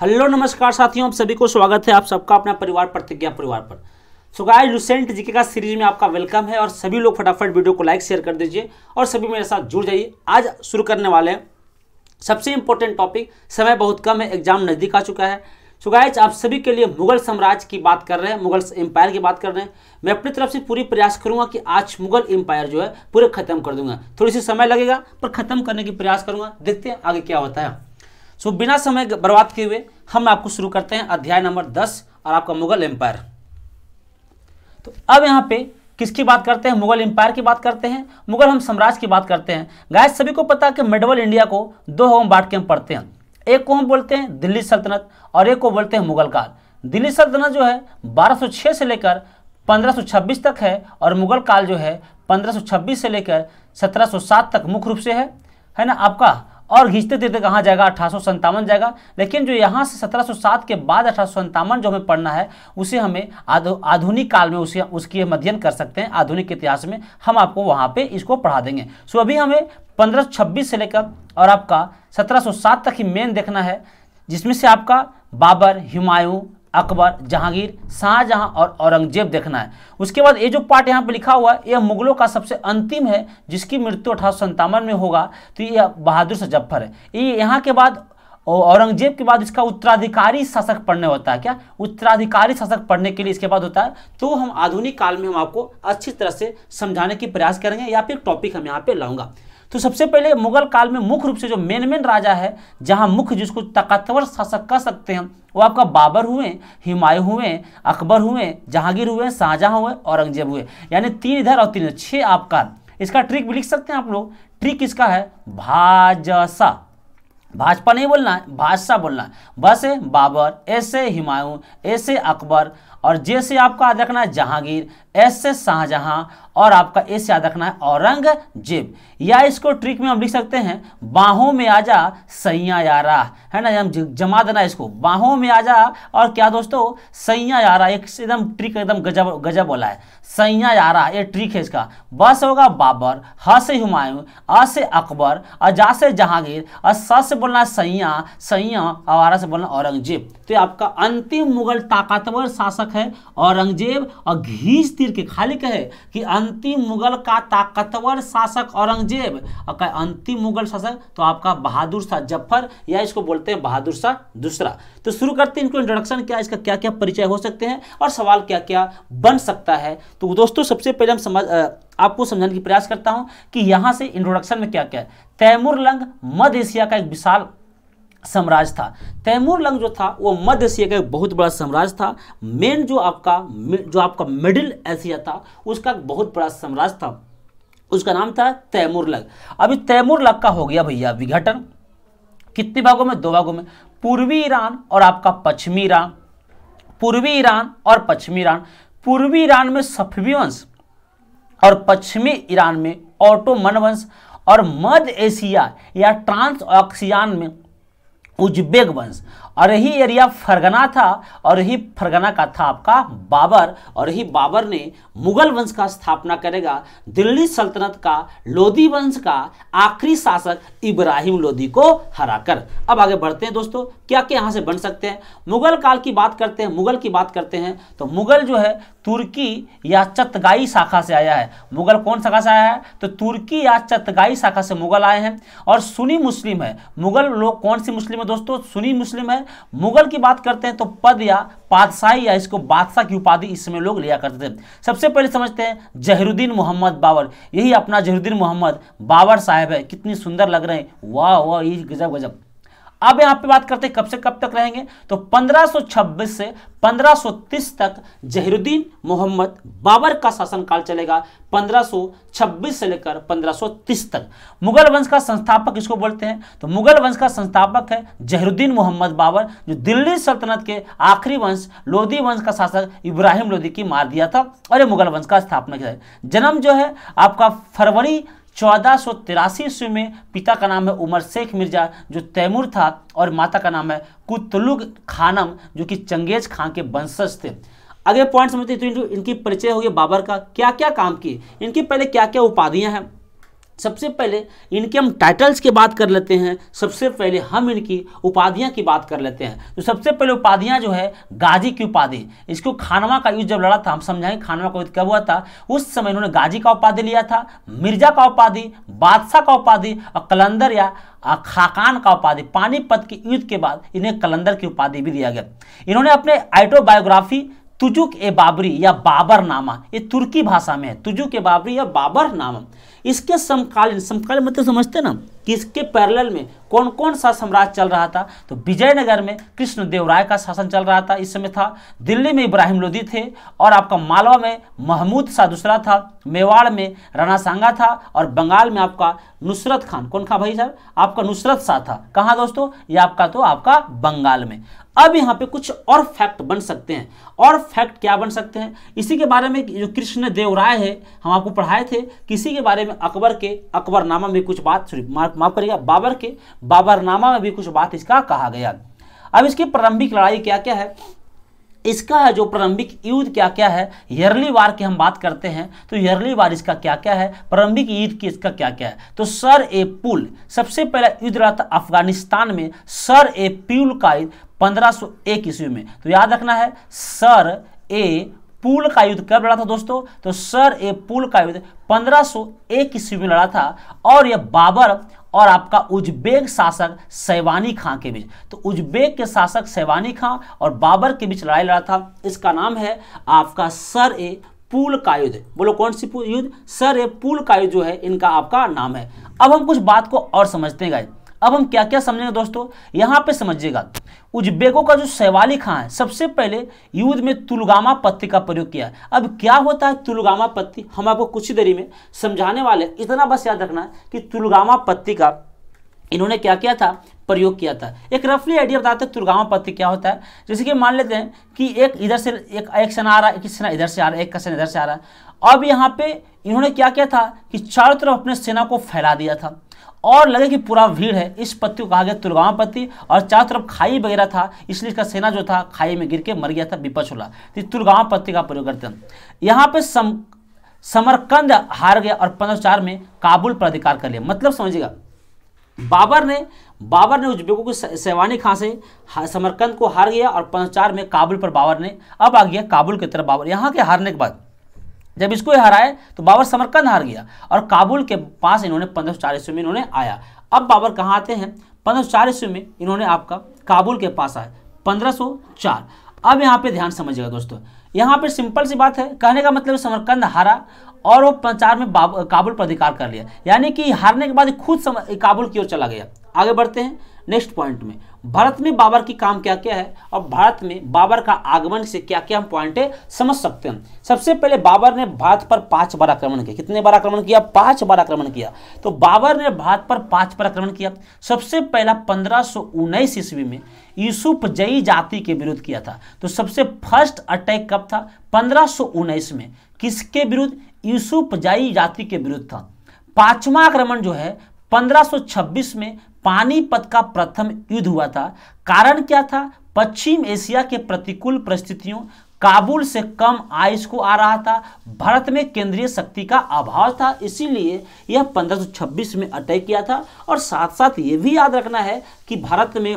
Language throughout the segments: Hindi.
हेलो नमस्कार साथियों आप सभी को स्वागत है आप सबका अपना परिवार प्रतिज्ञा परिवार पर सो गाइस लुसेंट जीके का सीरीज में आपका वेलकम है और सभी लोग फटाफट वीडियो को लाइक शेयर कर दीजिए और सभी मेरे साथ जुड़ जाइए आज शुरू करने वाले हैं सबसे इंपॉर्टेंट टॉपिक समय बहुत कम है एग्जाम नज़दीक आ चुका है सो गाइज आप सभी के लिए मुगल साम्राज्य की बात कर रहे हैं मुगल एम्पायर की बात कर रहे हैं मैं अपनी तरफ से पूरी प्रयास करूंगा कि आज मुगल एम्पायर जो है पूरे खत्म कर दूंगा थोड़ी सी समय लगेगा पर खत्म करने की प्रयास करूंगा देखते हैं आगे क्या होता है सो बिना समय बर्बाद किए हुए हम आपको शुरू करते हैं अध्याय नंबर दस और आपका मुगल एम्पायर तो अब यहाँ पे किसकी बात करते हैं मुगल एम्पायर की बात करते हैं मुगल हम साम्राज्य की बात करते हैं गाय सभी को पता है कि मेडवल इंडिया को दो हम बांट के हम पढ़ते हैं एक को हम बोलते हैं दिल्ली सल्तनत और एक को बोलते हैं मुगल काल दिल्ली सल्तनत जो है 1206 से लेकर 1526 तक है और मुगल काल जो है 1526 से लेकर 1707 तक मुख्य रूप से है है ना आपका और घिंचते देते कहाँ जाएगा अठारह जाएगा लेकिन जो यहाँ से 1707 के बाद अठारह जो हमें पढ़ना है उसे हमें आधुनिक काल में उसे उसकी हम अध्ययन कर सकते हैं आधुनिक इतिहास में हम आपको वहाँ पे इसको पढ़ा देंगे सो अभी हमें 1526 से लेकर और आपका 1707 तक ही मेन देखना है जिसमें से आपका बाबर हुमायूं अकबर जहांगीर शाहजहां और औरंगजेब देखना है उसके बाद ये जो पार्ट यहाँ पे लिखा हुआ है यह मुगलों का सबसे अंतिम है जिसकी मृत्यु अठारह में होगा तो यह बहादुर से जफ्फर है ये यहाँ के बाद औरंगजेब के बाद इसका उत्तराधिकारी शासक पढ़ने होता है क्या उत्तराधिकारी शासक पढ़ने के लिए इसके बाद होता है तो हम आधुनिक काल में हम आपको अच्छी तरह से समझाने की प्रयास करेंगे या फिर टॉपिक हम यहाँ पे लाऊंगा तो सबसे पहले मुगल काल में मुख्य रूप से जो मेन मेन राजा है जहां मुख्य जिसको ताकतवर शासक कह सकते हैं वो आपका बाबर हुए हिमायू हुए अकबर हुए जहांगीर हुए शाहजहां हुए औरंगजेब हुए यानी तीन इधर और तीन छह आपका इसका ट्रिक भी लिख सकते हैं आप लोग ट्रिक इसका है भाजसा भाजपा नहीं बोलना है भाजसा बोलना है बस बाबर ए हिमायू ऐसे ए अकबर और जैसे आपको आपका याद रखना है जहांगीर ऐसे शाहजहां और आपका ऐसे याद रखना है औरंगजेब या इसको ट्रिक में हम लिख सकते हैं बाहों में आजा सैया यारा है ना हम जमा देना इसको बाहों में आजा और क्या दोस्तों सैया यारा एक एकदम ट्रिक एकदम गजब गजब वाला है सैया यारा ये ट्रिक है इसका बस होगा बाबर ह से हुमायूं अ से अकबर अजा से जहांगीर और स से बोलना सैया सैया आवारा से बोलना औरंगजेब तो आपका अंतिम मुगल ताकतवर शासक है औरंगजेब और घीस तीर के खाली कहे कि अंतिम मुगल का ताकतवर शासक औरंगजेब औरंगजेब का अंतिम मुगल शासक तो आपका बहादुर शाह जफर या इसको बोलते हैं बहादुर शाह दूसरा तो शुरू करते हैं इनको इंट्रोडक्शन क्या इसका क्या क्या परिचय हो सकते हैं और सवाल क्या क्या बन सकता है तो दोस्तों सबसे पहले हम समझ आपको समझाने की प्रयास करता हूं कि यहां से इंट्रोडक्शन में क्या क्या है तैमूर लंग मध्य एशिया का एक विशाल साम्राज्य था तैमूर लंग जो था वो मध्य एशिया का एक बहुत बड़ा साम्राज्य था मेन जो आपका जो आपका मिडिल एशिया था उसका एक बहुत बड़ा साम्राज्य था उसका नाम था तैमूरलग अभी लग का हो गया भैया विघटन कितने भागों में दो भागों में पूर्वी ईरान और आपका पश्चिमी ईरान पूर्वी ईरान और पश्चिमी ईरान पूर्वी ईरान में सफवी वंश और पश्चिमी ईरान में ऑटोमन वंश और मध्य एशिया या ट्रांस ऑक्सियान में उज्बेक वंश और यही एरिया फरगना था और यही फरगना का था आपका बाबर और यही बाबर ने मुगल वंश का स्थापना करेगा दिल्ली सल्तनत का लोधी वंश का आखिरी शासक इब्राहिम लोधी को हराकर अब आगे बढ़ते हैं दोस्तों क्या क्या यहाँ से बन सकते हैं मुगल काल की बात करते हैं मुगल की बात करते हैं तो मुगल जो है तुर्की या चतगाई शाखा से आया है मुगल कौन शाखा से आया है तो तुर्की या चतगाई शाखा से मुगल आए हैं और सुनी मुस्लिम है मुगल लोग कौन सी मुस्लिम है दोस्तों सुनी मुस्लिम है मुगल की बात करते हैं तो पद या पादशाही या इसको बादशाह की उपाधि इस समय लोग लिया करते थे सबसे पहले समझते हैं जहरुद्दीन मोहम्मद बाबर यही अपना जहरुद्दीन मोहम्मद बाबर साहब है कितनी सुंदर लग रहे हैं वाह वाह गजब गजब अब यहां पे बात करते हैं कब से कब तक रहेंगे तो 1526 से 1530 तक जहिरुद्दीन मोहम्मद बाबर का शासनकाल चलेगा 1526 से लेकर 1530 तक मुगल वंश का संस्थापक इसको बोलते हैं तो मुगल वंश का संस्थापक है जहरुद्दीन मोहम्मद बाबर जो दिल्ली सल्तनत के आखिरी वंश लोधी वंश का शासक इब्राहिम लोधी की मार दिया था और ये मुगल वंश का स्थापना किया जन्म जो है आपका फरवरी चौदह सौ तिरासी ईस्वी में पिता का नाम है उमर शेख मिर्जा जो तैमूर था और माता का नाम है कुतलुग खानम जो कि चंगेज खान के वंशज थे अगले पॉइंट समझते तो इनकी परिचय हो गया बाबर का क्या क्या काम किए इनकी पहले क्या क्या उपाधियां हैं सबसे पहले इनके हम टाइटल्स की बात कर लेते हैं सबसे पहले हम इनकी उपाधियां की बात कर लेते हैं तो सबसे पहले उपाधियां जो है गाजी की उपाधि इसको खानवा का युद्ध जब लड़ा था हम समझाएं खानवा का युद्ध कब हुआ था उस समय इन्होंने गाजी का उपाधि लिया था मिर्जा का उपाधि बादशाह का उपाधि और कलंदर या खाकान का उपाधि पानीपत के युद्ध के बाद इन्हें कलंदर की उपाधि भी दिया गया इन्होंने अपने आइटोबायोग्राफी तुजुक ए बाबरी या बाबर नामा ये तुर्की भाषा में है तुजुक ए बाबरी या बाबर नामा इसके समकालीन समकालीन मतलब समझते ना कि इसके पैरल में कौन कौन सा साम्राज्य चल रहा था तो विजयनगर में कृष्णदेव राय का शासन चल रहा था इस समय था दिल्ली में इब्राहिम लोधी थे और आपका मालवा में महमूद शाह दूसरा था मेवाड़ में राणा सांगा था और बंगाल में आपका नुसरत खान कौन खा भाई साहब आपका नुसरत शाह था कहाँ दोस्तों ये आपका तो आपका बंगाल में अब यहाँ पे कुछ और फैक्ट बन सकते हैं और फैक्ट क्या बन सकते हैं इसी के बारे में जो कृष्ण देव राय है हम आपको पढ़ाए थे किसी के बारे में अकबर के अकबरनामा में कुछ बात सॉरी माफ करिएगा बाबर के बाबरनामा में भी कुछ बात इसका कहा गया अब इसकी प्रारंभिक लड़ाई क्या क्या है इसका है जो प्रारंभिक युद्ध क्या क्या है यरली वार की हम बात करते हैं तो यरली वार इसका क्या क्या है प्रारंभिक युद्ध की इसका क्या क्या है तो सर ए पुल सबसे पहला युद्ध रहा था अफगानिस्तान में सर ए प्यूल का युद्ध पंद्रह सौ ईस्वी में तो याद रखना है सर ए पुल का युद्ध कब लड़ा था दोस्तों तो सर ए पुल का युद्ध 1501 ईस्वी में लड़ा था और यह बाबर और आपका उज्बेक शासक सैवानी खां के बीच तो उज्बेक के शासक सैवानी खां और बाबर के बीच लड़ाई लड़ा था इसका नाम है आपका सर ए पुल का युद्ध बोलो कौन सी युद्ध सर ए पुल का युद्ध जो है इनका आपका नाम है अब हम कुछ बात को और समझते हैं अब हम क्या क्या समझेंगे दोस्तों यहाँ पे समझिएगा उज्बेकों का जो सैवाली खां है सबसे पहले युद्ध में तुलगामा पत्ती का प्रयोग किया है अब क्या होता है तुलगामा पत्ती हम आपको कुछ ही देरी में समझाने वाले इतना बस याद रखना है कि तुलगामा पत्ती का इन्होंने क्या किया था प्रयोग किया था एक रफली आइडिया बताते हैं तुलगामा पत्ती क्या होता है जैसे कि मान लेते हैं कि एक इधर से एक एक सेना आ रहा है एक सेना इधर से आ रहा है एक का सेना इधर से आ रहा है अब यहाँ पे इन्होंने क्या किया था कि चारों तरफ अपने सेना को फैला दिया था और लगे कि पूरा भीड़ है इस पत्ती को कहा गया तुलगावा पत्ती और चारों तरफ खाई वगैरह था इसलिए इसका सेना जो था खाई में गिर के मर गया था विपक्षुला तो तुलगावा पत्ती का प्रयोग करते हैं यहाँ पर सम समरकंद हार गया और पंद्रह में काबुल पर अधिकार कर लिया मतलब समझिएगा बाबर ने बाबर ने उज्बेकों की सेवानी खां से समरकंद को हार गया और पंद्रह में काबुल पर बाबर ने अब आ गया काबुल की तरफ बाबर यहाँ के हारने के बाद जब इसको हराए तो बाबर समरकंद हार गया और काबुल के पास इन्होंने पंद्रह सौ चार ईस्वी में इन्होंने आया अब बाबर कहाँ आते हैं पंद्रह सौ चार ईस्वी में इन्होंने आपका काबुल के पास आए पंद्रह सौ चार अब यहाँ पे ध्यान समझिएगा दोस्तों यहाँ पे सिंपल सी बात है कहने का मतलब समरकंद हारा और वो पंचार में काबुल पर अधिकार कर लिया यानी कि हारने के बाद खुद काबुल की ओर चला गया आगे बढ़ते हैं नेक्स्ट पॉइंट में भारत में बाबर की काम क्या क्या है और भारत में बाबर का आगमन से क्या क्या हम पॉइंट समझ सकते हैं सबसे पहले बाबर ने भारत पर पांच बार आक्रमण किया कितने बार आक्रमण किया पांच बार आक्रमण किया तो बाबर ने भारत पर पांच बार आक्रमण किया सबसे पहला पंद्रह ईस्वी में यूसुफ जई जाति के विरुद्ध किया था तो सबसे फर्स्ट अटैक कब था पंद्रह में किसके विरुद्ध यूसुफ जई जाति के विरुद्ध था पांचवा आक्रमण जो है 1526 में पानीपत का प्रथम युद्ध हुआ था कारण क्या था पश्चिम एशिया के प्रतिकूल परिस्थितियों काबुल से कम आयुष को आ रहा था भारत में केंद्रीय शक्ति का अभाव था इसीलिए यह 1526 में अटैक किया था और साथ साथ ये भी याद रखना है कि भारत में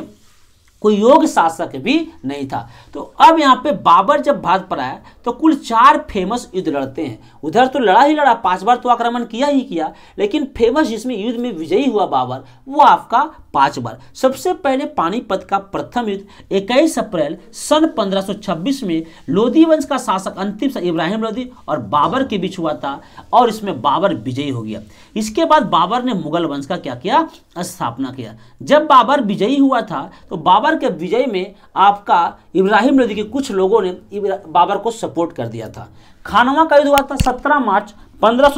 कोई योग्य शासक भी नहीं था तो अब यहाँ पे बाबर जब भारत पर आया तो कुल चार फेमस युद्ध लड़ते हैं उधर तो लड़ा ही लड़ा पांच बार तो आक्रमण किया ही किया लेकिन फेमस जिसमें युद्ध में विजयी हुआ बाबर वो आपका पांच बार सबसे पहले पानीपत का प्रथम युद्ध इक्कीस अप्रैल सन 1526 में लोधी वंश का शासक अंतिम इब्राहिम लोधी और बाबर के बीच हुआ था और इसमें बाबर विजयी हो गया इसके बाद बाबर ने मुगल वंश का क्या किया स्थापना किया जब बाबर विजयी हुआ था तो बाबर के विजय में आपका इब्राहिम लोदी के कुछ लोगों ने बाबर को सपोर्ट कर दिया था खानवा का युद्ध हुआ था सत्रह मार्च पंद्रह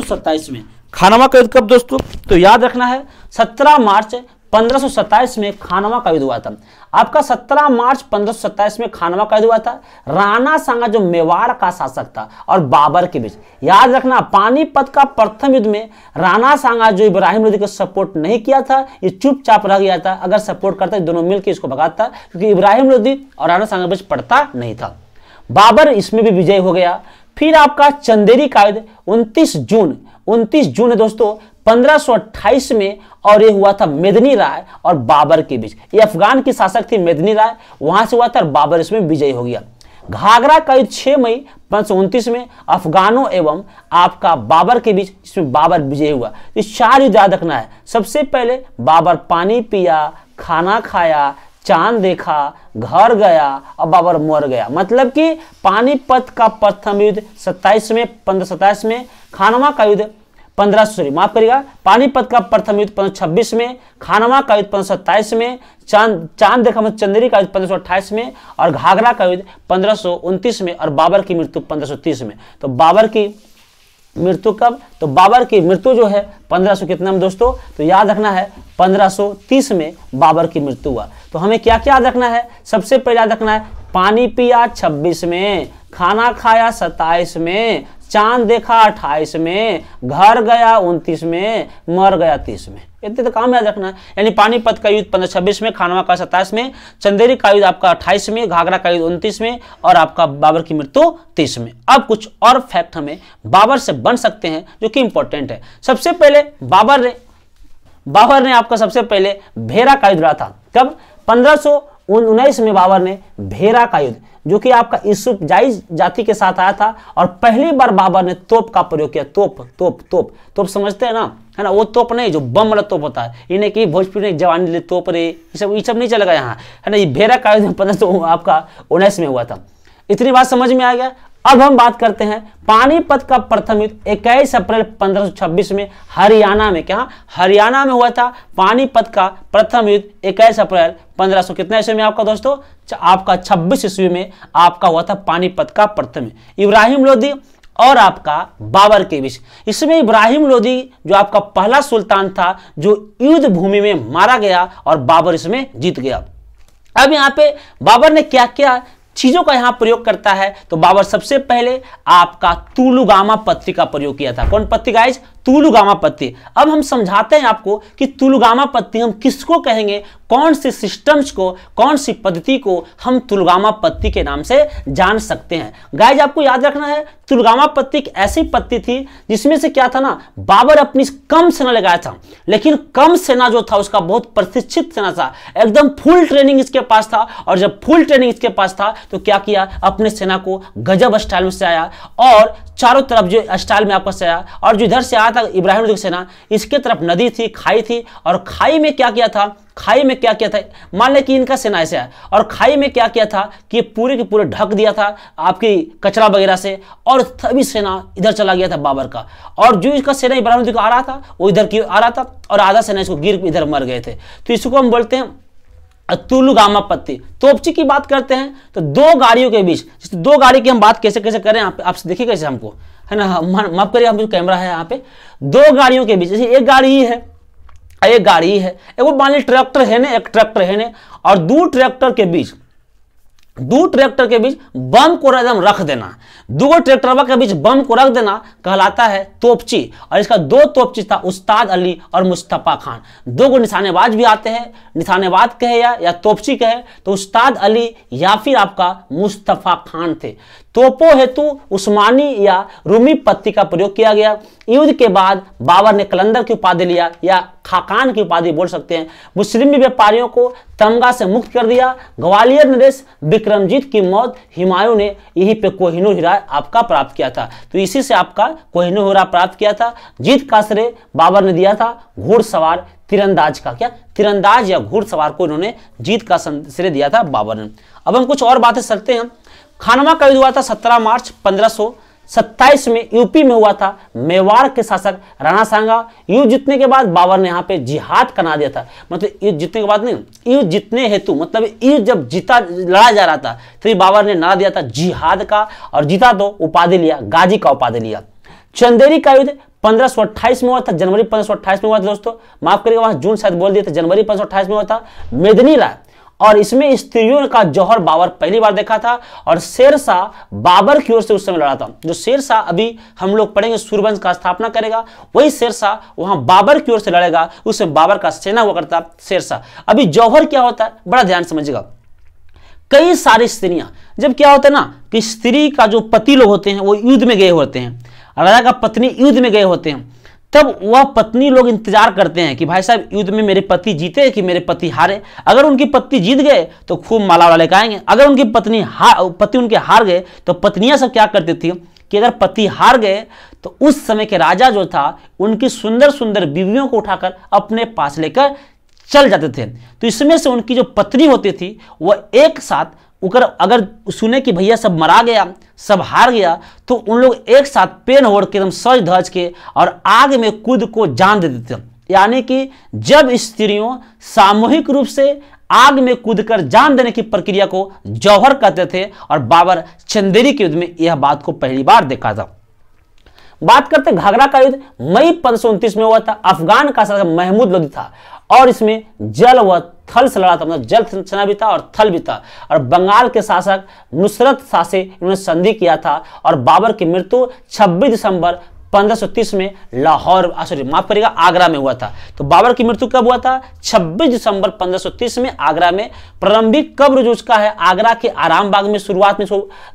में खानवा का युद्ध कब दोस्तों तो याद रखना है सत्रह मार्च 1527 में खानवा का युद्ध हुआ था आपका 17 मार्च 1527 में खानवा का युद्ध हुआ था राणा सांगा जो मेवाड़ का शासक था और बाबर के बीच याद रखना पानीपत का प्रथम युद्ध में राणा सांगा जो इब्राहिम लोदी को सपोर्ट नहीं किया था ये चुपचाप रह गया था अगर सपोर्ट करता दोनों मिलकर इसको भगाता क्योंकि इब्राहिम लोदी और राणा सांगा बीच पड़ता नहीं था बाबर इसमें भी विजय हो गया फिर आपका चंदेरी का युद्ध उनतीस जून 29 जून है दोस्तों 1528 में और ये हुआ था मेदनी राय और बाबर के बीच ये अफगान की शासक थी मेदनी राय वहां से हुआ था बाबर इसमें विजय हो गया घाघरा का युद्ध छः मई पाँच में अफगानों एवं आपका बाबर के बीच इसमें बाबर विजय हुआ ये चार युद्ध याद रखना है सबसे पहले बाबर पानी पिया खाना खाया चांद देखा घर गया और बाबर मर गया मतलब कि पानीपत का प्रथम युद्ध सत्ताईस में पंद्रह सत्ताईस में खानवा का युद्ध पंद्रह सॉरी माफ करिएगा पानीपत का प्रथम युद्ध पंद्रह छब्बीस में खानवा का युद्ध पंद्रह सत्ताईस में चांद चांद देखा मतलब चंदेरी का युद्ध पंद्रह सौ अट्ठाईस में और घाघरा का युद्ध पंद्रह सौ उनतीस में और बाबर की मृत्यु पंद्रह सौ तीस में तो बाबर की मृत्यु कब तो बाबर की मृत्यु जो है पंद्रह सौ कितना में दोस्तों तो याद रखना है पंद्रह सौ तीस में बाबर की मृत्यु हुआ तो हमें क्या क्या याद रखना है सबसे पहले याद रखना है पानी पिया छब्बीस में खाना खाया सताइस में चांद देखा अट्ठाईस में घर गया उनतीस में मर गया तीस में इतने तो काम याद रखना है यानी पानीपत का युद्ध पंद्रह छब्बीस में खानवा का सत्ताईस में चंदेरी का युद्ध आपका अट्ठाईस में घाघरा का युद्ध उनतीस में और आपका बाबर की मृत्यु तीस में अब कुछ और फैक्ट हमें बाबर से बन सकते हैं जो कि इंपॉर्टेंट है सबसे पहले बाबर ने बाबर ने आपका सबसे पहले भेरा का युद्ध रहा था कब पंद्रह उन्नीस में बाबर ने भेरा का युद्ध जो कि आपका यूसुफ जाइज जाति के साथ आया था और पहली बार बाबा ने तोप का प्रयोग किया तोप तोप तोप तोप समझते हैं ना है ना वो तोप नहीं जो बम वाला तोप होता है इन्हें कि भोजपुरी ने जवानी ले तोप रे ये सब ये सब नहीं चलेगा यहाँ है ना ये भेरा का पंद्रह सौ तो आपका उन्नीस में हुआ था इतनी बात समझ में आ गया अब हम बात करते हैं पानीपत का प्रथम युद्ध इक्कीस अप्रैल 1526 में हरियाणा में क्या हरियाणा में हुआ था पानीपत का प्रथम युद्ध इक्कीस अप्रैल 1500 कितना ईस्वी में आपका दोस्तों आपका 26 ईस्वी में आपका हुआ था पानीपत का प्रथम इब्राहिम लोधी और आपका बाबर के बीच इसमें इब्राहिम लोधी जो आपका पहला सुल्तान था जो युद्ध भूमि में मारा गया और बाबर इसमें जीत गया अब यहाँ पे बाबर ने क्या किया चीज़ों का यहां प्रयोग करता है तो बाबर सबसे पहले आपका तुलुगामा पत्रिका प्रयोग किया था कौन पत्रिकाइज तुलुगामा पत्ती अब हम समझाते हैं आपको कि तुलुगामा पत्ती हम किसको कहेंगे कौन से सिस्टम्स को कौन सी पद्धति को हम तुलगामा पत्ती के नाम से जान सकते हैं गाइज आपको याद रखना है तुलगामा पत्ती एक ऐसी पत्ती थी जिसमें से क्या था ना बाबर अपनी कम सेना लगाया था लेकिन कम सेना जो था उसका बहुत प्रतिष्ठित सेना था एकदम फुल ट्रेनिंग इसके पास था और जब फुल ट्रेनिंग इसके पास था तो क्या किया अपने सेना को गजब स्टाइल में से आया और चारों तरफ जो स्टाइल में आपका से आया और जो इधर से आया कहा था इब्राहिम सेना इसके तरफ नदी थी खाई थी और खाई में क्या किया था खाई में क्या किया था मान लें कि इनका सेना ऐसे है और खाई में क्या किया था कि पूरे के पूरे ढक दिया था आपकी कचरा वगैरह से और तभी सेना इधर चला गया था बाबर का और जो इसका सेना इब्राहिम जुग आ रहा था वो इधर की आ रहा था और आधा सेना इसको गिर इधर मर गए थे तो इसको हम बोलते हैं तुलुगामा पत्ती तोपची की बात करते हैं तो दो गाड़ियों के बीच दो गाड़ी की हम बात कैसे कैसे करें आप, आप देखिए कैसे हमको है ना माफ करिए हम जो कैमरा है यहाँ पे दो गाड़ियों के बीच जैसे एक गाड़ी ही है एक गाड़ी है एक वो मान ली ट्रैक्टर है ना एक ट्रैक्टर है ना और दो ट्रैक्टर के बीच दो ट्रैक्टर के बीच बम को एकदम रख देना दो ट्रैक्टरवा के बीच बम को रख देना कहलाता है तोपची और इसका दो तोपची था उस्ताद अली और मुस्तफ़ा खान दो गो निशानेबाज भी आते हैं निशानेबाज कहे या, या तोपची कहे तो उस्ताद अली या फिर आपका मुस्तफ़ा खान थे तोपो हेतु उस्मानी या रूमी पत्ती का प्रयोग किया गया युद्ध के बाद बाबर ने कलंदर की उपाधि लिया या खाकान की उपाधि बोल सकते हैं मुस्लिम व्यापारियों को तमगा से मुक्त कर दिया ग्वालियर नरेश विक्रमजीत की मौत हिमायू ने यहीं पे कोहिनूर हीरा आपका प्राप्त किया था तो इसी से आपका कोहिनूर हीरा प्राप्त किया था जीत का श्रेय बाबर ने दिया था घुड़सवार तिरंदाज का क्या तिरंदाज या घुड़सवार को इन्होंने जीत का श्रेय दिया था बाबर ने अब हम कुछ और बातें सकते हैं खानवा का युद्ध हुआ था 17 मार्च 1527 में यूपी में हुआ था मेवाड़ के शासक राणा सांगा युद्ध जीतने के बाद बाबर ने यहाँ पे जिहाद करा दिया था मतलब युद्ध जीतने के बाद नहीं युद्ध जीतने हेतु मतलब युद्ध जब जीता लड़ा जा रहा था फिर तो बाबर ने नारा दिया था जिहाद का और जीता तो उपाधि लिया गाजी का उपाधि लिया चंदेरी का युद्ध 1528 में हुआ था जनवरी 1528 में हुआ था दोस्तों माफ करिएगा वहां जून शायद बोल दिया था जनवरी 1528 में हुआ था मेदनीला और इसमें स्त्रियों का जौहर बाबर पहली बार देखा था और शेरशाह बाबर की ओर से उस समय लड़ा था जो शेरशाह अभी हम लोग पढ़ेंगे सूर्यवंश का स्थापना करेगा वही शेरशाह वहां बाबर की ओर से लड़ेगा उसमें बाबर का सेना हुआ करता शेरशाह अभी जौहर क्या होता है बड़ा ध्यान समझिएगा कई सारी स्त्रियां जब क्या होता है ना कि स्त्री का जो पति लोग होते हैं वो युद्ध में गए होते हैं राजा का पत्नी युद्ध में गए होते हैं तब वह पत्नी लोग इंतजार करते हैं कि भाई साहब युद्ध में मेरे पति जीते कि मेरे पति हारे अगर उनकी पति जीत गए तो खूब माला वाला आएंगे अगर उनकी पत्नी हार पति उनके हार गए तो पत्नियां सब क्या करती थी कि अगर पति हार गए तो उस समय के राजा जो था उनकी सुंदर सुंदर बीवियों को उठाकर अपने पास लेकर चल जाते थे तो इसमें से उनकी जो पत्नी होती थी वह एक साथ उकर अगर सुने कि भैया सब मरा गया सब हार गया तो उन लोग एक साथ पेन ओढ़ के एकदम सज धज के और आग में कूद को जान दे देते यानी कि जब स्त्रियों सामूहिक रूप से आग में कूदकर जान देने की प्रक्रिया को जौहर कहते थे और बाबर चंदेरी के युद्ध में यह बात को पहली बार देखा था बात करते घाघरा का युद्ध मई पंद्रह में हुआ था अफगान का शासक महमूद लोदी था और इसमें जल व थल से लड़ा था मतलब जल संरचना भी था और थल भी था और बंगाल के शासक नुसरत शाह से इन्होंने संधि किया था और बाबर की मृत्यु 26 दिसंबर 1530 में लाहौर सॉरी माफ करिएगा आगरा में हुआ था तो बाबर की मृत्यु कब हुआ था 26 दिसंबर 1530 में आगरा में प्रारंभिक कब्र जो उसका है आगरा के आराम बाग में शुरुआत में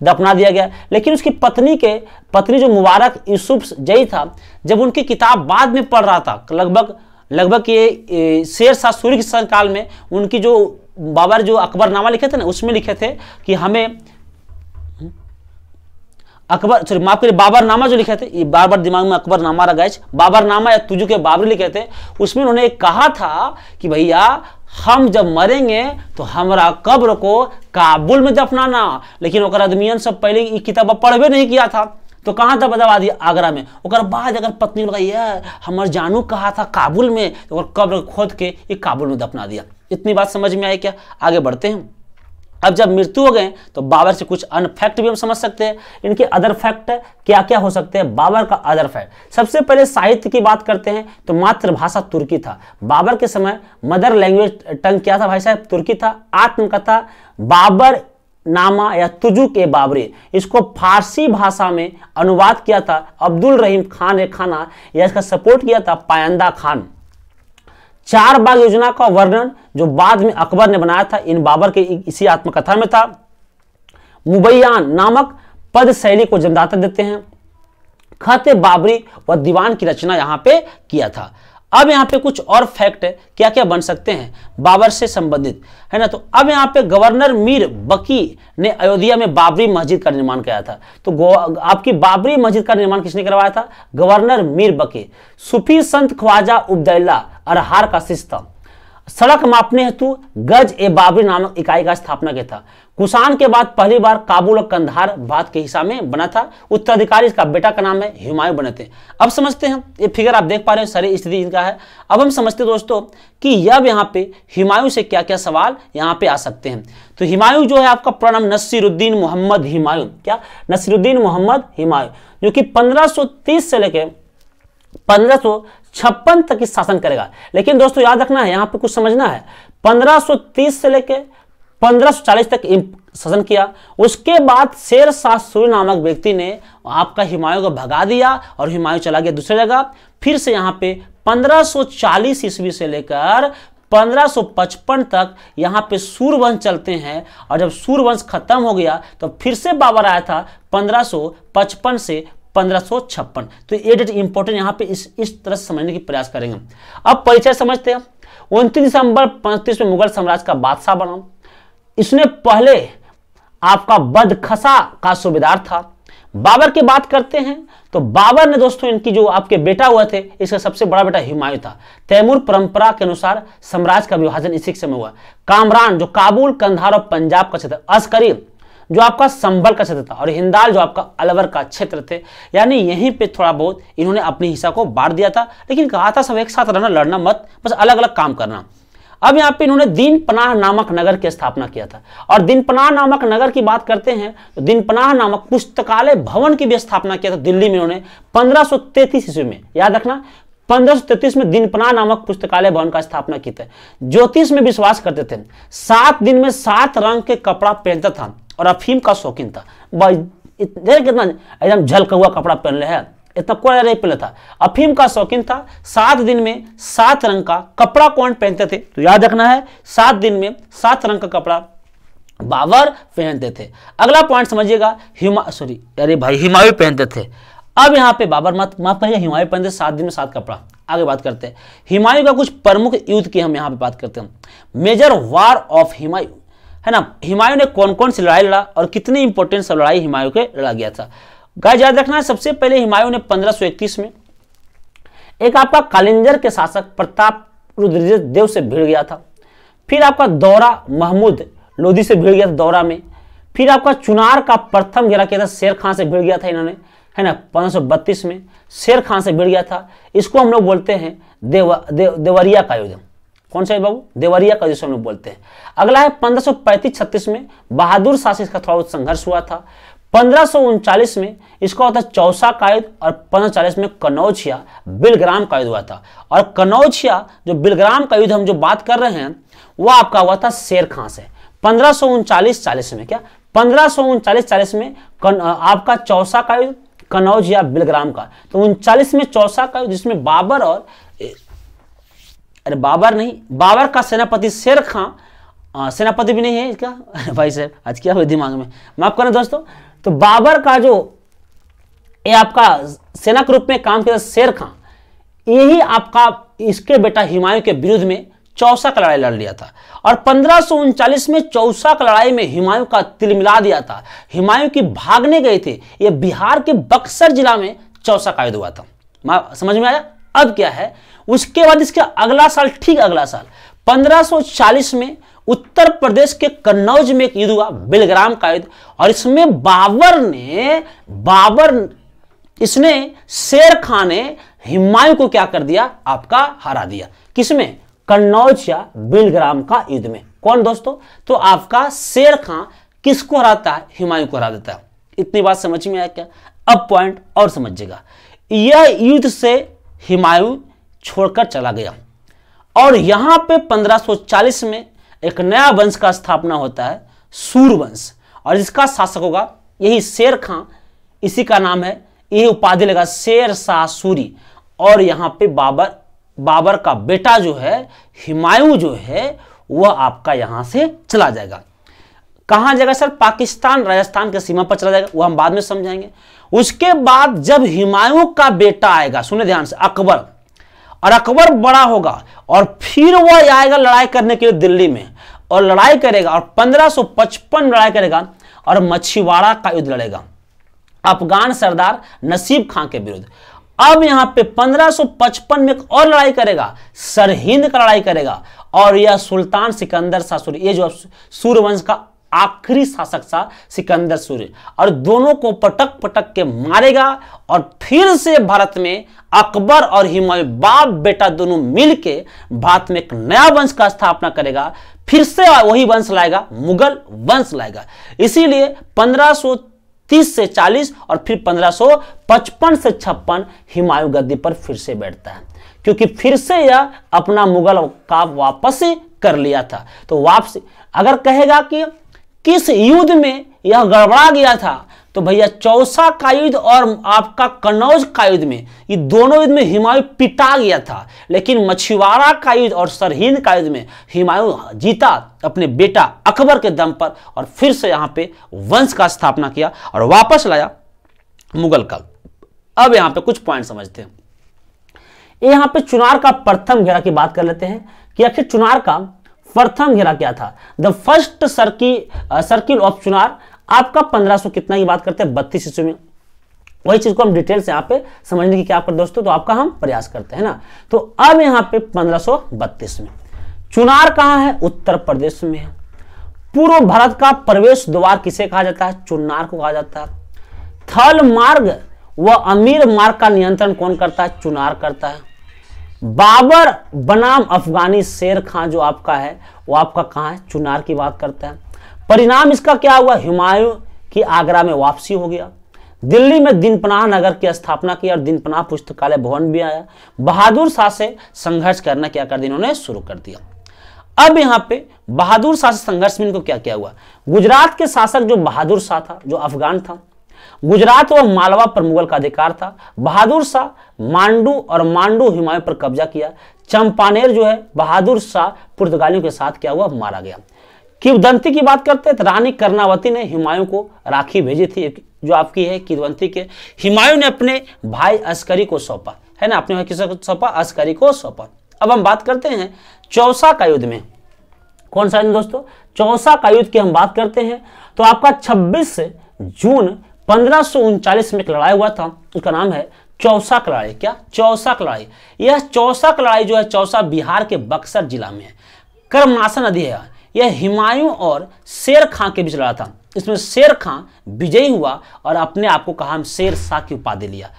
दफना दिया गया लेकिन उसकी पत्नी के पत्नी जो मुबारक यूसुफ जई था जब उनकी किताब बाद में पढ़ रहा था लगभग लगभग ये शेर शाह सूर्य के काल में उनकी जो बाबर जो अकबरनामा लिखे थे ना उसमें लिखे थे कि हमें हम्म, अकबर सॉरी माफ करिए बाबरनामा जो लिखे थे ये बार बार दिमाग में अकबरनामा गए बाबर बाबरनामा या तुजू के बाबरी लिखे थे उसमें उन्होंने कहा था कि भैया हम जब मरेंगे तो हमारा कब्र को काबुल में दफनाना लेकिन आदमियन सब पहले ये किताब पढ़बे नहीं किया था तो कहाँ था दिया आगरा में और बाद अगर पत्नी लगा यह हमार जानू कहा था काबुल में और तो कब्र खोद के ये काबुल में दफना दिया इतनी बात समझ में आई क्या आगे बढ़ते हैं अब जब मृत्यु हो गए तो बाबर से कुछ अन फैक्ट भी हम समझ सकते हैं इनके अदर फैक्ट क्या क्या हो सकते हैं बाबर का अदर फैक्ट सबसे पहले साहित्य की बात करते हैं तो मातृभाषा तुर्की था बाबर के समय मदर लैंग्वेज टंग क्या था भाई साहब तुर्की था आत्मकथा बाबर नामा या तुजु के बाबरी इसको फारसी भाषा में अनुवाद किया था अब्दुल रहीम खान ए खाना या इसका सपोर्ट किया था पायंदा खान चार बाग योजना का वर्णन जो बाद में अकबर ने बनाया था इन बाबर के इसी आत्मकथा में था मुबैयान नामक पद शैली को जमदाता देते हैं खत बाबरी व दीवान की रचना यहां पे किया था अब यहाँ पे कुछ और फैक्ट क्या क्या बन सकते हैं बाबर से संबंधित है ना तो अब यहाँ पे गवर्नर मीर बकी ने अयोध्या में बाबरी मस्जिद का निर्माण किया था तो आपकी बाबरी मस्जिद का निर्माण किसने करवाया था गवर्नर मीर बकी सूफी संत ख्वाजा उबदैला अरहार का सिस्टम सड़क मापने हेतु गज ए बाबरी नामक इकाई का स्थापना किया था कुशान के बाद पहली बार काबुल और कंधार भारत के हिस्सा में बना था उत्तराधिकारी इसका बेटा का नाम है हिमायू बने थे अब समझते हैं ये फिगर आप देख पा रहे हैं सारी स्थिति इनका है अब हम समझते हैं दोस्तों कि अब यहाँ पे हिमायू से क्या क्या सवाल यहाँ पे आ सकते हैं तो हिमायू जो है आपका पूरा नाम नसीरुद्दीन मोहम्मद हिमायू क्या नसीरुद्दीन मोहम्मद हिमायू जो कि पंद्रह से लेकर पंद्रह छप्पन तक ही शासन करेगा लेकिन दोस्तों याद रखना है यहाँ पे कुछ समझना है 1530 से लेकर पंद्रह तक शासन किया उसके बाद शेर शाह सूर्य नामक व्यक्ति ने आपका हिमायू को भगा दिया और हिमायू चला गया दूसरी जगह फिर से यहाँ पे 1540 ईस्वी से लेकर 1555 तक यहाँ पे सूर्यवंश चलते हैं और जब सूर्यवंश खत्म हो गया तो फिर से बाबर आया था 1555 से 1556 तो ये डेट इंपॉर्टेंट यहाँ पे इस इस तरह से समझने की प्रयास करेंगे अब परिचय समझते हैं उनतीस दिसंबर पैंतीस में मुगल साम्राज्य का बादशाह बना इसने पहले आपका बदखसा का सूबेदार था बाबर की बात करते हैं तो बाबर ने दोस्तों इनकी जो आपके बेटा हुआ थे इसका सबसे बड़ा बेटा हिमायू था तैमूर परंपरा के अनुसार साम्राज्य का विभाजन इसी समय हुआ कामरान जो काबुल कंधार और पंजाब का क्षेत्र अस्करी जो आपका संबल का क्षेत्र था और हिंदाल जो आपका अलवर का क्षेत्र थे यानी यहीं पे थोड़ा बहुत इन्होंने अपने हिस्सा को बांट दिया था लेकिन कहा था सब एक साथ रहना लड़ना मत बस अलग अलग काम करना अब यहाँ पे इन्होंने दीनपनाह नामक नगर की स्थापना किया था और दीनपनाह नामक नगर की बात करते हैं तो दिन पनाह नामक पुस्तकालय भवन की भी स्थापना किया था दिल्ली में इन्होंने पंद्रह ईस्वी में याद रखना 1533 में दीनपनाह नामक पुस्तकालय भवन का स्थापना की थे ज्योतिष में विश्वास करते थे सात दिन में सात रंग के कपड़ा पहनता था और अफीम का शौकीन था कितना एकदम झलका हुआ कपड़ा पहन रहे हैं इतना कोई नहीं पहले था अफीम का शौकीन था सात दिन में सात रंग का कपड़ा कौन पहनते थे तो याद रखना है सात दिन में सात रंग का कपड़ा बाबर पहनते थे अगला पॉइंट समझिएगा हिमा सॉरी अरे भाई हिमायू पहनते थे अब यहाँ पे बाबर मत माफ करिए हिमायू पहनते सात दिन में सात कपड़ा आगे बात करते हैं हिमायू का कुछ प्रमुख युद्ध की हम यहाँ पे बात करते हैं मेजर वार ऑफ हिमायू है ना हिमायू ने कौन कौन सी लड़ाई लड़ा और कितनी इंपॉर्टेंट सब लड़ाई हिमायू के लड़ा गया था गाय याद रखना सबसे पहले हिमायू ने पंद्रह में एक आपका कालिंजर के शासक प्रताप रुद्र देव से भिड़ गया था फिर आपका दौरा महमूद लोधी से भिड़ गया था दौरा में फिर आपका चुनार का प्रथम गिरा किया था शेर खां से भिड़ गया था इन्होंने है ना 1532 में शेर खां से भिड़ गया था इसको हम लोग बोलते हैं देव, देव देवरिया का आयोजन कौन सा है बाबू देवरिया का जिसको हम लोग बोलते हैं अगला है पंद्रह सौ में बहादुर शाह का थोड़ा संघर्ष हुआ था पंद्रह में इसका होता चौसा का युद्ध और पंद्रह में कनौछिया बिलग्राम का युद्ध हुआ था और कनौछिया जो बिलग्राम का युद्ध हम जो बात कर रहे हैं वह आपका हुआ था शेर खां से पंद्रह चालीस में क्या पंद्रह चालीस में कन, आपका चौसा का युद्ध कनौज या बिलग्राम का तो उनचालीस में चौसा का युद्ध जिसमें बाबर और अरे बाबर नहीं बाबर का सेनापति शेर खां सेनापति भी नहीं है इसका भाई साहब आज क्या हुआ दिमाग में माफ करना दोस्तों तो बाबर का जो ये आपका सेना के रूप में काम किया शेर खां यही आपका इसके बेटा हिमायू के विरुद्ध में चौसा का लड़ाई लड़ लिया था और पंद्रह में चौसा का लड़ाई में हिमायू का तिलमिला दिया था हिमायू की भागने गए थे ये बिहार के बक्सर जिला में चौसा का युद्ध हुआ था समझ में आया अब क्या है उसके बाद इसका अगला साल ठीक अगला साल 1540 में उत्तर प्रदेश के कन्नौज में एक युद्ध हुआ बिलग्राम का युद्ध और इसमें बाबर ने बाबर इसने शेर खान ने हिमायू को क्या कर दिया आपका हरा दिया किसमें कन्नौज या बिलग्राम का युद्ध में कौन दोस्तों तो आपका शेर खां किसको हराता है हिमायू को हरा देता है इतनी बात समझ में आया क्या अब पॉइंट और समझिएगा यह युद्ध से हिमायू छोड़कर चला गया और यहां पे 1540 में एक नया वंश का स्थापना होता है सूर वंश और इसका शासक होगा यही शेर खां इसी का नाम है यही उपाधि लगा शेर शाह सूरी और यहाँ पे बाबर बाबर का बेटा जो है हिमायूं जो है वह आपका यहाँ से चला जाएगा कहाँ जाएगा सर पाकिस्तान राजस्थान के सीमा पर चला जाएगा वो हम बाद में समझाएंगे उसके बाद जब हिमायूं का बेटा आएगा सुने ध्यान से अकबर और अकबर बड़ा होगा और फिर वह आएगा लड़ाई करने के लिए दिल्ली में और लड़ाई करेगा और 1555 लड़ाई करेगा और मछीवाड़ा का युद्ध लड़ेगा अफगान सरदार नसीब खान के विरुद्ध अब यहां पे 1555 में एक और लड़ाई करेगा सरहिंद का लड़ाई करेगा और यह सुल्तान सिकंदर सासुर ये जो सूर्यवंश का आखिरी शासक था सिकंदर सूर्य और दोनों को पटक पटक के मारेगा और फिर से भारत में अकबर और हिमायूं बाप बेटा दोनों मिलके भारत में एक नया वंश का स्थापना करेगा फिर से वही वंश लाएगा मुगल वंश लाएगा इसीलिए 1530 से 40 और फिर 1555 से छप्पन हिमायूं गद्दी पर फिर से बैठता है क्योंकि फिर से यह अपना मुगल का वापस कर लिया था तो वापसी अगर कहेगा कि किस युद्ध में यह गड़बड़ा गया था तो भैया चौसा का युद्ध और आपका कन्नौज का युद्ध में ये दोनों युद्ध में हिमायू पिटा गया था लेकिन मछुआरा का युद्ध और सरहिंद का युद्ध में हिमायू जीता अपने बेटा अकबर के दम पर और फिर से यहाँ पे वंश का स्थापना किया और वापस लाया मुगल का अब यहाँ पे कुछ पॉइंट समझते हैं यहाँ पे चुनार का प्रथम घेरा की बात कर लेते हैं कि आखिर चुनार का प्रथम घेरा क्या था the first circle circle of Chunar आपका 1500 कितना की बात करते हैं बत्तीस ईस्वी में वही चीज को हम डिटेल से यहाँ पे समझने की क्या करते दोस्तों तो आपका हम प्रयास करते हैं ना तो अब यहाँ पे 1532 में चुनार कहाँ है उत्तर प्रदेश में है पूर्व भारत का प्रवेश द्वार किसे कहा जाता है चुनार को कहा जाता है थल मार्ग व अमीर मार्ग का नियंत्रण कौन करता है चुनार करता है बाबर बनाम अफगानी शेर खां जो आपका है वो आपका कहाँ है चुनार की बात करते हैं परिणाम इसका क्या हुआ हुमायूं की आगरा में वापसी हो गया दिल्ली में दिनपनाह नगर की स्थापना की और दिनपनाह पुस्तकालय भवन भी आया बहादुर शाह से संघर्ष करना क्या कर दिया इन्होंने शुरू कर दिया अब यहाँ पे बहादुर शाह से संघर्ष में इनको क्या क्या हुआ गुजरात के शासक जो बहादुर शाह था जो अफगान था गुजरात व मालवा पर मुगल का अधिकार था बहादुर शाह मांडू और मांडू हिमालय पर कब्जा किया चंपानेर जो है बहादुर शाह पुर्तगालियों के साथ क्या हुआ मारा गया किवदंती की बात करते हैं तो रानी कर्णावती ने हिमायूं को राखी भेजी थी जो आपकी है किवदंती के हिमायूं ने अपने भाई अस्करी को सौंपा है ना अपने भाई किसे सौंपा अस्करी को सौंपा अब हम बात करते हैं चौसा का युद्ध में कौन सा दोस्तों चौसा का युद्ध की हम बात करते हैं तो आपका 26 जून पंद्रह में एक लड़ाई हुआ था उसका नाम है चौसा लड़ाई क्या चौसा लड़ाई यह चौसा लड़ाई जो है चौसा बिहार के बक्सर जिला में है कर्मनाशा नदी है यह हिमायूं और शेर खां के बीच लड़ा था इसमें शेर खां विजयी हुआ और अपने आप को कहा हम शेर शाह की उपाधि लिया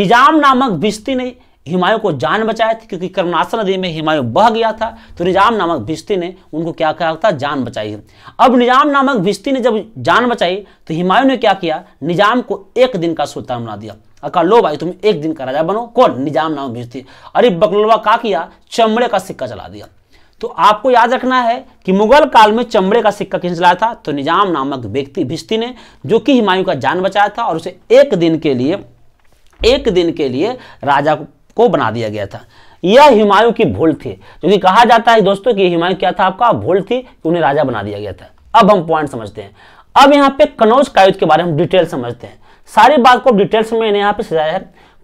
निजाम नामक बिस्ती ने हिमायु को जान बचाया थी क्योंकि कर्मनाशा नदी में हिमायु बह गया था तो निजाम नामक भिस्ती ने उनको क्या कहा था जान बचाई अब निजाम नामक भिस्ती ने जब जान बचाई तो हिमायु ने क्या किया निजाम को एक दिन का सुल्तान बना दिया कहा लो भाई तुम एक दिन का राजा बनो कौन निजाम नामक भिस्ती अरे बकलवा का किया चमड़े का सिक्का चला दिया तो आपको याद रखना है कि मुगल काल में चमड़े का सिक्का किसने चलाया था तो निजाम नामक व्यक्ति भिस्ती ने जो कि हिमायु का जान बचाया था और उसे एक दिन के लिए एक दिन के लिए राजा को बना दिया गया था यह हुमायूं की भूल थी क्योंकि कहा जाता है दोस्तों कि हुमायूं क्या था आपका भूल थी कि उन्हें राजा बना दिया गया था अब हम पॉइंट समझते हैं अब यहाँ पे कनौज का युद्ध के बारे में डिटेल समझते हैं सारी बात को डिटेल्स में यहाँ पे सजाया है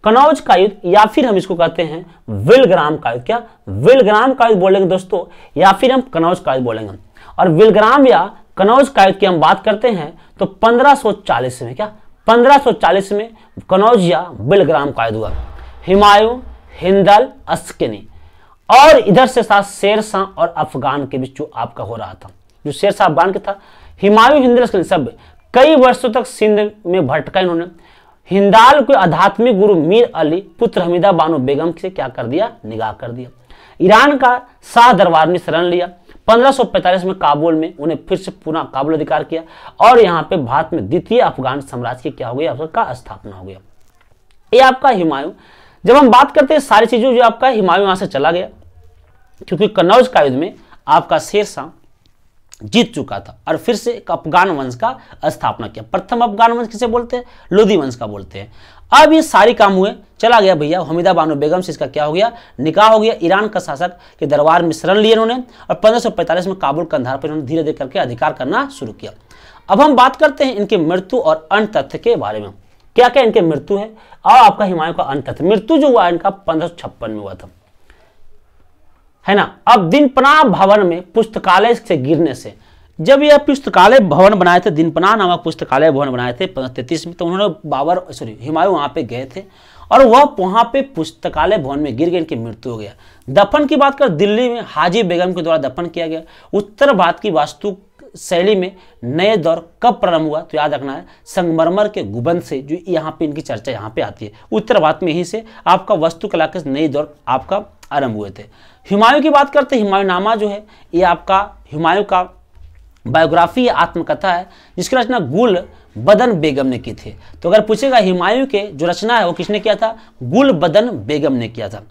कनौज का युद्ध या फिर हम इसको कहते हैं विलग्राम का युद्ध क्या विलग्राम का युद्ध बोलेंगे दोस्तों या फिर हम कनौज का युद्ध बोलेंगे और विलग्राम या कनौज का युद्ध की हम बात करते हैं तो पंद्रह में क्या पंद्रह में कनौज या बिलग्राम का युद्ध हुआ हुमायूं हिंदल अस्कनी और इधर से था शेरशाह और अफगान के बीच जो आपका हो रहा था जो शेरशाह अफगान के था हिमायूं हिंदल अस्कनी सब कई वर्षों तक सिंध में भटका इन्होंने हिंदाल को आध्यात्मिक गुरु मीर अली पुत्र हमीदा बानो बेगम से क्या कर दिया निगाह कर दिया ईरान का शाह दरबार में शरण लिया 1545 में काबुल में उन्हें फिर से पुनः काबुल अधिकार किया और यहाँ पे भारत में द्वितीय अफगान साम्राज्य की क्या हो गया का स्थापना हो गया ये आपका हिमायूं जब हम बात करते हैं सारी चीज़ों जो आपका हिमालय वहां से चला गया क्योंकि कन्नौज का युद्ध में आपका शेरशाह जीत चुका था और फिर से एक अफगान वंश का स्थापना किया प्रथम अफगान वंश किसे बोलते हैं लोधी वंश का बोलते हैं अब ये सारी काम हुए चला गया भैया हमीदा बानो बेगम से इसका क्या हो गया निकाह हो गया ईरान का शासक के दरबार में शरण लिए इन्होंने और 1545 में काबुल कंधार पर इन्होंने धीरे धीरे करके अधिकार करना शुरू किया अब हम बात करते हैं इनकी मृत्यु और अन्य तथ्य के बारे में क्या क्या इनके मृत्यु है और आपका हिमायू का अंत था मृत्यु जो हुआ इनका पंद्रह में हुआ था है ना अब दिनपना भवन में पुस्तकालय से गिरने से जब यह पुस्तकालय भवन बनाए थे दिनपना नामक पुस्तकालय भवन बनाए थे तैतीस में तो उन्होंने बाबर सॉरी हिमायू वहाँ पे गए थे और वह वहाँ पे पुस्तकालय भवन में गिर गए इनकी मृत्यु हो गया दफन की बात कर दिल्ली में हाजी बेगम के द्वारा दफन किया गया उत्तर भारत की वास्तु शैली में नए दौर कब प्रारंभ हुआ तो याद रखना है संगमरमर के गुबंद से जो यहाँ पे इनकी चर्चा यहाँ पे आती है उत्तर भारत में ही से आपका वस्तुकला के नए दौर आपका आरंभ हुए थे हुमायूं की बात करते हैं नामा जो है ये आपका हुमायूं का बायोग्राफी आत्मकथा है जिसकी रचना गुल बदन बेगम ने की थी तो अगर पूछेगा हुमायूं के जो रचना है वो किसने किया था गुल बदन बेगम ने किया था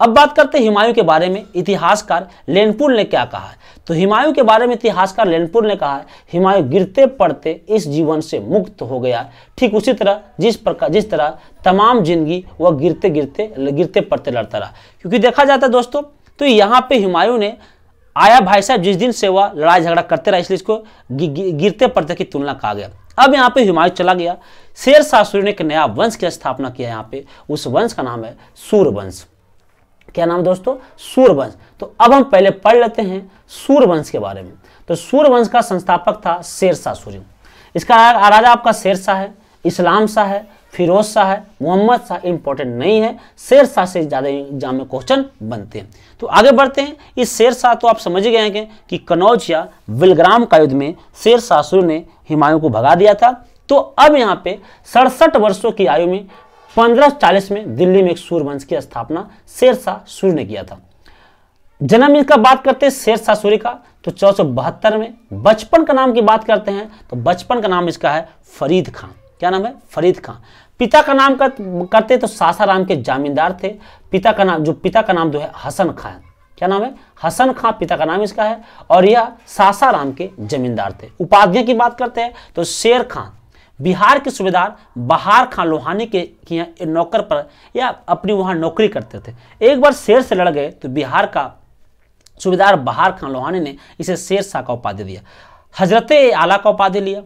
अब बात करते हैं हिमायू के बारे में इतिहासकार लेनपुल ने क्या कहा है तो हिमायू के बारे में इतिहासकार लेनपुल ने कहा हिमायू गिरते पड़ते इस जीवन से मुक्त हो गया ठीक उसी तरह जिस प्रकार जिस तरह तमाम जिंदगी वह गिरते गिरते गिरते पड़ते लड़ता रहा क्योंकि देखा जाता है दोस्तों तो यहाँ पे हिमायू ने आया भाई साहब जिस दिन से वह लड़ाई झगड़ा करते रहा इसलिए इसको गिरते पड़ते की तुलना कहा गया अब यहाँ पे हिमायू चला गया शेर शाह सूर्य ने एक नया वंश की स्थापना किया यहाँ पे उस वंश का नाम है वंश क्या नाम दोस्तों सूर्यवंश तो अब हम पहले पढ़ लेते हैं सूर्यवंश के बारे में तो सूर्यवंश का संस्थापक था शेरशाह सूर्य इसका राजा आपका शेरशाह है इस्लाम शाह है फिरोज शाह है मोहम्मद शाह इंपॉर्टेंट नहीं है शेर शाह से ज़्यादा एग्जाम में क्वेश्चन बनते हैं तो आगे बढ़ते हैं इस शेर शाह तो आप समझ गए हैं कि कनौज या विलग्राम का युद्ध में शेर शाह ने हिमायूं को भगा दिया था तो अब यहाँ पे सड़सठ वर्षों की आयु में 1540 में दिल्ली में एक सूर्यवंश की स्थापना शेरशाह सूर्य ने किया था जन्म इसका बात करते हैं शेरशाह सूर्य का तो चौदह में बचपन का नाम की बात करते हैं तो बचपन का नाम इसका है फरीद खान क्या नाम है फरीद खान पिता का नाम कर, करते तो सासाराम के जामींदार थे पिता का नाम जो पिता का नाम जो है हसन खान क्या नाम है हसन खां पिता का नाम इसका है और यह सासाराम के जमींदार थे उपाध्याय की बात करते हैं तो शेर खान बिहार के सूबेदार बहार खां लोहानी के यहाँ नौकर पर या अपनी वहाँ नौकरी करते थे एक बार शेर से लड़ गए तो बिहार का सूबेदार बहार खां लोहानी ने इसे शेर शाह का उपाधि दिया हजरत आला का उपाधि लिया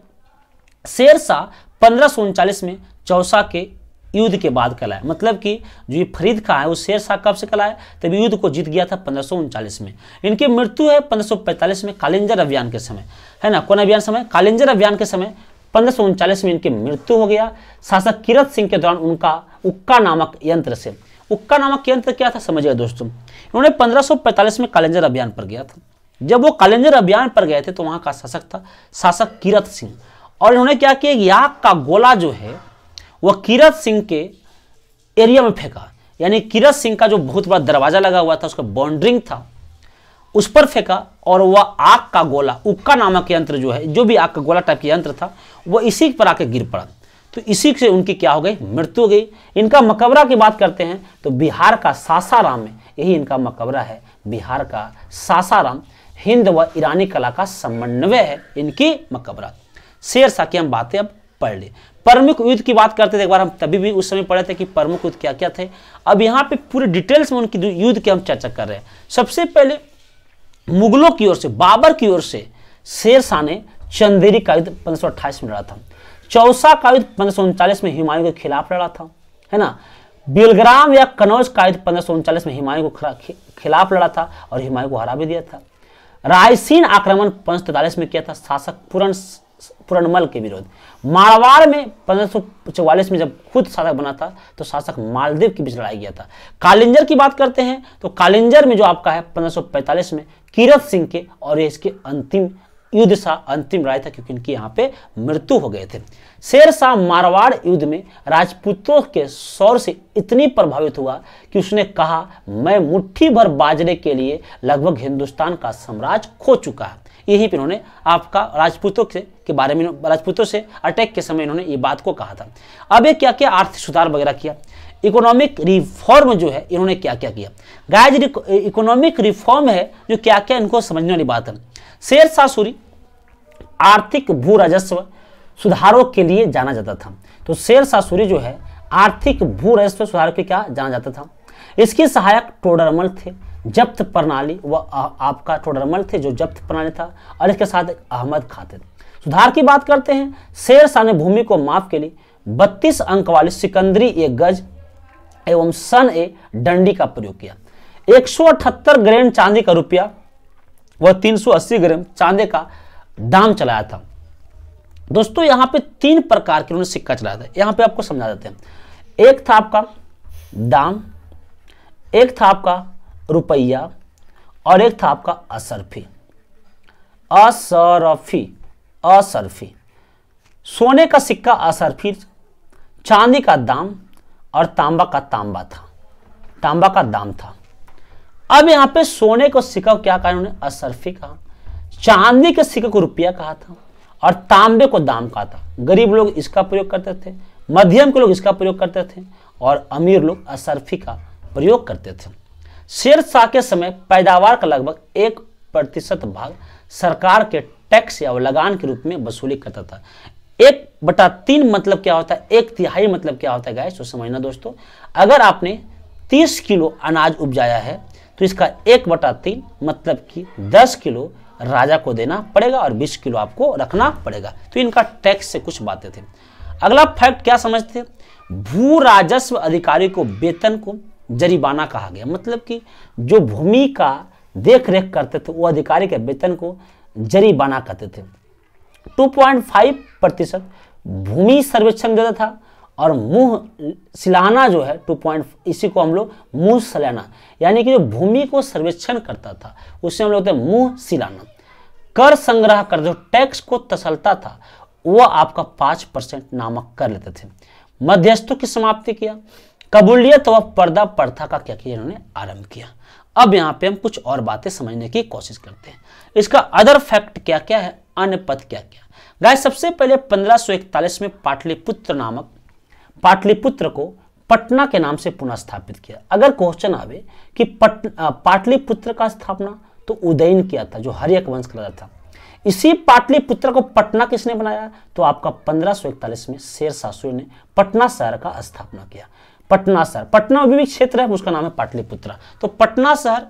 शेर शाह पंद्रह में चौसा के युद्ध के बाद कला है मतलब कि जो ये फरीद खां है वो शेर शाह कब से कला है तब युद्ध को जीत गया था पंद्रह में इनकी मृत्यु है 1545 में कालिंजर अभियान के समय है ना कौन अभियान समय कालिंजर अभियान के समय पंद्रह में इनकी मृत्यु हो गया शासक किरत सिंह के दौरान उनका उक्का नामक यंत्र से उक्का नामक यंत्र क्या था समझिएगा दोस्तों इन्होंने 1545 में कालेंजर अभियान पर गया था जब वो कालेंजर अभियान पर गए थे तो वहाँ का शासक था शासक किरत सिंह और इन्होंने क्या किया याक का गोला जो है वह किरत सिंह के एरिया में फेंका यानी किरत सिंह का जो बहुत बड़ा दरवाजा लगा हुआ था उसका बाउंड्रिंग था उस पर फेंका और वह आग का गोला उक्का नामक यंत्र जो है जो भी आग का गोला टाइप का यंत्र था वह इसी पर आके गिर पड़ा तो इसी से उनकी क्या हो गई मृत्यु हो गई इनका मकबरा की बात करते हैं तो बिहार का सासाराम में यही इनका मकबरा है बिहार का सासाराम हिंद व ईरानी कला का समन्वय है इनकी मकबरा शेर शाह की हम बातें अब पढ़ लें प्रमुख युद्ध की बात करते थे एक बार हम तभी भी उस समय पढ़े थे कि प्रमुख युद्ध क्या क्या थे अब यहाँ पे पूरे डिटेल्स में उनकी युद्ध की हम चर्चा कर रहे हैं सबसे पहले मुगलों की ओर से बाबर की ओर से शेर शाह ने चंदेरी का युद्ध पंद्रह में लड़ा था चौसा का युद्ध पंद्रह में हिमायू के खिलाफ लड़ा था है ना बेलग्राम या कनौज का युद्ध पंद्रह में हिमायू को खिलाफ लड़ा था और हिमायू को हरा भी दिया था रायसीन आक्रमण पंद्रह में किया था शासक पुरन पुरनमल के विरोध मारवाड़ में पंद्रह में जब खुद शासक बना था तो शासक मालदेव के बीच लड़ाई गया था कालिंजर की बात करते हैं तो कालिंजर में जो आपका है पंद्रह में कीरत सिंह के और ये इसके अंतिम युद्ध सा अंतिम राय था क्योंकि इनकी यहाँ पे मृत्यु हो गए थे शेर शाह मारवाड़ युद्ध में राजपूतों के शौर से इतनी प्रभावित हुआ कि उसने कहा मैं मुट्ठी भर बाजरे के लिए लगभग हिंदुस्तान का साम्राज्य खो चुका है यहीं पर इन्होंने आपका राजपूतों के, के बारे में राजपूतों से अटैक के समय इन्होंने ये बात को कहा था अब ये क्या क्या आर्थिक सुधार वगैरह किया इकोनॉमिक रिफॉर्म जो है इन्होंने क्या क्या किया गाइज इकोनॉमिक रिफॉर्म है जो क्या क्या इनको समझने वाली बात है शेर शाह आर्थिक भू राजस्व सुधारों के लिए जाना जाता था तो शेर शाह जो है आर्थिक भू राजस्व सुधारों के क्या जाना जाता था इसके सहायक टोडरमल थे जब्त प्रणाली व आपका टोडरमल थे जो जब्त प्रणाली था और इसके साथ अहमद खाते सुधार की बात करते हैं शेर शाह ने भूमि को माफ के लिए बत्तीस अंक वाले सिकंदरी एक गज एवं सन ए डंडी का प्रयोग किया 178 ग्राम चांदी का रुपया व 380 ग्राम चांदी का दाम चलाया था दोस्तों यहां पे तीन प्रकार के उन्होंने सिक्का चलाया था यहां पे आपको समझा देते हैं एक था आपका दाम एक था आपका रुपया और एक था आपका असरफी असरफी असरफी सोने का सिक्का असरफी चांदी का दाम और तांबा का तांबा था तांबा का दाम था अब यहाँ पे सोने को सिक्का क्या कहा उन्होंने असरफी कहा चांदी के सिक्के को रुपया कहा था और तांबे को दाम कहा था गरीब लोग इसका प्रयोग करते थे मध्यम के लोग इसका प्रयोग करते थे और अमीर लोग असरफी का प्रयोग करते थे शेर शाह के समय पैदावार का लगभग एक प्रतिशत भाग सरकार के टैक्स या लगान के रूप में वसूली करता था एक बटा तीन मतलब क्या होता है एक तिहाई मतलब क्या होता है गाय तो समझना दोस्तों अगर आपने तीस किलो अनाज उपजाया है तो इसका एक बटा तीन मतलब कि दस किलो राजा को देना पड़ेगा और बीस किलो आपको रखना पड़ेगा तो इनका टैक्स से कुछ बातें थे अगला फैक्ट क्या समझते हैं भू राजस्व अधिकारी को वेतन को जरीबाना कहा गया मतलब कि जो भूमि का देख रेख करते थे वो अधिकारी के वेतन को जरीबाना कहते थे 2.5 प्रतिशत भूमि सर्वेक्षण देता था और मुंह सिलाना जो है टू पॉइंट इसी को हम लोग मुंह सिलाना यानी कि जो भूमि को सर्वेक्षण करता था उससे हम लोग हैं मुंह सिलाना कर संग्रह कर जो टैक्स को तसलता था वह आपका पांच परसेंट नामक कर लेते थे मध्यस्थों की समाप्ति किया कबूलियत व पर्दा प्रथा का क्या किया इन्होंने आरंभ किया अब यहाँ पे हम कुछ और बातें समझने की कोशिश करते हैं इसका अदर फैक्ट क्या क्या है अन्य पद क्या क्या गाय सबसे पहले 1541 में पाटलिपुत्र नामक पाटलिपुत्र को पटना के नाम से पुनः स्थापित किया अगर क्वेश्चन आवे कि पट पाटलिपुत्र का स्थापना तो उदयन किया था जो हरियक वंश का राजा था इसी पाटलिपुत्र को पटना किसने बनाया तो आपका 1541 में शेर शाह ने पटना शहर का स्थापना किया पटना शहर पटना अभी भी क्षेत्र है उसका नाम है पाटलिपुत्र तो पटना शहर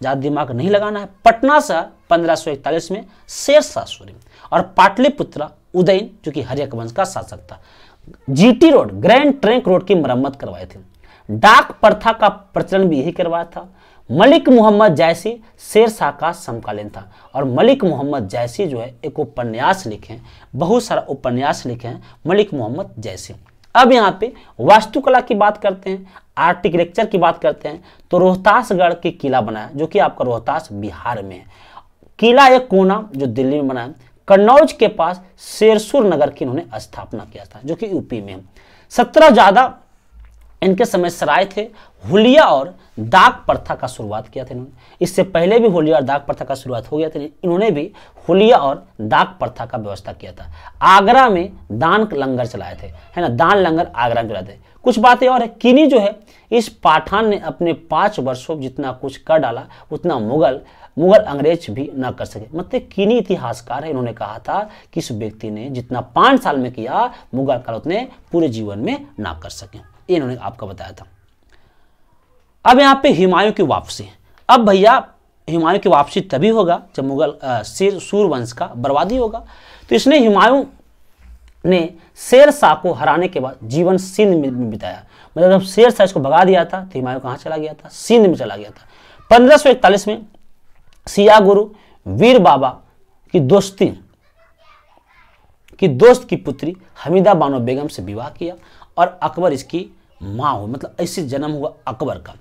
ज़्यादा दिमाग नहीं लगाना है पटना शहर पंद्रह में शेर शाह सूरी और पाटलिपुत्र उदयन जो कि हरियक वंश का शासक था GT road grand trunk road की मरम्मत करवाए थे डाक प्रथा का प्रचलन भी यही करवाया था मलिक मोहम्मद जैसी शेर शाह का समकालीन था और मलिक मोहम्मद जैसी जो है एक उपन्यास लिखे हैं बहुत सारा उपन्यास लिखे हैं मलिक मोहम्मद जैसी अब यहाँ पे वास्तुकला की बात करते हैं आर्टिटेक्चर की बात करते हैं तो रोहतासगढ़ के किला बना है जो कि आपका रोहतास बिहार में है किला एक कोना जो दिल्ली में बना है कन्नौज के पास शेरसुर नगर की इन्होंने स्थापना किया था जो कि यूपी में सत्रह ज़्यादा इनके समय सराय थे हुलिया और दाग प्रथा का शुरुआत किया था इन्होंने इससे पहले भी होलिया और दाग प्रथा का शुरुआत हो गया था इन्होंने भी होलिया और दाग प्रथा का व्यवस्था किया था आगरा में दान लंगर चलाए थे है ना दान लंगर आगरा में चलाए थे कुछ बातें और है किनी जो है इस पाठान ने अपने पाँच वर्षों में जितना कुछ कर डाला उतना मुगल मुगल अंग्रेज भी ना कर सके मतलब किनी इतिहासकार है इन्होंने कहा था कि इस व्यक्ति ने जितना पाँच साल में किया मुगल काल उतने पूरे जीवन में ना कर सके इन्होंने आपका बताया था अब यहाँ पे हिमायू की वापसी अब भैया हिमायू की वापसी तभी होगा जब मुगल सिर वंश का बर्बादी होगा तो इसने हिमायू ने शेर शाह को हराने के बाद जीवन सिंध में बिताया मतलब जब शेर शाह इसको भगा दिया था तो हिमायू कहाँ चला गया था सिंध में चला गया था पंद्रह में सिया गुरु वीर बाबा की दोस्ती की दोस्त की पुत्री हमीदा बानो बेगम से विवाह किया और अकबर इसकी माँ हो मतलब ऐसे जन्म हुआ अकबर का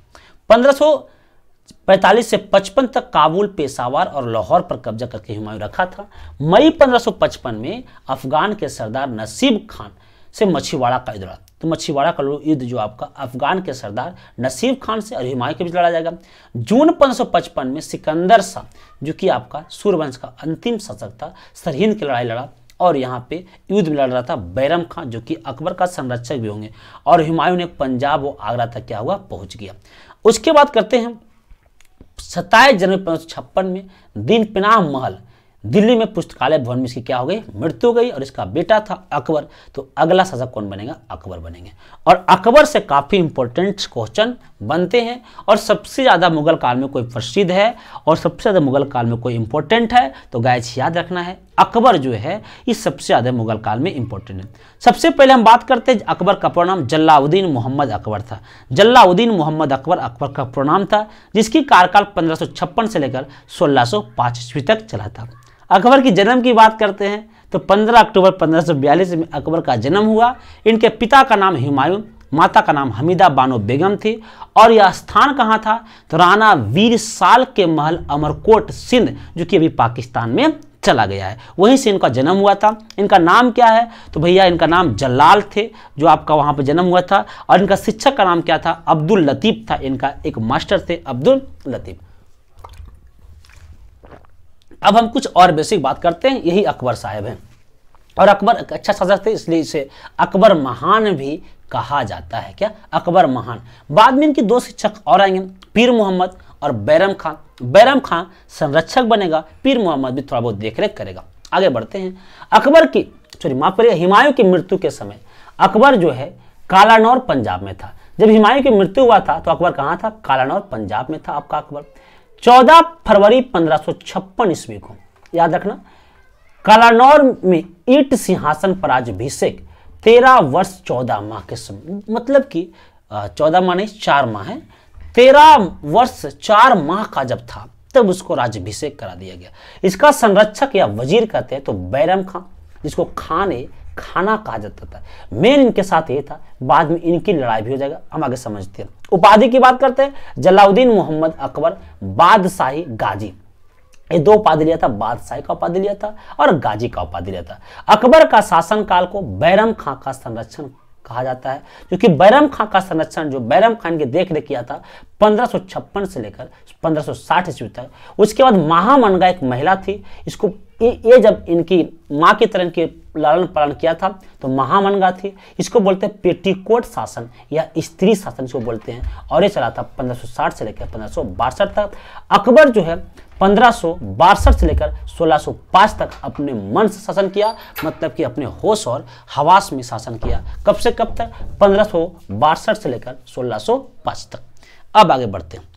पंद्रह 45 से 55 तक काबुल पेशावर और लाहौर पर कब्जा करके हुमायूं रखा था मई 1555 में अफगान के सरदार नसीब खान से मछीवाड़ा का युद्ध लड़ा तो मछीवाड़ा का युद्ध जो आपका अफगान के सरदार नसीब खान से और हिमायू के बीच लड़ा जाएगा जून 1555 में सिकंदर शाह जो कि आपका सूर्यवंश का अंतिम शासक था सरहिंद की लड़ाई लड़ा और यहाँ पे युद्ध में लड़ रहा था बैरम खान जो कि अकबर का संरक्षक भी होंगे और हिमायू ने पंजाब व आगरा तक क्या हुआ पहुंच गया उसके बाद करते हैं सत्ताईस जनवरी पंद्रह में दीन पिनाह महल दिल्ली में पुस्तकालय भवन में इसकी क्या हो गई मृत्यु हो गई और इसका बेटा था अकबर तो अगला शासक कौन बनेगा अकबर बनेंगे और अकबर से काफ़ी इंपॉर्टेंट क्वेश्चन बनते हैं और सबसे ज़्यादा मुगल काल में कोई प्रसिद्ध है और सबसे ज़्यादा मुगल काल में कोई इंपॉर्टेंट है तो गैच याद रखना है अकबर जो है ये सबसे ज़्यादा मुगल काल में इंपॉर्टेंट है सबसे पहले हम बात करते हैं अकबर का प्रणाम जलाउद्दीन मोहम्मद अकबर था जलाउद्दीन मोहम्मद अकबर अकबर का प्रणाम था जिसकी कार्यकाल पंद्रह से लेकर सोलह ईस्वी तक चला था अकबर की जन्म की बात करते हैं तो 15 अक्टूबर 1542 में अकबर का जन्म हुआ इनके पिता का नाम हुमायूं माता का नाम हमीदा बानो बेगम थी और यह स्थान कहाँ था तो राणा वीर साल के महल अमरकोट सिंध जो कि अभी पाकिस्तान में चला गया है वहीं से इनका जन्म हुआ था इनका नाम क्या है तो भैया इनका नाम जलाल थे जो आपका वहाँ पर जन्म हुआ था और इनका शिक्षक का नाम क्या था अब्दुल लतीफ़ था इनका एक मास्टर थे अब्दुल लतीफ़ अब हम कुछ और बेसिक बात करते हैं यही अकबर साहब हैं और अकबर एक अच्छा शासक थे इसलिए इसे अकबर महान भी कहा जाता है क्या अकबर महान बाद में इनके दो शिक्षक और आएंगे पीर मोहम्मद और बैरम खान बैरम खान संरक्षक बनेगा पीर मोहम्मद भी थोड़ा बहुत देख करेगा आगे बढ़ते हैं अकबर की सॉरी माफ करिए हिमायू की मृत्यु के समय अकबर जो है कालानौर पंजाब में था जब हिमायू की मृत्यु हुआ था तो अकबर कहाँ था कालानौर पंजाब में था आपका अकबर 14 फरवरी पंद्रह ईस्वी को याद रखना कलानौर में ईट सिंहासन पर आज अभिषेक तेरह वर्ष चौदह माह के समय मतलब कि चौदह माह नहीं चार माह है तेरह वर्ष चार माह का जब था तब उसको राजाभिषेक करा दिया गया इसका संरक्षक या वजीर कहते हैं तो बैरम खान जिसको खान ए खाना कहा जाता था मेन इनके साथ ये था बाद में इनकी लड़ाई भी हो जाएगा हम आगे समझते हैं उपाधि की बात करते हैं जलाउद्दीन मोहम्मद अकबर बादशाही गाजी ये दो उपाधि लिया था बादशाही का उपाधि लिया था और गाजी का उपाधि लिया था अकबर का शासनकाल को बैरम खां का संरक्षण कहा जाता है क्योंकि बैरम खां का संरक्षण जो बैरम खान की देख रेख किया था पंद्रह से लेकर 1560 ईस्वी तक उसके बाद महामनगा एक महिला थी इसको ये जब इनकी माँ की तरह के लालन पालन किया था तो महामनगा थी इसको बोलते हैं पेटीकोट शासन या स्त्री शासन इसको बोलते हैं और ये चला था 1560 से लेकर पंद्रह तक अकबर जो है पंद्रह से लेकर 1605 तक अपने मन से शासन किया मतलब कि अपने होश और हवास में शासन किया कब से कब तक पंद्रह से लेकर सोलह तक अब आगे बढ़ते हैं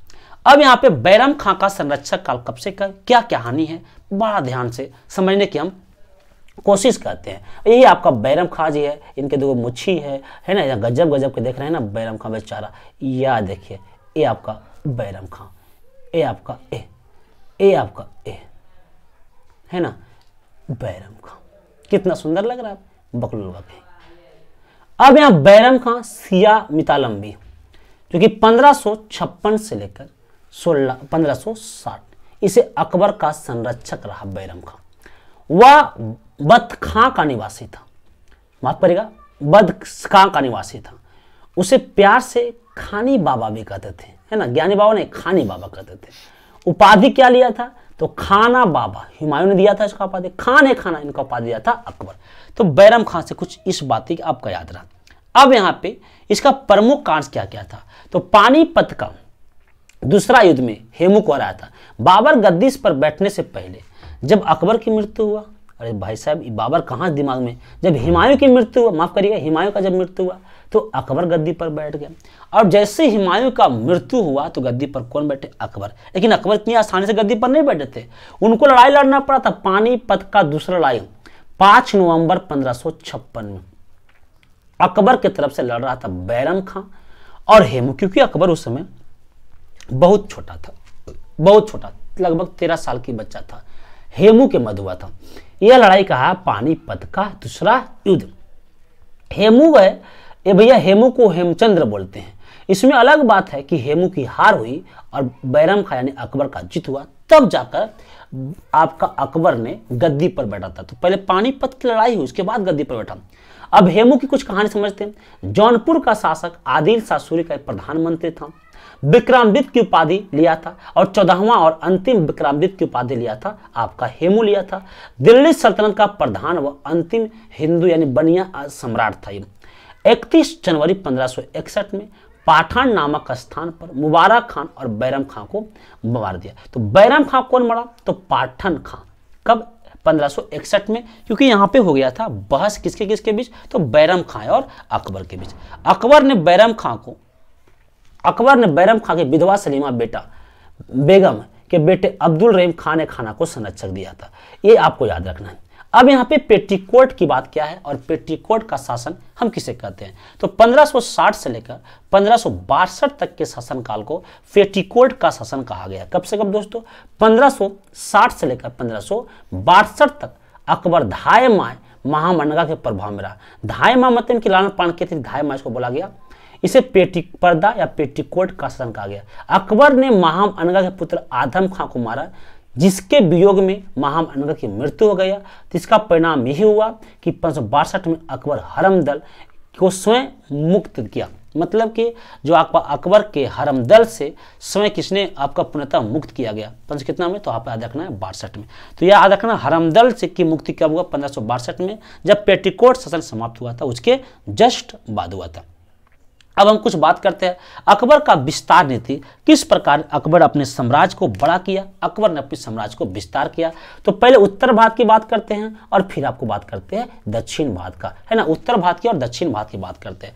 अब यहाँ पे बैरम खां का संरक्षक काल कब से कर क्या क्या हानि है बड़ा ध्यान से समझने की हम कोशिश करते हैं यही आपका बैरम खां जी है इनके दो मुच्छी है है ना गजब गजब के देख रहे हैं ना बैरम खां बेचारा या देखिए ये आपका बैरम खां ए आपका ए ए आपका ए है ना बैरम खां कितना सुंदर लग रहा है बकलुल अब यहाँ बैरम खां सिया मितालंबी जो कि पंद्रह से लेकर सोलह पंद्रह सो साठ इसे अकबर का संरक्षक रहा बैरम खां वह बद खां का निवासी था माफ करेगा बद खां का निवासी था उसे प्यार से खानी बाबा भी कहते थे है ना ज्ञानी बाबा ने खानी बाबा कहते थे उपाधि क्या लिया था तो खाना बाबा हिमायू ने दिया था इसका उपाधि खान है खाना इनका उपाधि दिया था अकबर तो बैरम खां से कुछ इस बात की आपका याद रहा अब यहाँ पे इसका प्रमुख कार्य क्या क्या था तो पानीपत का दूसरा युद्ध में हेमू को हराया था बाबर गद्दी पर बैठने से पहले जब अकबर की मृत्यु हुआ अरे भाई साहब बाबर कहाँ दिमाग में जब हिमायूं की मृत्यु हुआ माफ़ करिएगा हिमायूं का जब मृत्यु हुआ तो अकबर गद्दी पर बैठ गया और जैसे हिमायूं का मृत्यु हुआ तो गद्दी पर कौन बैठे अकबर लेकिन अकबर इतनी आसानी से गद्दी पर नहीं बैठे थे उनको लड़ाई लड़ना पड़ा था पानीपत का दूसरा लड़ाई पाँच नवंबर पंद्रह में अकबर की तरफ से लड़ रहा था बैरम खां और हेमू क्योंकि अकबर उस समय बहुत छोटा था बहुत छोटा लगभग तेरह साल की बच्चा था हेमू के मध हुआ था यह लड़ाई कहा पानीपत का दूसरा युद्ध हेमू है ये भैया हेमू को हेमचंद्र बोलते हैं इसमें अलग बात है कि हेमू की हार हुई और बैरम खा यानी अकबर का जीत हुआ तब जाकर आपका अकबर ने गद्दी पर बैठा था तो पहले पानीपत की लड़ाई हुई उसके बाद गद्दी पर बैठा अब हेमू की कुछ कहानी समझते हैं जौनपुर का शासक आदिल शाह सूर्य का प्रधानमंत्री था विक्रमादित्य की उपाधि लिया था और चौदहवा और अंतिम विक्रमादित्य की उपाधि लिया था आपका हेमू लिया था दिल्ली सल्तनत का प्रधान व अंतिम हिंदू यानी बनिया सम्राट था ये इकतीस जनवरी पंद्रह में पाठान नामक स्थान पर मुबारक खान और बैरम खां को मार दिया तो बैरम खां कौन मरा तो पाठन खां कब 1561 में क्योंकि यहाँ पे हो गया था बहस किसके किसके बीच तो बैरम खां और अकबर के बीच अकबर ने बैरम खां को अकबर ने बैरम खां के विधवा सलीमा बेटा बेगम के बेटे अब्दुल रहीम खान ने खाना को संरक्षक दिया था ये आपको याद रखना है अब यहाँ पे पेटीकोट की बात क्या है और पेटीकोट का शासन हम किसे कहते हैं तो 1560 से लेकर पंद्रह तक के शासनकाल को पेटीकोट का शासन कहा गया कब से कब दोस्तों 1560 से लेकर पंद्रह तक अकबर धाय माए महामंडगा के प्रभाव में रहा धाय माँ मतलब कि लालन पान के थे धाय माँ इसको बोला गया इसे पेटी पर्दा या पेटीकोट का शासन कहा गया अकबर ने महाम अनगा के पुत्र आदम खां को मारा जिसके वियोग में महाम अनगा की मृत्यु हो गया तो इसका परिणाम यही हुआ कि पाँच में अकबर हरम दल को स्वयं मुक्त किया मतलब कि जो आपका अकबर के हरम दल से स्वयं किसने आपका पूर्णतः मुक्त किया गया पंच कितना में तो आप याद रखना है बासठ में तो यह याद रखना हरमदल से की मुक्ति कब हुआ पंद्रह में जब पेटिकोट शासन समाप्त हुआ था उसके जस्ट बाद हुआ था अब हम कुछ बात करते हैं अकबर का विस्तार नीति किस प्रकार अकबर अपने साम्राज्य को बड़ा किया अकबर ने अपने साम्राज्य को विस्तार किया तो पहले उत्तर भारत की बात करते हैं और फिर आपको बात करते हैं दक्षिण भारत का है ना उत्तर भारत की और दक्षिण भारत की बात करते हैं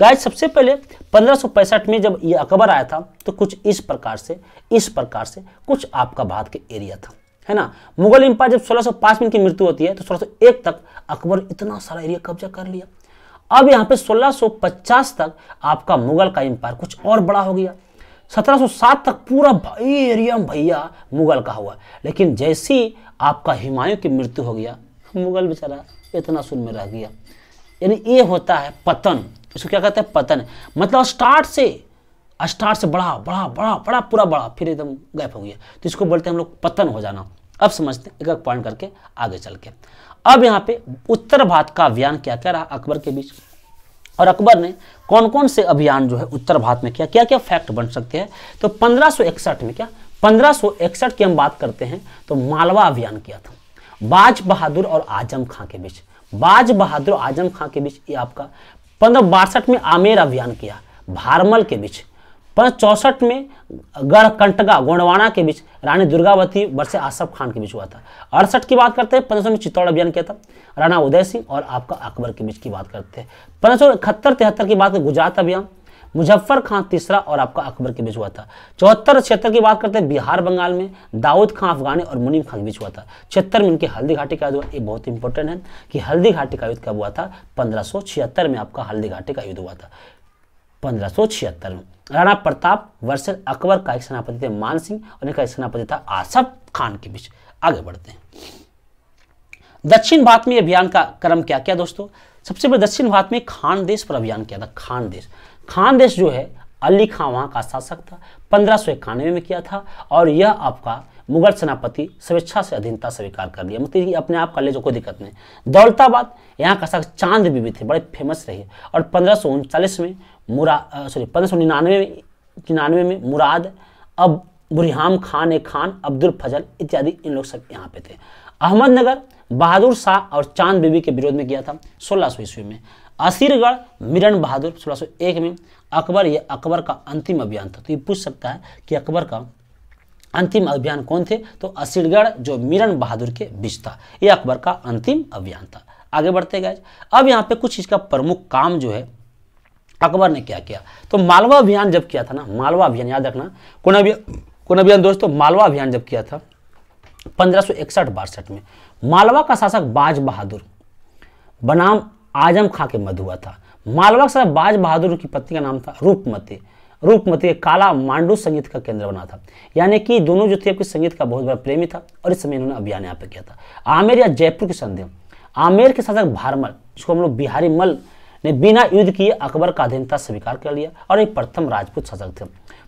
गाय सबसे पहले पंद्रह में जब ये अकबर आया था तो कुछ इस प्रकार से इस प्रकार से कुछ आपका भारत के एरिया था है ना मुगल एम्पायर जब 1605 में की मृत्यु होती है तो 1601 तक अकबर इतना सारा एरिया कब्जा कर लिया अब यहाँ पे 1650 तक आपका मुगल का एम्पायर कुछ और बड़ा हो गया 1707 तक पूरा भाई एरिया भैया मुगल का हुआ लेकिन जैसी आपका हिमायू की मृत्यु हो गया मुगल बेचारा इतना सुन में रह गया यानी ये होता है पतन इसको क्या कहते हैं पतन मतलब स्टार्ट से स्टार्ट से बड़ा बड़ा बड़ा बड़ा पूरा बड़ा फिर एकदम गैप हो गया तो इसको बोलते हैं हम लोग पतन हो जाना अब समझते एक एक पॉइंट करके आगे चल के अब यहाँ पे उत्तर भारत का अभियान क्या क्या रहा अकबर के बीच और अकबर ने कौन कौन से अभियान जो है उत्तर भारत में किया क्या क्या फैक्ट बन सकते हैं तो पंद्रह में क्या पंद्रह की हम बात करते हैं तो मालवा अभियान किया था बाज बहादुर और आजम खां के बीच बाज बहादुर आजम खां के बीच ये आपका पंद्रह बासठ में आमेर अभियान किया भारमल के बीच चौसठ में गढ़कंटगा गोंडवाना के बीच रानी दुर्गावती वर्षे आसफ खान के बीच हुआ था अड़सठ की बात करते हैं पंद्रह में चित्तौड़ अभियान किया था राणा उदय सिंह और आपका अकबर के बीच की बात करते हैं पंद्रह सौ इकहत्तर तिहत्तर की बात करें गुजरात अभियान मुजफ्फर खान तीसरा और आपका अकबर के बीच हुआ था चौहत्तर छिहत्तर की बात करते हैं बिहार बंगाल में दाऊद खान अफगानी और मुनीम खान के बीच हुआ था छिहत्तर में उनके हल्दी घाटी का युद्ध हुआ ये बहुत इंपॉर्टेंट है कि हल्दी घाटी का युद्ध कब हुआ था पंद्रह में आपका हल्दी घाटी का युद्ध हुआ था पंद्रह राणा प्रताप वर्सेस अकबर का एक सेनापति थे मान सिंह और इनका एक सेनापति था आसफ खान के बीच आगे बढ़ते हैं दक्षिण भारत में अभियान का क्रम क्या क्या दोस्तों सबसे पहले दक्षिण भारत में खान देश पर अभियान किया था खान देश खान देश जो है अली खान वहां का शासक था पंद्रह सौ इक्यानवे में किया था और यह आपका मुगल सेनापति स्वेच्छा से अधीनता स्वीकार कर लिया मतलब अपने आप कर ले जो कोई दिक्कत नहीं दौलताबाद यहाँ का शासक चांद बीबी थे बड़े फेमस रहे और पंद्रह में मुरा सॉरी पंद्रह सौ निन्यानवे निन्यानवे में मुराद अब बुरहाम खान ए खान अब्दुल फजल इत्यादि इन लोग सब यहाँ पे थे अहमदनगर बहादुर शाह और चांद बीबी के विरोध में किया था सोलह सौ ईस्वी में असीरगढ़ मिरन बहादुर सोलह सौ एक में अकबर ये अकबर का अंतिम अभियान था तो ये पूछ सकता है कि अकबर का अंतिम अभियान कौन थे तो असीरगढ़ जो मिरन बहादुर के बीच था ये अकबर का अंतिम अभियान था आगे बढ़ते गए अब यहाँ पे कुछ इसका प्रमुख काम जो है अकबर ने क्या किया तो मालवा अभियान जब किया था ना मालवा अभियान याद रखना कौन अभियान कौन अभियान दोस्तों तो मालवा अभियान जब किया था पंद्रह सौ इकसठ में मालवा का शासक बाज बहादुर बनाम आजम खां के मध हुआ था मालवा का बाज बहादुर की पत्नी का नाम था रूपमती रूपमती काला मांडू संगीत का केंद्र बना था यानी कि दोनों जो थे आपके संगीत का बहुत बड़ा प्रेमी था और इस समय इन्होंने अभियान यहाँ पे किया था आमेर या जयपुर के संदेह आमेर के शासक भारमल जिसको हम लोग बिहारी मल ने बिना युद्ध किए अकबर का अधीनता स्वीकार कर लिया और एक प्रथम राजपूत शासक थे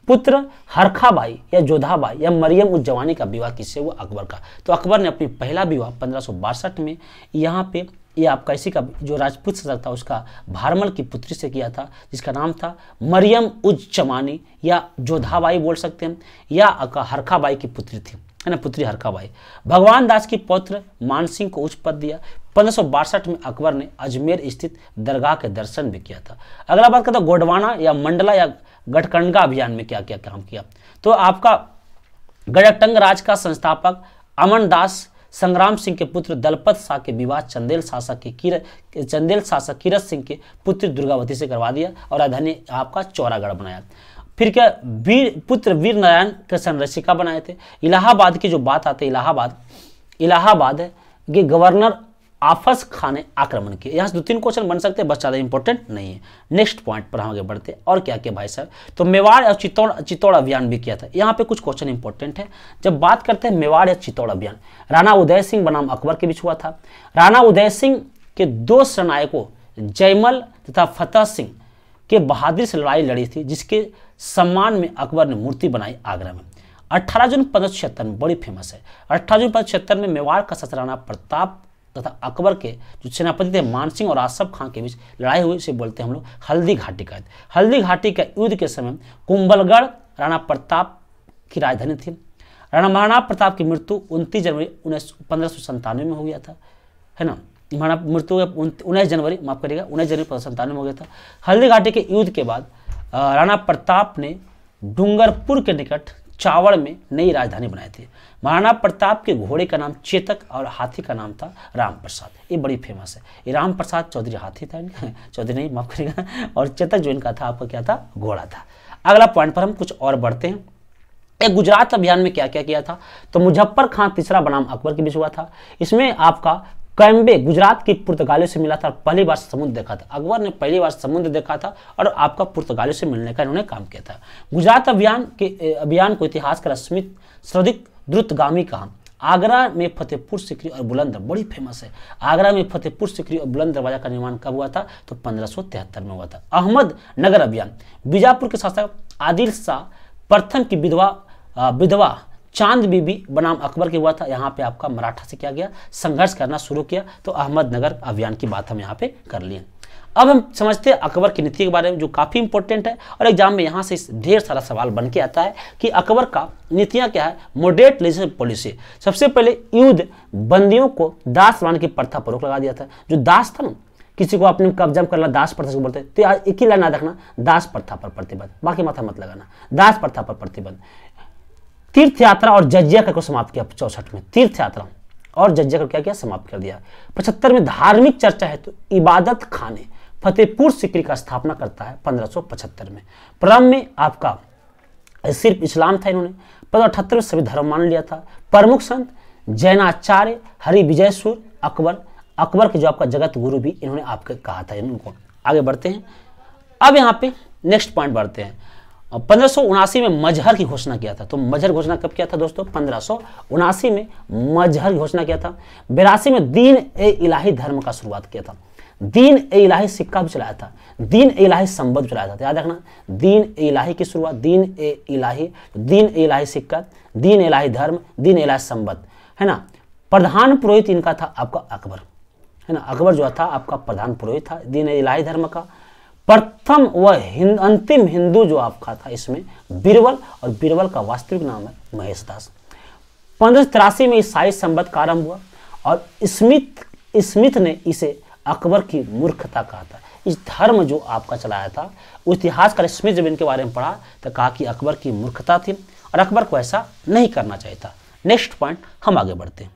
पुत्र हरखाबाई या जोधाबाई या मरियम उज जवानी का विवाह किससे हुआ अकबर का तो अकबर ने अपनी पहला विवाह पंद्रह में यहाँ पे ये आपका इसी का जो राजपूत शासक था उसका भारमल की पुत्री से किया था जिसका नाम था मरियम उज चमानी या जोधाबाई बोल सकते हैं या अका हरखाबाई की पुत्री थी है ना पुत्री हरखाबाई भगवान दास की पौत्र मानसिंह को उच्च पद दिया पंद्रह में अकबर ने अजमेर स्थित दरगाह के दर्शन भी किया था अगला बात करते गोडवाना या मंडला या गठकंडा अभियान में क्या क्या काम किया तो आपका गडकटंग राज का संस्थापक अमन दास संग्राम सिंह के पुत्र दलपत शाह के विवाह चंदेल शासक के किर चंदेल शासक किरत सिंह के पुत्र दुर्गावती से करवा दिया और राजधानी आपका चौरागढ़ बनाया फिर क्या वीर पुत्र वीर नारायण के संरक्षिका बनाए थे इलाहाबाद की जो बात आती है इलाहाबाद इलाहाबाद के गवर्नर आफस खान ने आक्रमण किया यहाँ से दो तीन क्वेश्चन बन सकते हैं बस ज़्यादा इंपॉर्टेंट नहीं है नेक्स्ट पॉइंट पर हम आगे बढ़ते हैं और क्या किया भाई साहब तो मेवाड़ और चित्तौड़ चित्तौड़ अभियान भी किया था यहाँ पे कुछ क्वेश्चन इंपॉर्टेंट है जब बात करते हैं मेवाड़ या चित्तौड़ अभियान राणा उदय सिंह बनाम अकबर के बीच हुआ था राणा उदय सिंह के दो शरणायकों जयमल तथा फतेह सिंह के बहादुर से लड़ाई लड़ी थी जिसके सम्मान में अकबर ने मूर्ति बनाई आगरा में अठारह जून पंद्रह में बड़ी फेमस है अठारह जून पंद्रह में मेवाड़ का ससराना प्रताप तथा अकबर के जो सेनापति थे मानसिंह और आसफ खां के बीच लड़ाई हुई इसे बोलते हैं हम लोग हल्दी घाटी का हल्दी घाटी का युद्ध के समय कुंभलगढ़ राणा प्रताप की राजधानी थी राणा महाराणा प्रताप की मृत्यु उनतीस जनवरी उन्नीस पंद्रह में हो गया था है ना महाराणा मृत्यु उन्नीस जनवरी माफ करिएगा उन्नीस जनवरी पंद्रह संतानवे में हो गया था हल्दी घाटी के युद्ध के बाद राणा प्रताप ने डूंगरपुर के निकट चावड़ में नई राजधानी बनाई थी महाराणा प्रताप के घोड़े का नाम चेतक और हाथी का नाम था राम प्रसाद ये बड़ी फेमस है ये राम प्रसाद चौधरी हाथी था इनका चौधरी नहीं माफ करेगा और चेतक जो इनका था आपका क्या था घोड़ा था अगला पॉइंट पर हम कुछ और बढ़ते हैं एक गुजरात अभियान में क्या क्या किया था तो मुजफ्फर खान तीसरा बनाम अकबर के बीच हुआ था इसमें आपका कैम्बे गुजरात की पुर्तगालियों से मिला था पहली बार समुद्र देखा था अकबर ने पहली बार समुद्र देखा था और आपका पुर्तगालियों से मिलने का इन्होंने काम किया था गुजरात अभियान के अभियान को इतिहास का रश्मित श्रद्धिक द्रुतगामी कहाँ आगरा में फतेहपुर सिकरी और बुलंद बड़ी फेमस है आगरा में फतेहपुर सिकरी और बुलंद दरवाजा का निर्माण कब हुआ था तो पंद्रह में हुआ था अहमद नगर अभियान बीजापुर के शासक आदिल शाह प्रथम की विधवा विधवा चांद बीबी बनाम अकबर के हुआ था यहाँ पे आपका मराठा से क्या गया संघर्ष करना शुरू किया तो अहमदनगर अभियान की बात हम यहाँ पे कर लिए अब हम समझते हैं अकबर की नीति के बारे में जो काफ़ी इंपॉर्टेंट है और एग्जाम में यहाँ से ढेर सारा सवाल बन के आता है कि अकबर का नीतियाँ क्या है मोडरेट लेजन पॉलिसी सबसे पहले युद्ध बंदियों को दास मान की प्रथा पर रोक लगा दिया था जो दास था ना किसी को अपने कब्जा कर ला दास प्रथा को बोलते तो एक ही लाइन याद रखना दास प्रथा पर प्रतिबंध बाकी माथा मत लगाना दास प्रथा पर प्रतिबंध तीर्थ यात्रा और जजिया का को समाप्त किया चौसठ में तीर्थ यात्रा और जज्जा को क्या किया समाप्त कर दिया पचहत्तर में धार्मिक चर्चा है तो इबादत खाने फतेहपुर सिकरी का स्थापना करता है 1575 में प्रारंभ में आपका सिर्फ इस्लाम था इन्होंने पंद्रह में सभी धर्म मान लिया था प्रमुख संत जैनाचार्य हरि विजयसुर अकबर अकबर के जो आपका जगत गुरु भी इन्होंने आपके कहा था इनको आगे बढ़ते हैं अब यहाँ पे नेक्स्ट पॉइंट बढ़ते हैं पंद्रह में मजहर की घोषणा किया था तो मजहर घोषणा कब किया था दोस्तों पंद्रह में मजहर घोषणा किया था बिरासी में दीन ए इलाही धर्म का शुरुआत किया था दीन इलाही सिक्का भी चलाया था दीन इलाही संबद भी चलाया था याद रखना दीन इलाही की शुरुआत दीन ए इलाही दीन इलाही सिक्का दीन इलाही धर्म दीन इलाही संबद है ना प्रधान पुरोहित इनका था आपका अकबर है ना अकबर जो था आपका प्रधान पुरोहित था दीन इलाही धर्म का प्रथम व हिंद, अंतिम हिंदू जो आपका था इसमें बीरबल और बीरबल का वास्तविक नाम है महेश दास पंद्रह तिरासी में ईसाई संबद्ध का आरंभ हुआ और स्मिथ स्मिथ ने इसे अकबर की मूर्खता कहा था इस धर्म जो आपका चलाया था उस इतिहासकार स्मिथ जब इनके बारे में पढ़ा तो कहा कि अकबर की मूर्खता थी और अकबर को ऐसा नहीं करना चाहिए था नेक्स्ट पॉइंट हम आगे बढ़ते हैं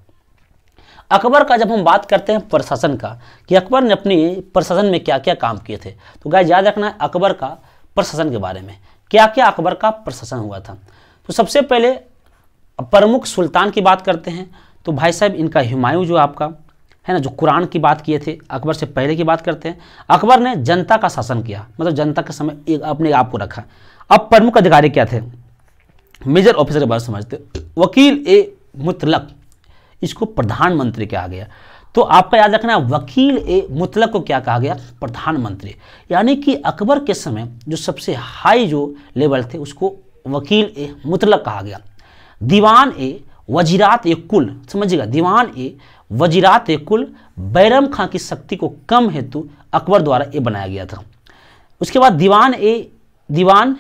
अकबर का जब हम बात करते हैं प्रशासन का कि अकबर ने अपने प्रशासन में क्या क्या काम किए थे तो गाय याद रखना है अकबर का प्रशासन के बारे में क्या क्या अकबर का प्रशासन हुआ था तो सबसे पहले प्रमुख सुल्तान की बात करते हैं तो भाई साहब इनका हुमायूं जो आपका है ना जो कुरान की बात किए थे अकबर से पहले की बात करते हैं अकबर ने जनता का शासन किया मतलब जनता के समय एक अपने आप को रखा अब प्रमुख अधिकारी क्या थे मेजर ऑफिसर के बारे में समझते वकील ए मुतलक इसको प्रधानमंत्री कहा गया तो आपका याद रखना है वकील ए मुतलक को क्या कहा गया प्रधानमंत्री यानी कि अकबर के समय जो सबसे हाई जो लेवल थे उसको वकील ए मुतलक कहा गया दीवान ए वजीरात ए कुल समझिएगा दीवान ए वजीरात कुल बैरम खां की शक्ति को कम हेतु अकबर द्वारा ये बनाया गया था उसके बाद दीवान ए दीवान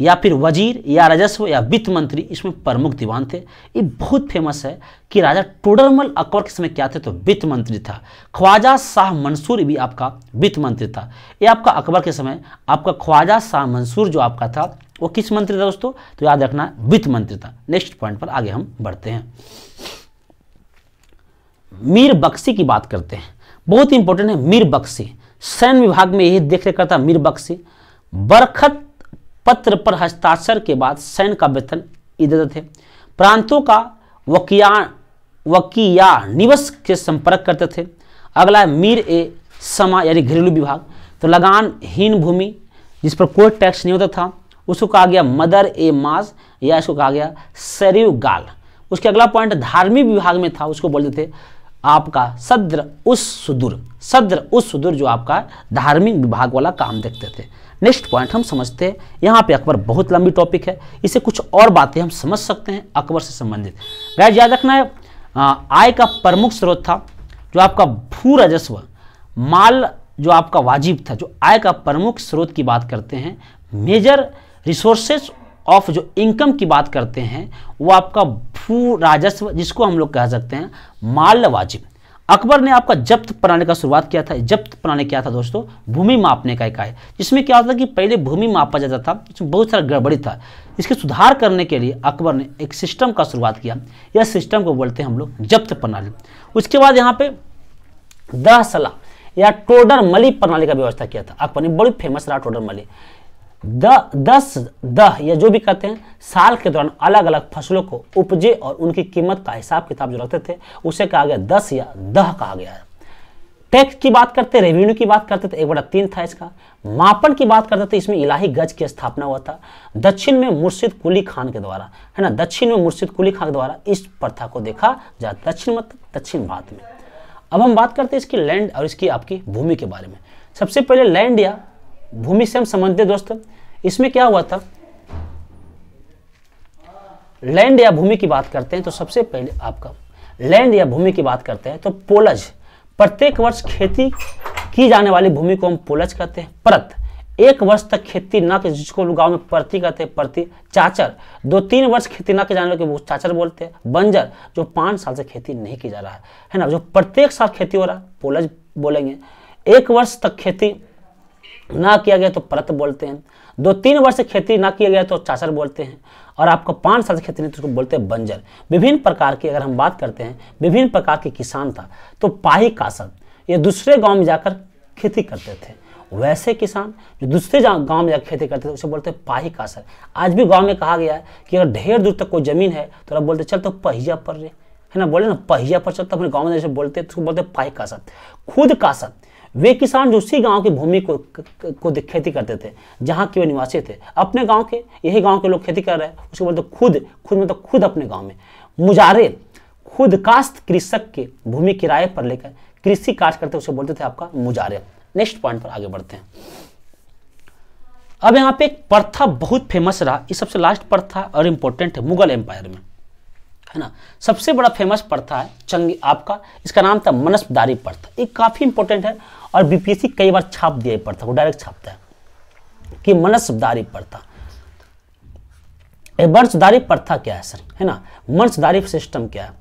या फिर वजीर या राजस्व या वित्त मंत्री इसमें प्रमुख दीवान थे ये बहुत फेमस है कि राजा टोडरमल अकबर के समय क्या थे तो वित्त मंत्री था ख्वाजा शाह मंसूर भी आपका वित्त मंत्री था ये आपका अकबर के समय आपका ख्वाजा शाह मंसूर जो आपका था वो किस मंत्री था दोस्तों तो याद रखना वित्त मंत्री था नेक्स्ट पॉइंट पर आगे हम बढ़ते हैं मीर बक्सी की बात करते हैं बहुत इंपॉर्टेंट है मीर बक्सी सैन्य विभाग में यही देख रेख करता मीर बक्सी बरखत पत्र पर हस्ताक्षर के बाद सैन्य का वेतन इधर थे प्रांतों का वकिया वकिया निवस के संपर्क करते थे अगला है मीर ए समा यानी घरेलू विभाग तो लगानहीन भूमि जिस पर कोई टैक्स नहीं होता था उसको कहा गया मदर ए मास या इसको कहा गया सरयू गाल उसके अगला पॉइंट धार्मिक विभाग में था उसको बोलते थे आपका सद्र उस सुदूर सद्र उस सुदूर जो आपका धार्मिक विभाग वाला काम देखते थे नेक्स्ट पॉइंट हम समझते हैं यहाँ पे अकबर बहुत लंबी टॉपिक है इसे कुछ और बातें हम समझ सकते हैं अकबर से संबंधित गैर याद रखना है आय का प्रमुख स्रोत था जो आपका भू राजस्व माल जो आपका वाजिब था जो आय का प्रमुख स्रोत की बात करते हैं मेजर रिसोर्सेज ऑफ जो इनकम की बात करते हैं वो आपका भू राजस्व जिसको हम लोग कह सकते हैं माल वाजिब अकबर ने आपका जब्त प्रणाली का शुरुआत किया था जब्त प्रणाली क्या था दोस्तों भूमि मापने का इकाई जिसमें क्या होता था कि पहले भूमि मापा जाता था इसमें बहुत सारा गड़बड़ी था इसके सुधार करने के लिए अकबर ने एक सिस्टम का शुरुआत किया यह सिस्टम को बोलते हैं हम लोग जब्त प्रणाली उसके बाद यहाँ पे दहसला या टोडर मली प्रणाली का व्यवस्था किया था अकबर ने बड़ी फेमस रहा टोडर मली द दस दह या जो भी कहते हैं साल के दौरान अलग अलग फसलों को उपजे और उनकी कीमत का हिसाब किताब जो रखते थे उसे कहा गया दस या दह कहा गया है टैक्स की बात करते रेवेन्यू की बात करते तो एक बड़ा तीन था इसका मापन की बात करते तो इसमें इलाही गज की स्थापना हुआ था दक्षिण में मुर्शिद कुली खान के द्वारा है ना दक्षिण में मुर्शिद कुली खान के द्वारा इस प्रथा को देखा जा दक्षिण मत दक्षिण भारत में अब हम बात करते हैं इसकी लैंड और इसकी आपकी भूमि के बारे में सबसे पहले लैंड या भूमि से हम समझते दोस्तों इसमें क्या हुआ था लैंड या भूमि की बात करते हैं तो सबसे पहले आपका लैंड या भूमि की बात करते हैं तो पोलज प्रत्येक वर्ष खेती की जाने वाली भूमि को हम पोलज कहते हैं परत एक वर्ष तक खेती ना के जिसको गांव में परती कहते हैं परती चाचर दो तीन वर्ष खेती ना के जाने के वो चाचर बोलते हैं बंजर जो पाँच साल से खेती नहीं की जा रहा है है ना जो प्रत्येक साल खेती हो रहा है पोलज बोलेंगे एक वर्ष तक खेती ना किया गया तो परत बोलते हैं दो तीन वर्ष खेती ना किया गया तो चाचर बोलते हैं और आपको पाँच साल से खेती नहीं तो उसको बोलते हैं बंजर विभिन्न प्रकार की अगर हम बात करते हैं विभिन्न प्रकार के किसान था तो पाही कासद ये दूसरे गाँव में जाकर खेती करते थे वैसे किसान जो दूसरे गांव में जाकर खेती करते थे उसे बोलते हैं पाही कासर आज भी गाँव में कहा गया है कि अगर ढेर दूर तक कोई जमीन है तो आप बोलते चल तो पहिया पर रे है ना बोले ना पहिया पर चल तो अपने गाँव में जैसे बोलते तो बोलते पाही कासत खुद कासत वे किसान जो उसी गांव की भूमि को को खेती करते थे जहां के वे निवासी थे अपने गांव के यही गांव के लोग खेती कर रहे हैं उसके बोलते तो खुद खुद मतलब खुद अपने गांव में मुजारे खुद कास्त कृषक के भूमि किराए पर लेकर कृषि कार्य करते उसे बोलते थे आपका मुजारे नेक्स्ट पॉइंट पर आगे बढ़ते हैं अब यहाँ पे एक प्रथा बहुत फेमस रहा ये सबसे लास्ट प्रथा और इम्पोर्टेंट है मुगल एम्पायर में है ना सबसे बड़ा फेमस प्रथा है चंगी आपका इसका नाम था मनसदारी प्रथा ये काफ़ी इंपॉर्टेंट है और बीपीएससी कई बार छाप दिया प्रथा को डायरेक्ट छापता है कि मनसदारी प्रथा वंशदारी प्रथा क्या है सर है ना वंशदारी सिस्टम क्या है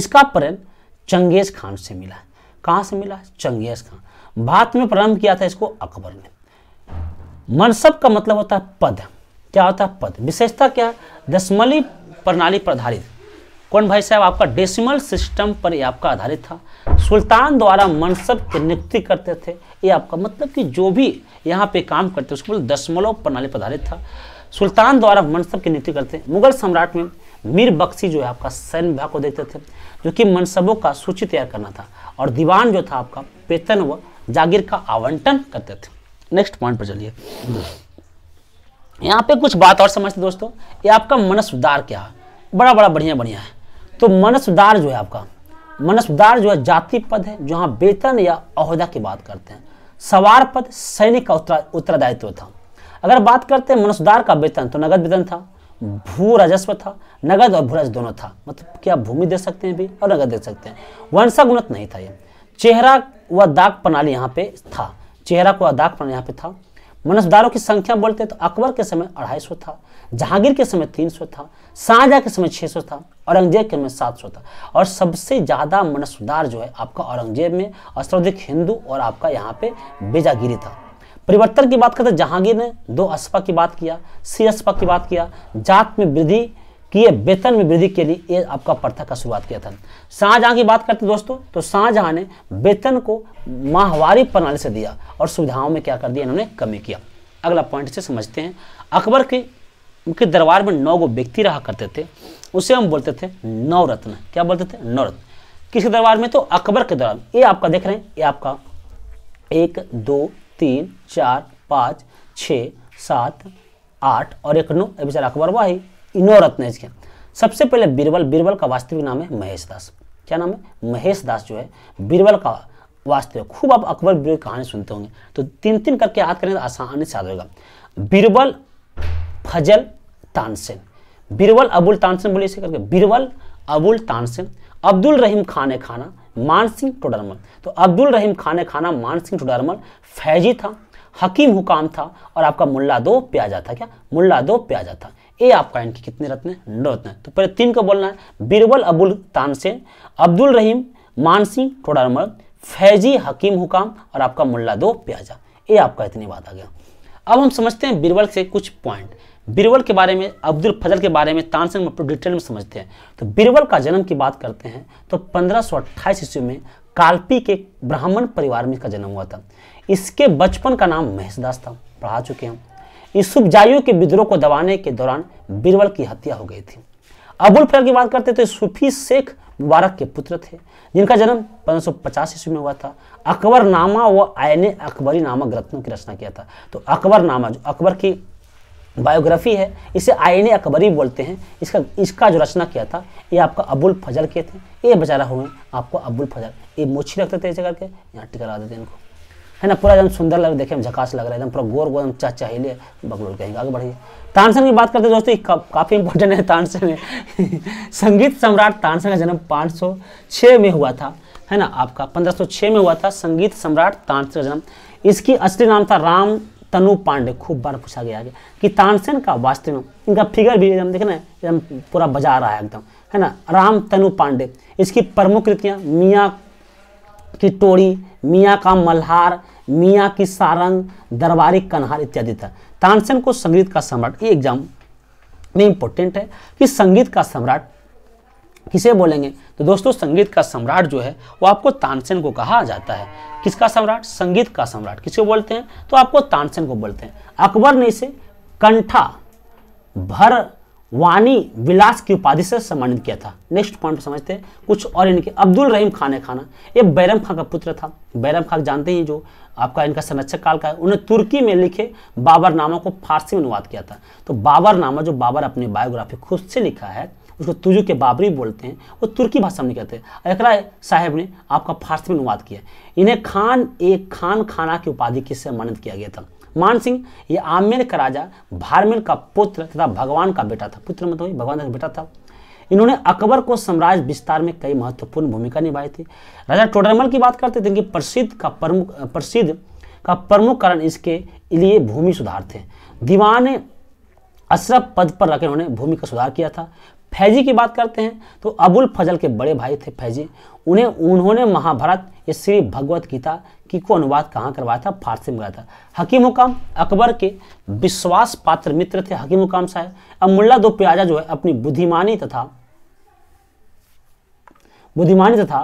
इसका प्रण चंगेज खान से मिला है कहाँ से मिला चंगेज खान भारत में प्रारंभ किया था इसको अकबर ने मनसब का मतलब होता है पद क्या होता है पद विशेषता क्या है दशमलव प्रणाली पर आधारित कौन भाई साहब आपका डेसिमल सिस्टम पर ये आपका आधारित था सुल्तान द्वारा मनसब की नियुक्ति करते थे ये आपका मतलब कि जो भी यहाँ पे काम करते उसके बोले दशमलव प्रणाली पर आधारित था सुल्तान द्वारा मनसब की नियुक्ति करते मुगल सम्राट में मीर बख्शी जो है आपका सैन्य विभाग को देखते थे जो कि मनसबों का सूची तैयार करना था और दीवान जो था आपका वेतन व जागीर का आवंटन करते थे नेक्स्ट पॉइंट पर चलिए यहाँ पे कुछ बात और समझते दोस्तों ये आपका मनस क्या है बड़ा बड़ा बढ़िया बढ़िया है तो मनसदार जो है आपका मनसदार जो है जाति पद है हाँ वेतन या अहदा की बात करते हैं सवार पद सैनिक का उत्तरदायित्व था अगर बात करते हैं मनसदार का वेतन तो नगद वेतन था भू राजस्व था नगद और भूराज दोनों था मतलब क्या भूमि दे सकते हैं भी और नगद दे सकते हैं वंशागुणत नहीं था ये चेहरा व दाग प्रणाली यहाँ पे था चेहरा को दाग प्रणाली यहाँ पे था मनसदारों की संख्या बोलते तो अकबर के समय अढ़ाई सौ था जहांगीर के समय तीन सौ था शाहजहाँ के समय छः सौ था औरंगजेब के समय सात सौ था और सबसे ज़्यादा मनसदार जो है आपका औरंगजेब में अस्त्रोधिक हिंदू और आपका यहाँ पे बेजागिरी था परिवर्तन की बात करते तो जहांगीर ने दो अस्पा की बात किया सी अस्पा की बात किया जात में वृद्धि ये वेतन में वृद्धि के लिए ये आपका प्रथा का शुरुआत किया था शाहजहां की बात करते दोस्तों तो शाहजहां ने वेतन को माहवारी प्रणाली से दिया और सुविधाओं में क्या कर दिया इन्होंने कमी किया अगला पॉइंट से समझते हैं अकबर के उनके दरबार में नौ गो व्यक्ति रहा करते थे उसे हम बोलते थे नवरत्न क्या बोलते थे नवरत्न किसके दरबार में तो अकबर के दरबार ये आपका देख रहे हैं ये आपका एक दो तीन चार पाँच छ सात आठ और एक नौ अभी सर अकबर वाही इनो रत्न इसके सबसे पहले बीरबल बीरबल का वास्तविक नाम है महेश दास क्या नाम है महेश दास जो है बीरबल का वास्तव खूब आप अकबर बीरबल कहानी सुनते होंगे तो तीन तीन करके याद करें तो आसानी से याद होगा बीरबल फजल तानसेन बीरबल अबुल तानसेन बोले इसे करके बीरबल अबुल तानसेन अब्दुल रहीम खान है खाना मान सिंह टोडरमल तो अब्दुल रहीम खान है खाना मान सिंह टोडरमल फैजी था हकीम हुकाम था और आपका मुल्ला दो प्याजा था क्या मुल्ला दो प्याजा था ए आपका इनके कितने रत्न है नौ रत्न है तो पहले तीन को बोलना है बीरबल अबुल तानसेन अब्दुल रहीम मानसिंह टोडारमल फैजी हकीम हुकाम और आपका मुल्ला दो प्याजा ये आपका इतनी बात आ गया अब हम समझते हैं बीरबल से कुछ पॉइंट बीरबल के बारे में अब्दुल फजल के बारे में तानसेन में डिटेल में समझते हैं तो बीरबल का जन्म की बात करते हैं तो 1528 ईस्वी में कालपी के ब्राह्मण परिवार में इसका जन्म हुआ था इसके बचपन का नाम महेशदास था पढ़ा चुके हैं जायु के विद्रोह को दबाने के दौरान बिरवल की हत्या हो गई थी अबुल फजल की बात करते तो सूफी शेख मुबारक के पुत्र थे जिनका जन्म पंद्रह सौ पचास ईस्वी में हुआ था अकबर नामा व आयने अकबरी नामक ग्रंथों की रचना किया था तो अकबर नामा जो अकबर की बायोग्राफी है इसे आयन अकबरी बोलते हैं इसका इसका जो रचना किया था ये आपका अबुल फजल के थे ये बेचारा हुए आपको अबुल फजल ये मोछी रखते थे ऐसे करके यहाँ टिका देते इनको है ना पूरा एकदम सुंदर लग देखे झकास लग रहा है एकदम पूरा गोर गोर चाह चाहिए बगलोल कहेंगे आगे बढ़िए तानसेन की बात करते दोस्तों का, काफ़ी इंपॉर्टेंट है तानसेन संगीत सम्राट तानसेन का जन्म पाँच में हुआ था है ना आपका पंद्रह में हुआ था संगीत सम्राट तानसेन का जन्म इसकी असली नाम था राम तनु पांडे खूब बार पूछा गया है कि तानसेन का वास्तव में इनका फिगर भी एकदम देखना ना एकदम पूरा बजा रहा है एकदम है ना राम तनु पांडे इसकी प्रमुख कृतियाँ मियाँ की टोड़ी मियाँ का मल्हार मियाँ की सारंग दरबारी कन्हार इत्यादि था तानसेन को संगीत का सम्राट ये एग्जाम में इम्पोर्टेंट है कि संगीत का सम्राट किसे बोलेंगे तो दोस्तों संगीत का सम्राट जो है वो आपको तानसेन को कहा जाता है किसका सम्राट संगीत का सम्राट किसे बोलते हैं तो आपको तानसेन को बोलते हैं अकबर ने इसे कंठा भर वानी विलास की उपाधि से सम्मानित किया था नेक्स्ट पॉइंट समझते हैं कुछ और इनके अब्दुल रहीम खान है खाना ये बैरम खां का पुत्र था बैरम खां जानते ही जो आपका इनका संरक्षक काल का है उन्हें तुर्की में लिखे बाबरनामा को फारसी में अनुवाद किया था तो बाबरनामा जो बाबर अपनी बायोग्राफी खुद से लिखा है उसको तुजु के बाबरी बोलते हैं वो तुर्की भाषा में कहते हैं एक साहेब ने आपका फारसी में अनुवाद किया इन्हें खान एक खान खाना की उपाधि किससे सम्मानित किया गया था मान सिंह ये आमेर का राजा भारमेर का पुत्र तथा भगवान का बेटा था पुत्र मतलब भगवान का बेटा था इन्होंने अकबर को साम्राज्य विस्तार में कई महत्वपूर्ण भूमिका निभाई थी राजा टोडरमल की बात करते थे इनकी प्रसिद्ध का प्रमुख प्रसिद्ध का प्रमुख कारण इसके लिए भूमि सुधार थे दीवान अशरफ पद पर रखे उन्होंने भूमि का सुधार किया था फैजी की बात करते हैं तो अबुल फजल के बड़े भाई थे फैजी उन्हें उन्होंने महाभारत या श्री भगवत गीता कि को अनुवाद कहाँ करवाया था फारसी में करवाया था हकीम हुकाम अकबर के विश्वास पात्र मित्र थे हकीम हुकाम साहब अब मुल्ला दो प्याजा जो है अपनी बुद्धिमानी तथा बुद्धिमानी तथा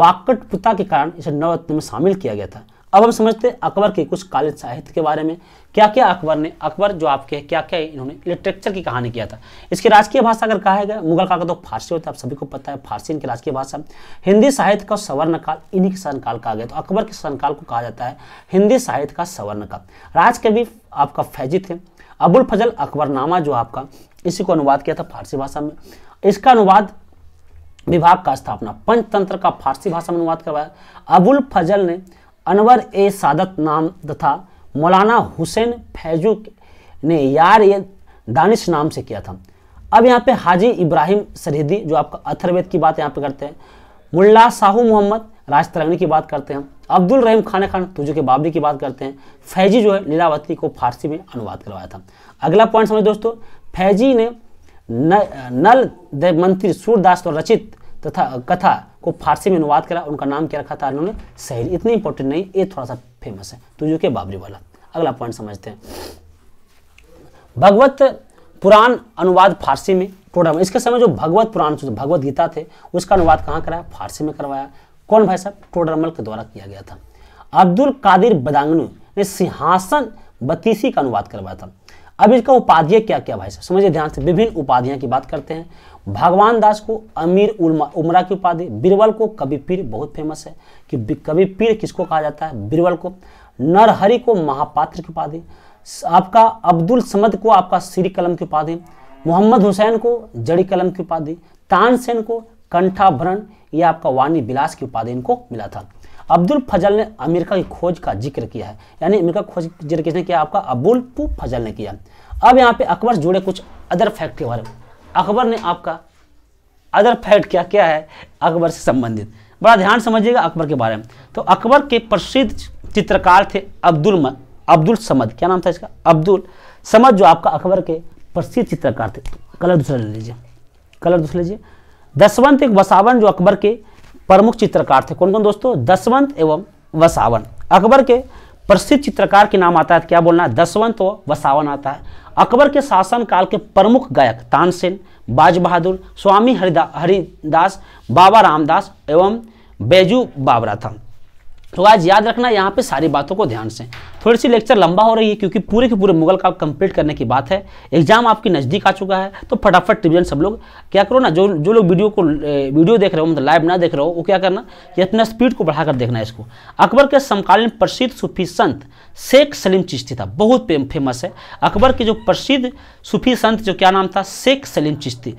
वाकट पुता के कारण इसे नवरत्न में शामिल किया गया था अब हम समझते हैं अकबर के कुछ कालिद साहित्य के बारे में क्या क्या अकबर ने अकबर जो आपके क्या क्या इन्होंने लिटरेचर की कहानी किया था इसकी राजकीय भाषा अगर कहा गया मुगल का तो फारसी होता है आप सभी को पता है फारसी इनकी राजकीय भाषा हिंदी साहित्य का सवर्ण काल इन्हीं के सवर्ण काल कहा गया तो अकबर के सवर्ण काल को कहा जाता है हिंदी साहित्य का सवर्ण काल राजकवि आपका फैजी थे अबुल फजल अकबरनामा जो आपका इसी को अनुवाद किया था फारसी भाषा में इसका अनुवाद विभाग का स्थापना पंचतंत्र का फारसी भाषा में अनुवाद करवाया अबुल फजल ने अनवर ए सादत नाम तथा मौलाना हुसैन फैजू ने यार ये दानिश नाम से किया था अब यहाँ पे हाजी इब्राहिम सरहदी जो आपका अथर्वेद की बात यहाँ पे करते हैं मुल्ला साहू मोहम्मद राज तरंगी की बात करते हैं अब्दुल रहीम खान खान तुझे के बाबरी की बात करते हैं फैजी जो है लीलावती को फारसी में अनुवाद करवाया था अगला पॉइंट समझ दोस्तों फैजी ने न, नल मंत्री सूरदास और तो रचित तथा कथा को फारसी में अनुवाद करा उनका नाम क्या रखा था उन्होंने शहर इतनी इंपॉर्टेंट नहीं ये थोड़ा सा फेमस है तो जो कि बाबरी वाला अगला पॉइंट समझते हैं भगवत पुराण अनुवाद फारसी में टोटा इसके समय जो भगवत पुराण भगवत गीता थे उसका अनुवाद कहाँ कराया फारसी में करवाया कौन भाई साहब टोडरमल के द्वारा किया गया था अब्दुल कादिर बदांगनू ने सिंहासन बतीसी का अनुवाद करवाया था अब इसका उपाधियाँ क्या क्या भाई साहब समझिए ध्यान से विभिन्न उपाधियां की बात करते हैं भगवान दास को अमीर उमरा की उपाधि बिरबल को कवि पीर बहुत फेमस है कि कवि पीर किसको कहा जाता है बिरबल को नरहरि को महापात्र की उपाधि आपका अब्दुल समद को आपका श्री कलम की उपाधि मोहम्मद हुसैन को जड़ी कलम की उपाधि तानसेन को कंठाभरण यह आपका वाणी विलास की उपाधि इनको मिला था अब्दुल फजल ने अमेरिका की खोज का जिक्र किया है यानी अमेरिका खोज जिक्र किसने किया आपका अबुल फजल ने किया अब यहाँ पे अकबर जुड़े कुछ अदर फैक्ट के बारे में अकबर ने आपका अदर फैक्ट क्या क्या है अकबर से संबंधित बड़ा ध्यान समझिएगा अकबर के बारे में तो अकबर के प्रसिद्ध चित्रकार थे अब्दुल म, अब्दुल समद क्या नाम था इसका अब्दुल समद जो आपका अकबर के प्रसिद्ध चित्रकार थे कलर दूसरा ले लीजिए कलर दूसरा लीजिए दसवंत एक वसावन जो अकबर के प्रमुख चित्रकार थे कौन कौन दोस्तों दसवंत एवं वसावन अकबर के प्रसिद्ध चित्रकार के नाम आता है तो क्या बोलना है दसवंत व वसावन आता है अकबर के शासनकाल के प्रमुख गायक तानसेन बाज बहादुर स्वामी हरिदा हरिदास बाबा रामदास एवं बैजू बाबरा था तो आज याद रखना यहाँ पे सारी बातों को ध्यान से थोड़ी सी लेक्चर लंबा हो रही है क्योंकि पूरे के पूरे मुगल का कंप्लीट करने की बात है एग्जाम आपकी नज़दीक आ चुका है तो फटाफट ट्रिविजन सब लोग क्या करो ना जो जो लोग वीडियो को वीडियो देख रहे हो मतलब लाइव ना देख रहे हो वो क्या करना कि अपना स्पीड को बढ़ाकर देखना है इसको अकबर के समकालीन प्रसिद्ध सूफी संत शेख सलीम चिश्ती था बहुत फेमस है अकबर के जो प्रसिद्ध सूफी संत जो क्या नाम था शेख सलीम चिश्ती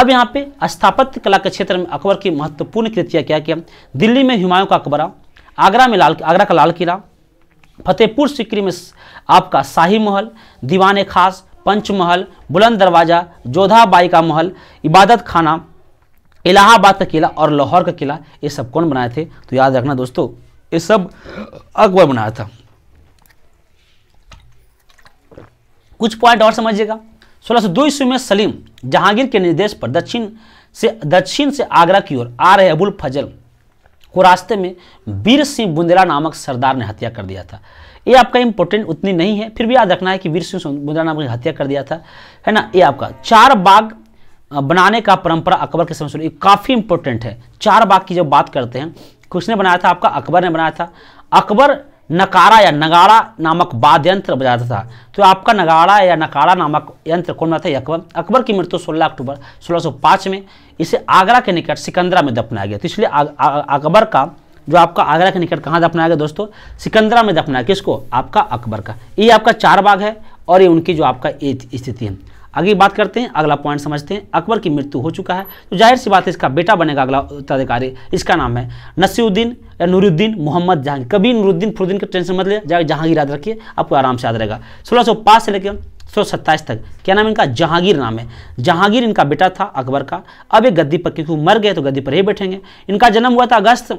अब यहाँ पे स्थापत्य कला के क्षेत्र में अकबर की महत्वपूर्ण कृतियाँ क्या किया दिल्ली में हुमायूं का अकबरा आगरा में लाल आगरा का लाल किला फतेहपुर सिकरी में आपका शाही महल दीवान खास पंचमहल बुलंद दरवाज़ा जोधाबाई का महल इबादत खाना इलाहाबाद का किला और लाहौर का किला ये सब कौन बनाए थे तो याद रखना दोस्तों ये सब अकबर बनाया था कुछ पॉइंट और समझिएगा सोलह सौ दो ईस्वी में सलीम जहांगीर के निर्देश पर दक्षिण से दक्षिण से आगरा की ओर आ रहे अबुल फजल को रास्ते में वीर सिंह बुंदेला नामक सरदार ने हत्या कर दिया था ये आपका इंपॉर्टेंट उतनी नहीं है फिर भी याद रखना है कि वीर सिंह बुंदेला नामक ने हत्या कर दिया था है ना ये आपका चार बाग बनाने का परंपरा अकबर के समय से काफ़ी इंपॉर्टेंट है चार बाग की जब बात करते हैं किसने बनाया था आपका अकबर ने बनाया था अकबर नकारा या नगाड़ा नामक वाद्य यंत्र बजाता था तो आपका नगाड़ा या नकारा नामक यंत्र कौन बनाता है अकबर अकबर की मृत्यु 16 अक्टूबर 1605 में इसे आगरा के निकट सिकंदरा में दफनाया गया तो इसलिए अकबर का जो आपका आगरा के निकट कहाँ दफनाया गया दोस्तों सिकंदरा में दफनाया किसको आपका अकबर का ये आपका चार बाग है और ये उनकी जो आपका स्थिति है आगे बात करते हैं अगला पॉइंट समझते हैं अकबर की मृत्यु हो चुका है तो जाहिर सी बात है इसका बेटा बनेगा अगला उत्तराधिकारी इसका नाम है नसीुद्दीन या नूरुद्दीन मोहम्मद जहांगीर कभी नूरुद्दीन फुरुद्दीन का टेंशन मत ले जहांगीर याद रखिए आपको आराम से याद रहेगा सोलह से लेकर तक क्या नाम इनका जहांगीर नाम है जहांगीर इनका बेटा था अकबर का अब ये गद्दी पर क्योंकि मर गए तो गद्दी पर ही बैठेंगे इनका जन्म हुआ था अगस्त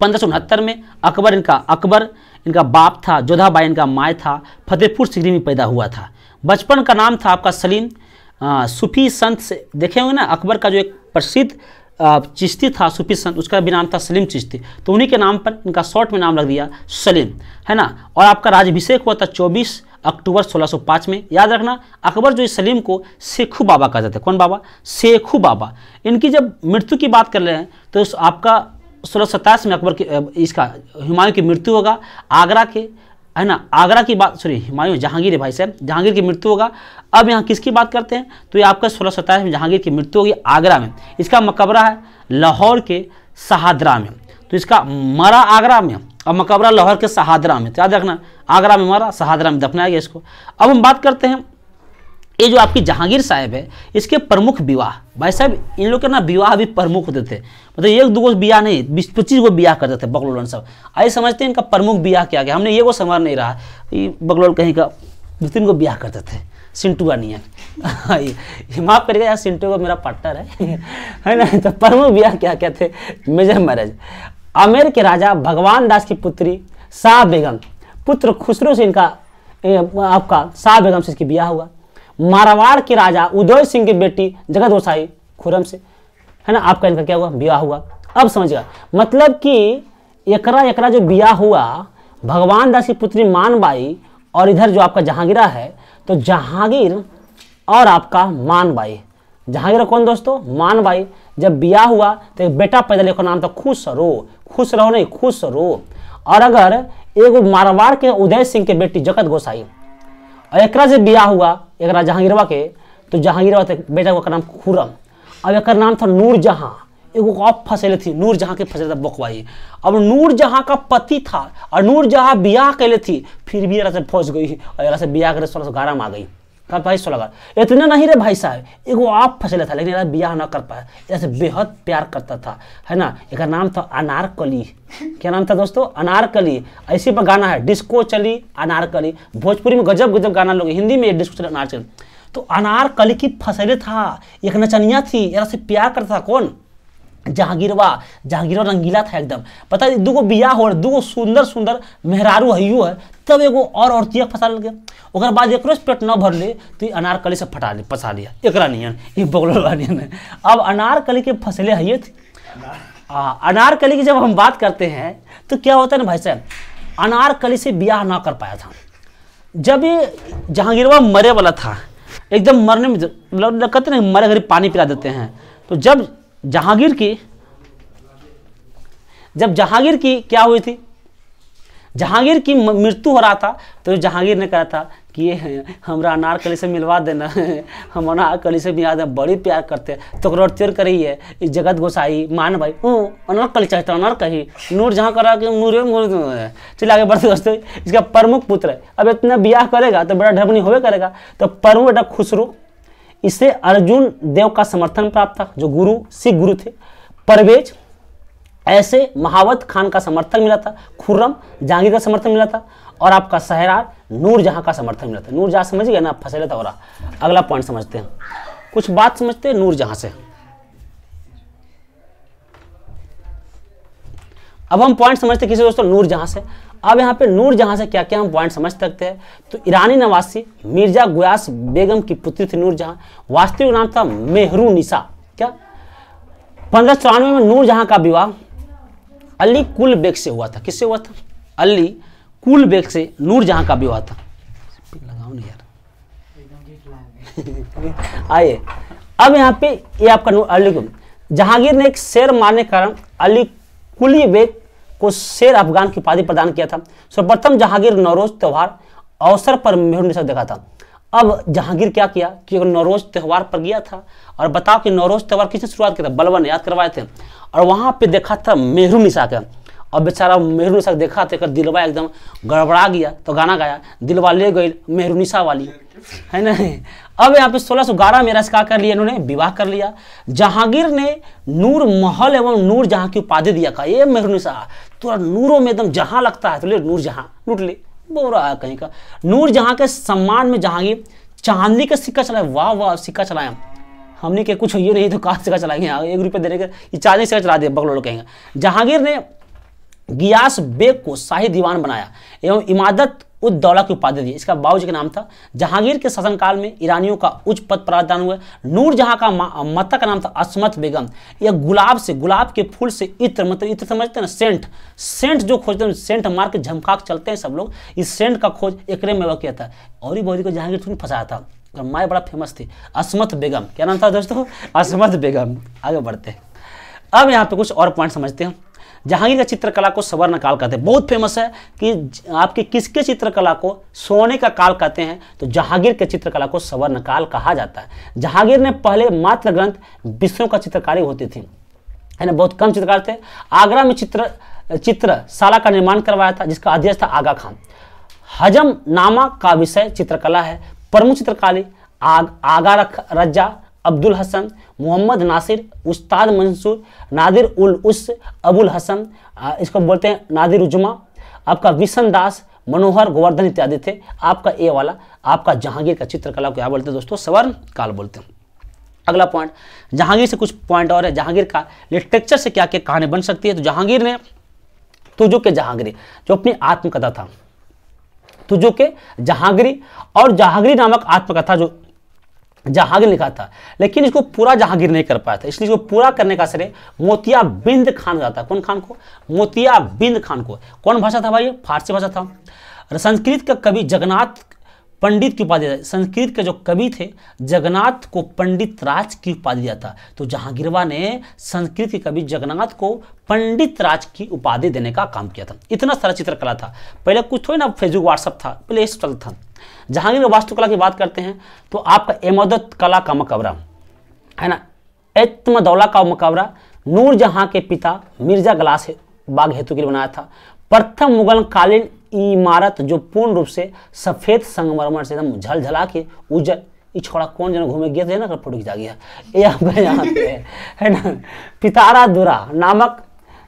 पंद्रह में अकबर इनका अकबर इनका बाप था जोधाबाई इनका माए था फतेहपुर सिकरी में पैदा हुआ था बचपन का नाम था आपका सलीम सूफी संत से देखे होंगे ना अकबर का जो एक प्रसिद्ध चिश्ती था सूफी संत उसका भी नाम था सलीम चिश्ती तो उन्हीं के नाम पर इनका शॉर्ट में नाम रख दिया सलीम है ना और आपका राजभिषेक हुआ था चौबीस अक्टूबर 1605 में याद रखना अकबर जो इस सलीम को शेखू बाबा कहा जाता है कौन बाबा शेखू बाबा इनकी जब मृत्यु की बात कर रहे हैं तो आपका सोलह में अकबर की इसका हुमायूं की मृत्यु होगा आगरा के है ना आगरा की बात सॉरी हुमायूं जहांगीर है भाई साहब जहांगीर की मृत्यु होगा अब यहाँ किसकी बात करते हैं तो ये आपका सोलह सत्ताईस में जहांगीर की मृत्यु होगी आगरा में इसका मकबरा है लाहौर के शहादरा में तो इसका मरा आगरा में और मकबरा लाहौर के शहादरा में तो याद रखना आगरा में मरा सहादरा में दफनाया गया इसको अब हम बात करते हैं ये जो आपकी जहांगीर साहब है इसके प्रमुख विवाह भाई साहब इन लोग के ना विवाह भी प्रमुख होते थे मतलब एक दो गो ब्याह नहीं बीस पच्चीस गो ब्याह करते थे बगलोल साहब आइए समझते हैं इनका प्रमुख ब्याह क्या गया हमने ये को समझ नहीं रहा ये बगलोल कहीं का दो तीन को ब्याह करते थे सिंटुआ नहीं है माफ करेगा यार सिंटू का मेरा पार्टनर है है ना तो प्रमुख ब्याह क्या क्या थे मेजर महाराज आमेर के राजा भगवान दास की पुत्री शाह बेगम पुत्र खुसरो से इनका आपका शाह बेगम से इसकी ब्याह हुआ मारवाड़ के राजा उदय सिंह की बेटी जगत गोसाई खुरम से है ना आपका इनका क्या हुआ ब्याह हुआ अब समझ गया मतलब कि एकरा एकरा जो बिया हुआ भगवान दास की पुत्री मानबाई और इधर जो आपका जहांगीरा है तो जहांगीर और आपका मानबाई जहांगीर कौन दोस्तों मानबाई जब बिया हुआ तो एक बेटा पैदा लेकर नाम था खुश रो खुश रहो नहीं खुश रो और अगर एक मारवाड़ के उदय सिंह के बेटी जगत गोसाई और एक से ब्याह हुआ एक जहांगीरवा के तो जहांगीरवा के बेटा का नाम खुरम अब एक नाम था नूर जहाँ एगो अब फंसेले थी नूर जहाँ के फंसे था बकवाई अब जहाँ का पति था और नूर जहाँ ब्याह कैले थी फिर भी एक से फंस गई और एक से ब्याह कर सोलह सौ में आ गई का बाईस सौ लगा इतना नहीं रे भाई साहब एगो आप फंसले था लेकिन ब्याह ना कर पाया ऐसे बेहद प्यार करता था है ना एक नाम था अनारकली क्या नाम था दोस्तों अनारकली ऐसे पर गाना है डिस्को चली अनारकली भोजपुरी में गजब गजब गाना लोग हिंदी में डिस्को चली अनारकली तो अनारकली की फसले था एक नचनिया थी यार से प्यार करता था कौन जहांगीरवा जहांगीरवा रंगीला था एकदम पता है दूगो बिया हो दूगो सुंदर सुंदर मेहरारू हयू है तब एगो और औरतिया फसा लगे गया बाद एक पेट न भर ले तो ये अनारकली से फटा ले फसा लिया एकरा नियन ये वाला नियन है अब अनारकली के फसले हये थे थी अनारकली की जब हम बात करते हैं तो क्या होता है ना भाई साहब अनारकली से ब्याह ना कर पाया था जब ये जहांगीरवा मरे वाला था एकदम मरने में मतलब कहते ना मरे घर पानी पिला देते हैं तो जब जहांगीर की जब जहांगीर की क्या हुई थी जहांगीर की मृत्यु हो रहा था तो जहांगीर ने कहा था कि ये हमारा कली से मिलवा देना हम अनार कली से मिला देना बड़ी प्यार करते तो तिर करी है इस जगत गोसाई मान भाई ओ कली चाहता तो अनार कही नूर जहाँ करा कि नूर चलिए आगे बढ़ते दोस्तों इसका प्रमुख पुत्र है अब इतना ब्याह करेगा तो बड़ा ढबनी होवे करेगा तो प्रमुख बेटा खुशरू इससे अर्जुन देव का समर्थन प्राप्त था जो गुरु सिख गुरु थे परवेज ऐसे महावत खान का समर्थन मिला था खुर्रम जहांगीर का समर्थन मिला था और आपका सहरार जहां का समर्थन मिला था नूरजहाँ समझ गया ना फसल था हो रहा अगला पॉइंट समझते हैं कुछ बात समझते हैं नूरजहाँ से अब हम पॉइंट समझते किसी दोस्तों जहां से अब यहाँ पे नूर जहां से क्या क्या हम पॉइंट समझ सकते हैं तो ईरानी नवासी मिर्जा गुयास बेगम की पुत्री थी नूर जहां वास्तविक नाम था मेहरू निशा क्या पंद्रह चौरानवे में जहां का विवाह अली कुल बेग से हुआ था किससे हुआ था अली कुल बेग से नूर जहां का विवाह था लगाओ यार आइए अब यहाँ पे ये आपका नूर अली जहांगीर ने एक शेर मारने के कारण अली कुली बेग को शेर अफगान की उपाधि प्रदान किया था सर्वप्रथम जहांगीर नवरोज त्यौहार अवसर पर मेहरू ने सब देखा था अब जहांगीर क्या किया कि नवरोज त्यौहार पर गया था और बताओ कि नवरोज त्यौहार किसने शुरुआत किया था बलवन याद करवाए थे और वहां पे देखा था मेहरू निशा का अब बेचारा मेहरू शाह देखा तो एक दिलवा एकदम गड़बड़ा गया तो गाना गाया दिलवा ले गई मेहरूनिशा वाली है ना अब यहाँ पे सोलह सौ ग्यारह में रस कर लिया इन्होंने विवाह कर लिया जहांगीर ने नूर महल एवं नूर जहाँ की उपाधि दिया कहा ये मेहरूनिशा तुरा तो नूरों में एकदम जहाँ लगता है तो ले नूर जहाँ लूट ले बोल रहा है कहीं का नूर जहाँ के सम्मान में जहांगीर चांदी का सिक्का चलाया वाह वाह सिक्का चलाया हमने के कुछ ये नहीं तो कहा सिक्का चलाएंगे हाँ, एक रुपये देने के चांदी सिक्का चला दिया लोग कहेंगे जहांगीर ने गियास बेग को शाही दीवान बनाया एवं इमादत उद दौला की उपाधि दी इसका बाउज का नाम था जहांगीर के शासनकाल में ईरानियों का उच्च पद प्रावधान हुआ नूर जहां का माता का नाम था असमत बेगम यह गुलाब से गुलाब के फूल से इत्र मतलब इत्र समझते हैं ना सेंट सेंट जो खोजते हैं सेंट के झमका चलते हैं सब लोग इस सेंट का खोज एक में वह किया था और ही बहुत को जहांगीर थोड़ी फंसाया था तो माए बड़ा फेमस थी असमत बेगम क्या नाम था दोस्तों असमत बेगम आगे बढ़ते हैं अब यहाँ पे कुछ और पॉइंट समझते हैं जहांगीर का चित्रकला को सवर्ण काल कहते हैं बहुत फेमस है कि आपके किसके चित्रकला को सोने का काल कहते हैं तो जहांगीर के चित्रकला को सवर्ण काल कहा जाता है जहांगीर ने पहले मात्र ग्रंथ विष्णु का चित्रकारी होती थी है ना बहुत कम चित्रकार थे आगरा में चित्र चित्रशाला का निर्माण करवाया था जिसका अध्यक्ष था आगा खान हजम नामा का विषय चित्रकला है प्रमुख चित्रकारी आग आगा रख रज्जा अब्दुल हसन मोहम्मद नासिर उस्ताद मंसूर नादिर उल उस अबुल हसन इसको बोलते हैं नादिर उजमा आपका विशन दास मनोहर गोवर्धन इत्यादि थे आपका ए वाला आपका जहांगीर का चित्रकला क्या बोलते हैं दोस्तों सवर्ण काल बोलते हैं अगला पॉइंट जहांगीर से कुछ पॉइंट और है जहांगीर का लिटरेक्चर से क्या क्या कहानी बन सकती है तो जहांगीर ने तुजो के जहांगीरी जो अपनी आत्मकथा था तुजो के जहांगीरी और जहांगीरी नामक आत्मकथा जो जहांगीर लिखा था लेकिन इसको पूरा जहांगीर नहीं कर पाया था इसलिए इसको पूरा करने का श्रेय मोतिया बिंद खान जाता है कौन खान को मोतिया बिंद खान को कौन भाषा था भाई फारसी भाषा था संस्कृत का कवि जगन्नाथ पंडित की उपाधि संस्कृत के जो कवि थे जगन्नाथ को पंडित राज की उपाधि दिया था तो जहांगीरवा ने संस्कृत के कवि जगन्नाथ को पंडित राज की उपाधि देने का काम किया था इतना सारा चित्रकला था पहले कुछ थोड़ी ना फेसबुक व्हाट्सअप था पहले इस चलता था जहांगीर वास्तुकला की बात करते हैं तो आपका एमदत कला का मकबरा है ना एतमदौला का मकबरा नूर जहां के पिता मिर्जा गलास बाग हेतु के लिए बनाया था प्रथम मुगल कालीन इमारत जो पूर्ण रूप से सफ़ेद संगमरमर से एकदम झलझला के उजल ये छोड़ा कौन जन घूमे गया थे ना फोटो खिंचा गया ये यहाँ पे है, है ना पितारा दुरा नामक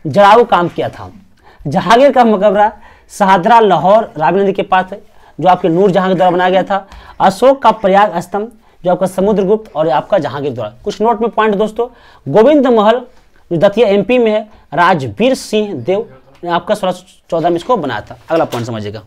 जड़ाऊ काम किया था जहांगीर का मकबरा सादरा लाहौर रावी नदी के पास जो आपके नूर जहांगीर के द्वारा बनाया गया था अशोक का प्रयाग स्तंभ जो आपका समुद्रगुप्त और आपका जहांगीर द्वारा कुछ नोट में पॉइंट दोस्तों गोविंद महल जो दतिया एमपी में है राजवीर सिंह देव ने आपका सोलह चौदह में इसको बनाया था अगला पॉइंट समझिएगा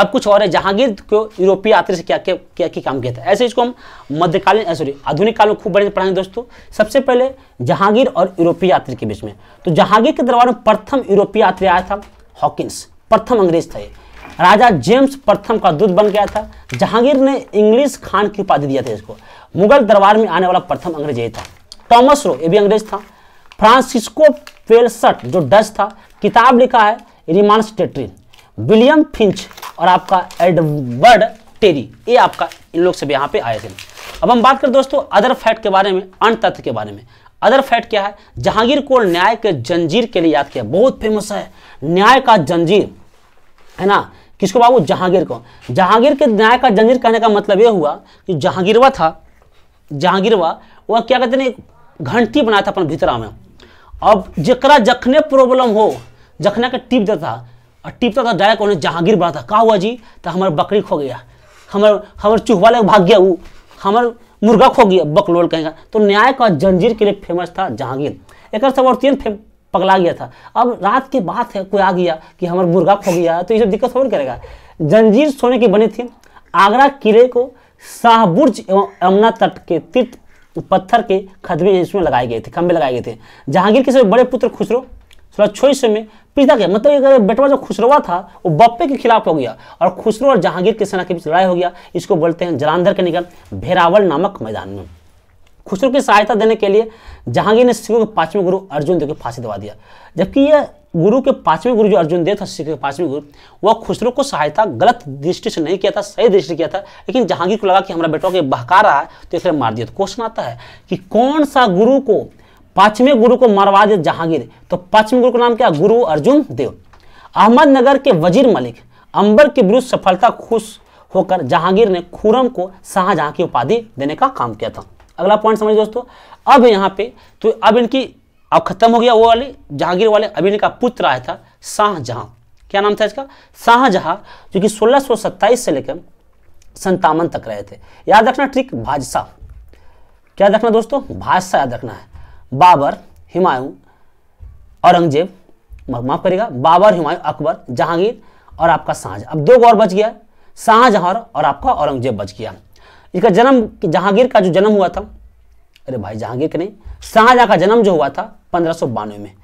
अब कुछ और है जहांगीर को यूरोपीय यात्री से क्या क्या क्या काम किया था ऐसे इसको हम मध्यकालीन सॉरी आधुनिक काल में खूब बड़े पढ़ाएंगे दोस्तों सबसे पहले जहांगीर और यूरोपीय यात्री के बीच में तो जहांगीर के दरबार में प्रथम यूरोपीय यात्री आया था हॉकिंस प्रथम अंग्रेज था ये राजा जेम्स प्रथम का दूध बन गया था जहांगीर ने इंग्लिश खान की उपाधि दिया था इसको मुगल दरबार में आने वाला प्रथम अंग्रेज यही था टॉमस रो ये भी अंग्रेज था फ्रांसिस्को पेलसट जो डच था किताब लिखा है रिमांस टेट्रिन विलियम फिंच और आपका एडवर्ड टेरी ये आपका इन लोग सब यहाँ पे आए थे अब हम बात करें दोस्तों अदर फैक्ट के बारे में अन तथ्य के बारे में अदर फैक्ट क्या है जहांगीर को न्याय के जंजीर के लिए याद किया बहुत फेमस है न्याय का जंजीर है ना किसको बाबू जहांगीर को जहांगीर के न्याय का जंजीर कहने का मतलब यह हुआ कि जहांगीरवा था जहांगीरवा वह क्या कहते हैं घंटी बनाया था अपने भितरा में अब जरा जखने प्रॉब्लम हो जखने का टिप देता और टिपता था डायरेक्ट उन्हें जहांगीर बना था कहा हुआ जी तो हमारे बकरी खो गया हमारे हमारे चूहवा लग भाग गया वो हमारे मुर्गा खो गया बकलोल कहेगा तो न्याय का जंजीर के लिए फेमस था जहांगीर एक और तीन फेम पगला गया था अब रात की बात है कोई आ गया कि हमारे मुर्गा खो गया तो ये सब दिक्कत हो करेगा जंजीर सोने की बनी थी आगरा किले को शाहबुर्ज एवं यमुना तट के तीर्थ पत्थर के खदमे इसमें लगाए गए थे खंभे लगाए गए थे जहांगीर के सब बड़े पुत्र खुसरो सोलह छोईस में पिता के मतलब एक बेटवा जो खुसरवा था वो बप्पे के खिलाफ हो गया और खुसरो और जहांगीर की सेना के बीच लड़ाई हो गया इसको बोलते हैं जलांधर के निकल भेरावल नामक मैदान में खुसरो की सहायता देने के लिए जहांगीर ने सिखों के पांचवें गुरु अर्जुन देव को फांसी दवा दिया जबकि यह गुरु के पांचवें गुरु जो अर्जुन देव था सिख के पांचवें गुरु वह खुसरो को सहायता गलत दृष्टि से नहीं किया था सही दृष्टि किया था लेकिन जहांगीर को लगा कि हमारा बेटा के बहका रहा है तो इसलिए मार दिया तो क्वेश्चन आता है कि कौन सा गुरु को पांचवें गुरु को मारवा दिया जहांगीर तो पांचवें गुरु का नाम क्या गुरु अर्जुन देव अहमदनगर के वजीर मलिक अंबर के विरुद्ध सफलता खुश होकर जहांगीर ने खुरम को शाहजहां की उपाधि देने का काम किया था अगला पॉइंट समझ दोस्तों अब यहाँ पे तो अब इनकी अब खत्म हो गया वो वाले जहांगीर वाले अब इनका पुत्र आया था शाहजहां क्या नाम था इसका शाहजहां जो कि सोलह से लेकर संतावन तक रहे थे याद रखना ट्रिक भाजसा क्या रखना दोस्तों भाजसा याद रखना है बाबर हिमायूं औरंगजेब माफ करेगा बाबर हिमायूं अकबर जहांगीर और आपका शाहजहां अब दो और बच गया शाहजहां और आपका औरंगजेब बच गया जिसका जन्म जहांगीर का जो जन्म हुआ था अरे भाई जहांगीर के नहीं शाहजहां का जन्म जो हुआ था पंद्रह में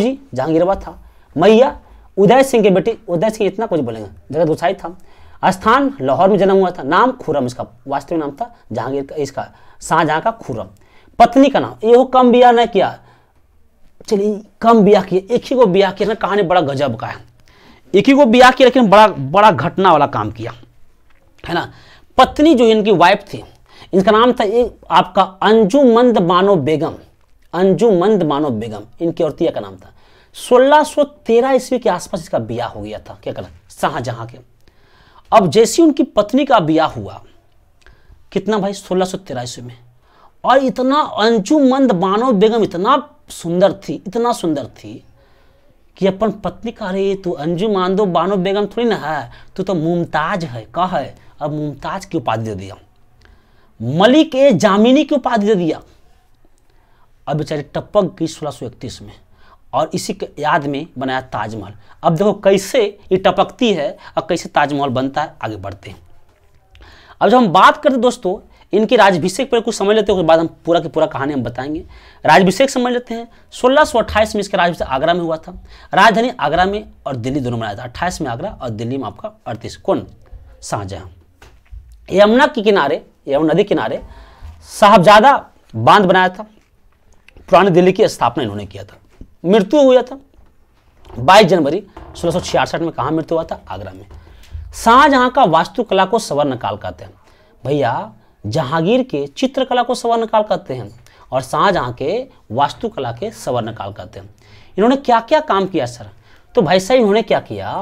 जी जहांगीरवा था मैया उदय सिंह के बेटे उदय सिंह इतना कुछ बोलेंगे जगत गुसाई था स्थान लाहौर में जन्म हुआ था नाम खुरम इसका वास्तविक नाम था जहांगीर का इसका शाहजहां का खुरम पत्नी का नाम ये कम ब्याह न किया चलिए कम ब्याह किया एक ही को ब्याह किया कहानी बड़ा गजब का है एक ही को ब्याह किया लेकिन बड़ा बड़ा घटना वाला काम किया है ना पत्नी जो इनकी वाइफ थी इनका नाम था एक आपका अंजुमंद मानो बेगम अंजुमंद मानो बेगम इनकी औरतिया का नाम था 1613 ईस्वी के आसपास इसका ब्याह हो गया था क्या कहना शाहजहां के अब जैसी उनकी पत्नी का ब्याह हुआ कितना भाई 1613 ईस्वी में और इतना अंजुमंद मानो बेगम इतना सुंदर थी इतना सुंदर थी कि अपन पत्नी कह रही तू अंजू बानो बेगम थोड़ी ना है तू तो मुमताज है कह है अब मुमताज़ की उपाधि दे दिया मलिक ए जामिनी की उपाधि दे दिया अब बेचारी टपक गई सोलह में और इसी के याद में बनाया ताजमहल अब देखो कैसे ये टपकती है और कैसे ताजमहल बनता है आगे बढ़ते हैं अब जब हम बात करते दोस्तों इनके राजभिषेक पर कुछ समझ लेते हैं उसके बाद हम पूरा की पूरा कहानी हम बताएंगे राजभिषेक समझ लेते हैं सोलह सौ में इसका राजभिषेक आगरा में हुआ था राजधानी आगरा में और दिल्ली दोनों में आया था अट्ठाईस में आगरा और दिल्ली में आपका अड़तीस कौन शाहजहां यमुना के किनारे यमुना नदी किनारे साहबजादा बांध बनाया था पुरानी दिल्ली की स्थापना इन्होंने किया था मृत्यु हुआ था बाईस जनवरी सोलह में कहाँ मृत्यु हुआ था आगरा में शाहजहाँ का वास्तुकला को काल कहते हैं भैया जहांगीर के चित्रकला को काल कहते हैं और शाहजहाँ के वास्तुकला के काल कहते हैं इन्होंने क्या क्या काम किया सर तो भाई साहब इन्होंने क्या किया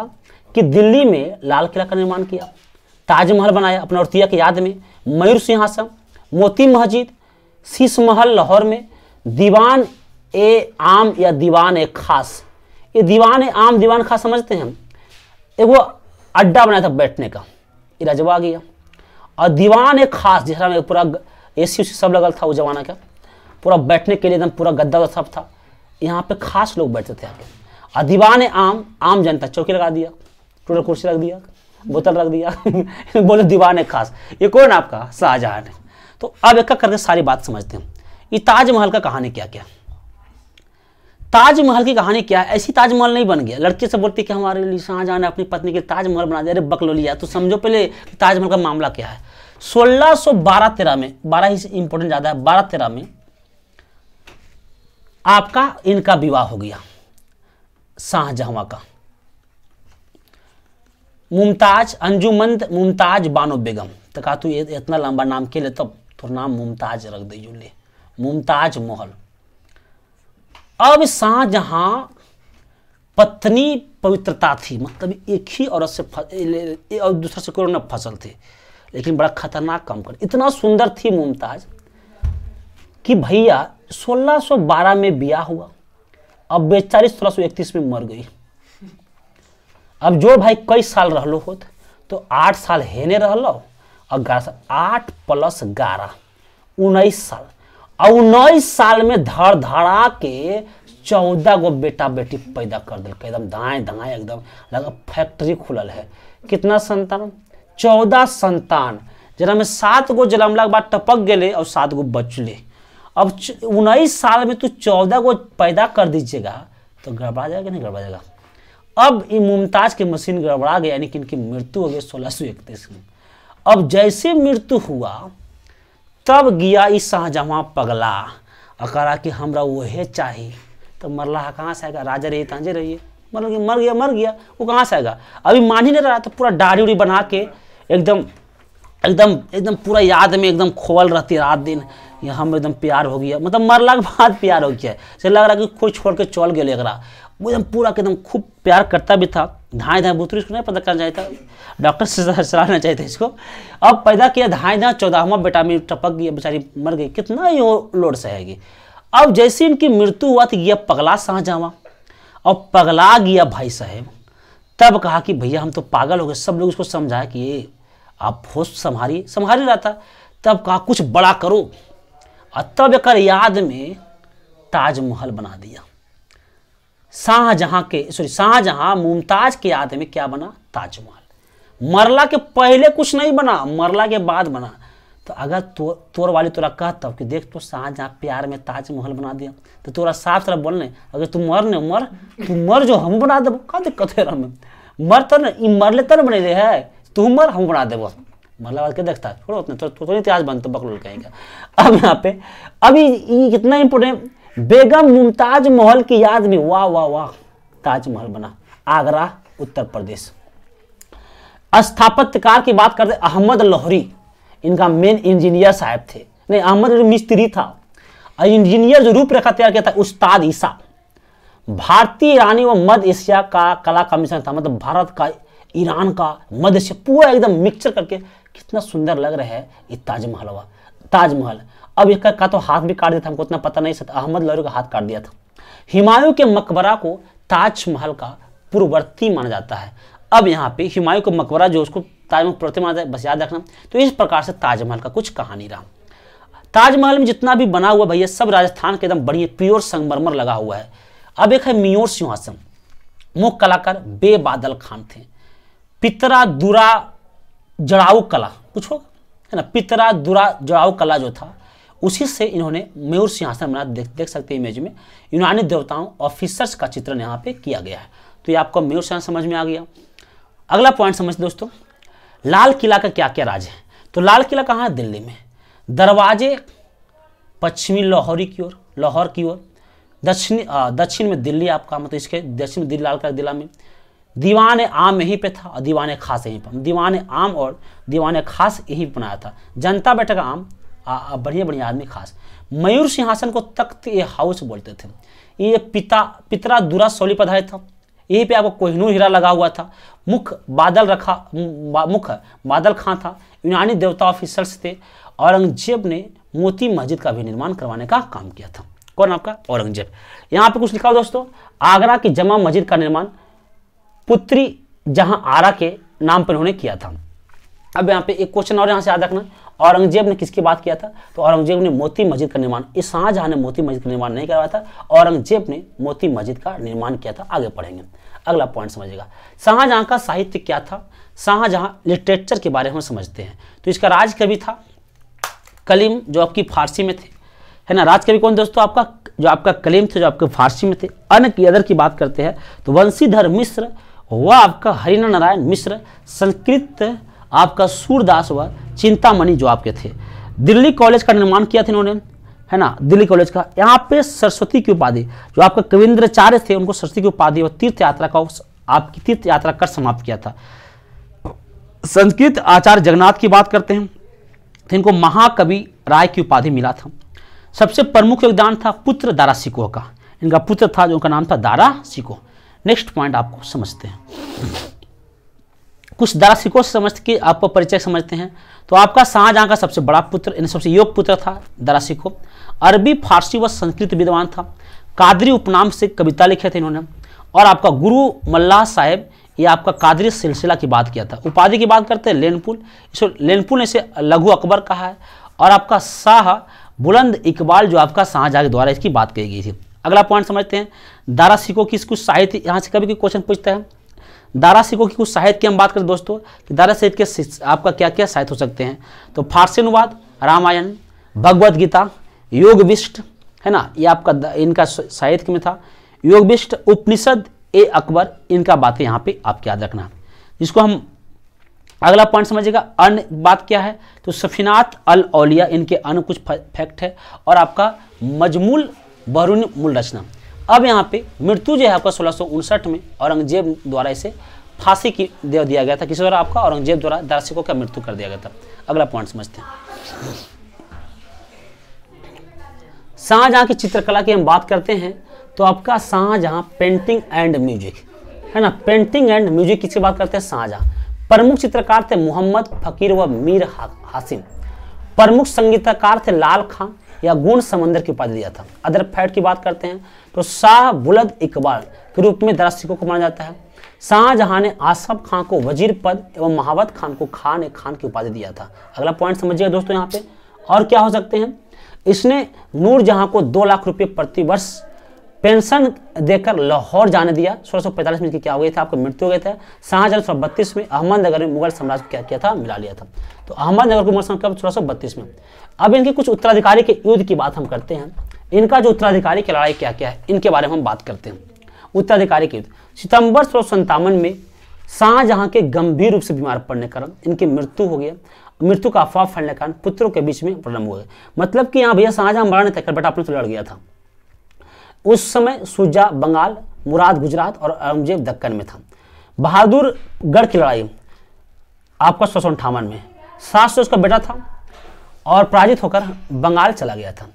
कि दिल्ली में लाल किला का निर्माण किया ताजमहल बनाया अपने औरतिया के याद में मयूर सिंहासन मोती मस्जिद शीश महल लाहौर में दीवान ए आम या दीवान ए खास ये दीवान ए आम दीवान खास समझते हैं हम एगो अड्डा बनाया था बैठने का ये रजवा गया और दीवान ए खास जिसमें में पूरा ए सी उसी सब लगल था उस जमाना का पूरा बैठने के लिए एकदम पूरा गद्दा सब था यहाँ पे खास लोग बैठते थे आगे और दीवान आम आम जनता चौकी लगा दिया टोटल कुर्सी रख दिया बोतल रख दिया बोले दीवान है खास ये कौन आपका शाहजहां तो अब एक करके सारी बात समझते हैं ये ताजमहल का कहानी क्या क्या ताजमहल की कहानी क्या है ऐसी ताजमहल नहीं बन गया लड़के से बोलती कि हमारे लिए शाहजहां ने अपनी पत्नी के ताजमहल बना दिया अरे बकलो लिया तो समझो पहले ताजमहल का मामला क्या है सोलह सौ बारह तेरह में बारह ही इंपॉर्टेंट ज़्यादा है बारह तेरह में आपका इनका विवाह हो गया शाहजहां का मुमताज अंजुमंद मुमताज बानो बेगम तो कहा तू इतना लंबा नाम के ले तब तुर नाम मुमताज रख दे ले मुमताज महल अब शाहजहाँ पत्नी पवित्रता थी मतलब एक ही औरत से और दूसरे से कोरोना फसल थे लेकिन बड़ा खतरनाक काम कर इतना सुंदर थी मुमताज कि भैया 1612 में ब्याह हुआ अब बेचालीस सोलह में मर गई अब जो भाई कई साल रहो होत तो आठ साल हेने और ग्यारह साल आठ प्लस ग्यारह उन्नीस साल और उन्नीस साल में धर धरा के चौदह गो बेटा बेटी पैदा कर दिल एकदम दाएँ दाएँ एकदम लगा फैक्ट्री खुलल है कितना संतान चौदह संतान जरा में सात गो जलमला के बाद टपक गए और सात गो बचले अब उन्नीस साल में तू चौदह गो पैदा कर दीजिएगा तो गड़बड़ा जाएगा नहीं गड़बड़ा जाएगा अब मुमताज की मशीन गड़बड़ा गया यानी कि इनकी मृत्यु हो गई सोलह सौ इकतीस में अब जैसे मृत्यु हुआ तब गया ई शाहजहाँ पगला अकरा कि हमरा वह चाहिए तो मरला कहाँ से आएगा राजा रही तांजे रहिए मर गया मर गया मर गया वो कहाँ से आएगा अभी मान ही नहीं रहा तो पूरा दाढ़ी उड़ी बना के एकदम एकदम एकदम पूरा याद में एकदम खोल रहती रात दिन ये हम एकदम प्यार हो गया मतलब मरला के बाद प्यार हो गया जैसे लग रहा कि कोई छोड़ के चल गए एक वो एकदम पूरा एकदम खूब प्यार करता भी था धाएँ धाएँ बुतरी इसको नहीं पता करना चाहिए था डॉक्टर से सराहना चाहिए था इसको अब पैदा किया धाएँ धाएँ चौदहवा बेटा में टपक गया बेचारी मर गई कितना ही वो लोड सहेगी अब जैसे इनकी मृत्यु हुआ तो यह पगला सहा जावा और पगला गया भाई साहेब तब कहा कि भैया हम तो पागल हो गए सब लोग इसको समझाया कि ये आप होश संभारी संभारी रहा था तब कहा कुछ बड़ा करो और तब एक याद में ताजमहल बना दिया शाहजहां के सॉरी शाहजहां मुमताज के याद में क्या बना ताजमहल मरला के पहले कुछ नहीं बना मरला के बाद बना तो अगर तो, तोर वाली तोरा कहता कि देख तो शाहजहां प्यार में ताजमहल बना दिया तो तोरा साफ तरह बोलने अगर तू मर ने मर तू मर जो हम बना देव कहा दिक्कत है हमें मर तो मरले तो बने बने है तू मर हम बना देबो मरला वाले के देखता छोड़ो उतने तो, तो, तो इतिहास बनते बकलोल कहेंगे अब यहाँ पे अभी कितना इंपोर्टेंट बेगम मुमताज महल की याद में वाह वाह वाह ताजमहल बना आगरा उत्तर प्रदेश स्थापत्यकार की बात करते अहमद लोहरी इनका मेन इंजीनियर साहब थे नहीं अहमद मिस्त्री था इंजीनियर जो रूपरेखा तैयार किया था उस्ताद ईसा भारतीय ईरानी व मध्य एशिया का कला कमीशन था मतलब भारत का ईरान का मध्य एशिया पूरा एकदम मिक्सचर करके कितना सुंदर लग रहा है ये ताजमहल हुआ ताजमहल अब इसका का तो हाथ भी काट दिया था हमको उतना पता नहीं सकता अहमद लहरू का हाथ काट दिया था हिमायू के मकबरा को ताजमहल का पूर्ववर्ती माना जाता है अब यहाँ पे हिमायू का मकबरा जो उसको ताजमहल पूर्ववर्ती माना जाए बस याद रखना तो इस प्रकार से ताजमहल का कुछ कहानी रहा ताजमहल में जितना भी बना हुआ भैया सब राजस्थान के एकदम बढ़िया प्योर संगमरमर लगा हुआ है अब एक है मियोर सिंहासन मुख्य कलाकार बे बादल खान थे पितरा दुरा जड़ाऊ कला कुछ होगा है ना पितरा दुरा जड़ाऊ कला जो था उसी से इन्होंने मयूर सिंहासन बना देख देख सकते हैं इमेज में यूनानी देवताओं ऑफिसर्स का चित्रण यहाँ पे किया गया है तो ये आपको मयूर सिंह समझ में आ गया अगला पॉइंट समझते दोस्तों लाल किला का क्या क्या राज है तो लाल किला कहाँ है दिल्ली में दरवाजे पश्चिमी लाहौरी की ओर लाहौर की ओर दक्षिणी दक्षिण में दिल्ली आपका मतलब इसके दक्षिण में दिल्ली लाल किला दिला में दीवान आम यहीं पे था और दीवान खास यहीं पर दीवान आम और दीवान खास यहीं बनाया था जनता बैठक आम बढ़िया बढ़िया आदमी खास मयूर सिंहासन को तख्त ये हाउस बोलते थे ये पिता पितरा दुरा शौली पधारे था यहीं पे आपको कोहिनूर हीरा लगा हुआ था मुख बादल रखा बा, मुख बादल खां था यूनानी देवता ऑफिसर्स थे औरंगजेब ने मोती मस्जिद का भी निर्माण करवाने का काम किया था कौन आपका औरंगजेब यहाँ पे कुछ लिखा हो दोस्तों आगरा की जमा मस्जिद का निर्माण पुत्री जहाँ आरा के नाम पर उन्होंने किया था अब यहाँ पे एक क्वेश्चन और यहाँ से याद रखना औरंगजेब ने किसकी बात किया था तो औरंगजेब ने मोती मस्जिद का निर्माण इस शाहजहां ने मोती मस्जिद का निर्माण नहीं करवाया था औरंगजेब ने मोती मस्जिद का निर्माण किया था आगे पढ़ेंगे अगला पॉइंट समझिएगा शाहजहां का साहित्य क्या था शाहजहां लिटरेचर के बारे में समझते हैं तो इसका राजकवि था कलीम जो आपकी फारसी में थे है ना राजकवि कौन दोस्तों आपका जो आपका कलीम थे जो आपके फारसी में थे अन्य की अदर की बात करते हैं तो वंशीधर मिश्र वह आपका हरिना नारायण मिश्र संस्कृत आपका सूरदास व चिंतामणि जो आपके थे दिल्ली कॉलेज का निर्माण किया था इन्होंने है ना दिल्ली कॉलेज का यहाँ पे सरस्वती की उपाधि जो आपका कविंद्राचार्य थे उनको सरस्वती की उपाधि और तीर्थ यात्रा का आपकी तीर्थ यात्रा कर समाप्त किया था संस्कृत आचार्य जगन्नाथ की बात करते हैं तो इनको महाकवि राय की उपाधि मिला था सबसे प्रमुख योगदान था पुत्र दारा सिकोह का इनका पुत्र था जो उनका नाम था दारा सिकोह नेक्स्ट पॉइंट आपको समझते हैं कुछ दाराशि से समझ के आपको परिचय समझते हैं तो आपका शाहजहाँ का सबसे बड़ा पुत्र यानी सबसे योग पुत्र था दाराशि अरबी फारसी व संस्कृत विद्वान था कादरी उपनाम से कविता लिखे थे इन्होंने और आपका गुरु मल्लाह साहेब ये आपका कादरी सिलसिला की बात किया था उपाधि की बात करते हैं लेनपुल इसको लेनपुल ने इसे लघु अकबर कहा है और आपका शाह बुलंद इकबाल जो आपका शाहजहाँ के द्वारा इसकी बात कही गई थी अगला पॉइंट समझते हैं दारा सिको किस कुछ साहित्य यहाँ से कभी कोई क्वेश्चन पूछता है दारा सिको की कुछ साहित्य की हम बात करें दोस्तों कि दारा साहित्य के आपका क्या क्या साहित्य हो सकते हैं तो फारसी अनुवाद रामायण भगवद गीता योग विष्ट है ना ये आपका इनका साहित्य में था योग विष्ट उपनिषद ए अकबर इनका बातें यहाँ पे आप याद रखना जिसको हम अगला पॉइंट समझिएगा अन्य बात क्या है तो सफिनाथ अल औलिया इनके अन्य कुछ फैक्ट है और आपका मजमूल बहरून मूल रचना अब यहाँ पे मृत्यु जो है आपका सोलह में औरंगजेब द्वारा इसे फांसी की दे दिया गया था किसी द्वारा आपका औरंगजेब द्वारा दार्शिकों का मृत्यु कर दिया गया था अगला पॉइंट समझते हैं शाहजहां की चित्रकला की हम बात करते हैं तो आपका शाहजहां पेंटिंग एंड म्यूजिक है ना पेंटिंग एंड म्यूजिक किसकी बात करते हैं शाहजहां प्रमुख चित्रकार थे मोहम्मद फकीर व मीर हासिम प्रमुख संगीतकार थे लाल खान या गुण समंदर की उपाधि दिया था अदर फैट की बात करते हैं तो शाह बुलद इकबाल के रूप में दरासिकों को माना जाता है शाहजहां ने आसफ खान को वजीर पद एवं महावत खान को खान खान की उपाधि दिया था अगला पॉइंट समझिएगा दोस्तों यहाँ पे और क्या हो सकते हैं इसने नूर जहां को दो लाख रुपये प्रति वर्ष पेंशन देकर लाहौर जाने दिया सोलह में क्या हो गया था आपको मृत्यु हो गया था शाहजहां सौ बत्तीस में अहमदनगर में मुगल साम्राज्य को क्या किया था मिला लिया था तो अहमदनगर को मुगल साम्राज्य सोलह में अब इनके कुछ उत्तराधिकारी के युद्ध की बात हम करते हैं इनका जो उत्तराधिकारी की लड़ाई क्या क्या है इनके बारे में हम बात करते हैं उत्तराधिकारी के सितंबर सोलह में शाहजहां के गंभीर रूप से बीमार पड़ने के कारण इनकी मृत्यु हो गया मृत्यु का अफवाह फैलने के कारण पुत्रों के बीच में प्रलम्ब हो गया मतलब कि यहाँ भैया शाहजहां मरा नहीं था बेटा अपने से लड़ गया था उस समय सुजा बंगाल मुराद गुजरात और औरंगजेब दक्कन में था बहादुरगढ़ की लड़ाई आपका सौ सौ में सात तो सौ उसका बेटा था और पराजित होकर बंगाल चला गया था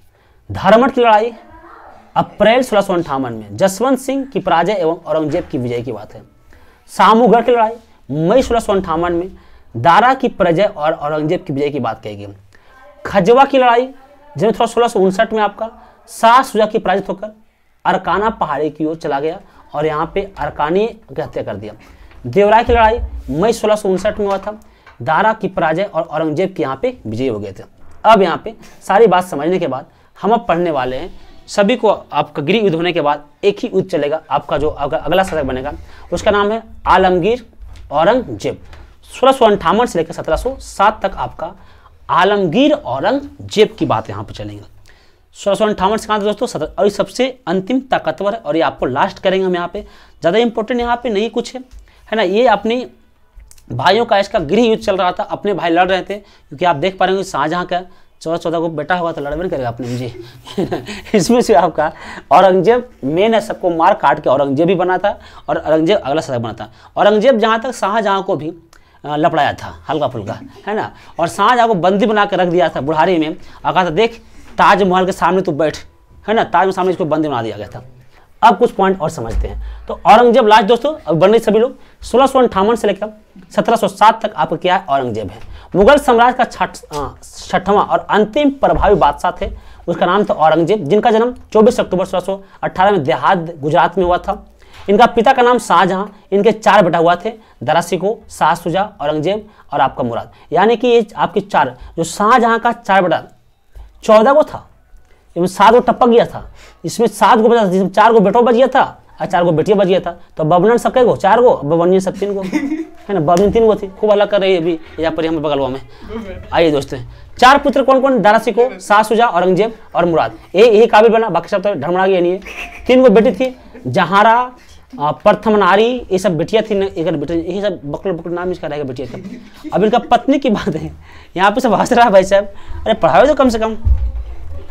धारमठ की लड़ाई अप्रैल सोलह में जसवंत सिंह की पराजय एवं औरंगजेब की विजय की बात है सामूगढ़ की लड़ाई मई सोलह में दारा की पराजय और औरंगजेब की विजय की बात कही गई खजवा की लड़ाई जिन्हें थोड़ा सोलह में आपका शाह सुजा की पराजित होकर अरकाना पहाड़ी की ओर चला गया और यहाँ पे अरकानी की हत्या कर दिया देवराय की लड़ाई मई सोलह में हुआ था दारा की पराजय और औरंगजेब की यहाँ पे विजय हो गए थे अब यहाँ पे सारी बात समझने के बाद हम अब पढ़ने वाले हैं सभी को आपका गृह युद्ध होने के बाद एक ही युद्ध चलेगा आपका जो अगला शतक बनेगा उसका नाम है आलमगीर औरंगजेब सोलह से लेकर सत्रह तक आपका आलमगीर औरंगजेब की बात यहाँ पर चलेंगे सोलह सौ अंठावन से कहा दोस्तों और सबसे अंतिम ताकतवर है और ये आपको लास्ट करेंगे हम यहाँ पे ज़्यादा इंपॉर्टेंट यहाँ पे नहीं कुछ है है ना ये अपनी भाइयों का इसका गृह युद्ध चल रहा था अपने भाई लड़ रहे थे क्योंकि आप देख पा रहे हो शाहजहाँ का चौदह चौदह को बेटा होगा तो लड़बड़ करेगा अपने मुझे इसमें से आपका औरंगजेब मेन है सबको मार काट के औरंगजेब भी बना था और औरंगजेब अगला सदक बना था औरंगजेब जहाँ तक शाहजहाँ को भी लपड़ाया था हल्का फुल्का है ना और शाहजहाँ को बंदी बना के रख दिया था बुढ़ारी में और कहा था देख ताजमहल के सामने तू बैठ है ना ताजमहल सामने इसको बंदी बना दिया गया था अब कुछ पॉइंट और समझते हैं तो औरंगजेब लास्ट दोस्तों अब बन रही सभी लोग सोलह सौ अंठावन से लेकर सत्रह सौ सात तक आपका क्या है औरंगजेब है मुगल साम्राज्य का छठ छठवां और अंतिम प्रभावी बादशाह थे उसका नाम था औरंगजेब जिनका जन्म 24 अक्टूबर सोलह में देहात गुजरात में हुआ था इनका पिता का नाम शाहजहां इनके चार बेटा हुआ थे दरा सिको शाह सुजा औरंगजेब और आपका मुराद यानी कि ये आपके चार जो शाहजहाँ का चार बेटा चौदह गो था सात गो टपक गया था इसमें सात गो बचा चार गो बेटो बच गया था और चार गो बेटिया बच गया था तो बबनन सब गो चार गो बबन सब तीन गो है ना बबनी तीन गो थी खूब अलग कर रही है अभी यहाँ पर हमारे बगल में आइए दोस्तों चार पुत्र कौन कौन दारा सिखो शाहसुजा औरंगजेब और मुराद ए यही काबिल बना बाकी सब तो धर्मड़ा गया नहीं है तीन गो बेटी थी जहारा प्रथम नारी ये सब बेटिया थी एक बेटी यही सब बकल बकल नाम इसका रहेगा बेटिया था अब इनका पत्नी की बात है यहाँ पे सब हंस रहा है भाई साहब अरे पढ़ाए तो कम से कम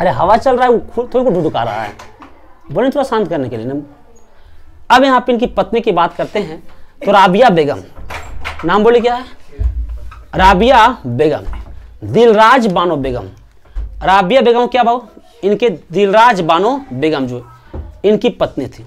अरे हवा चल रहा है खुद थोड़ी को डुडुका रहा है बोले थोड़ा शांत करने के लिए ना अब यहाँ पे इनकी पत्नी की बात करते हैं तो राबिया बेगम नाम बोले क्या है राबिया बेगम दिलराज बानो बेगम राबिया बेगम क्या भाव इनके दिलराज बानो बेगम जो इनकी पत्नी थी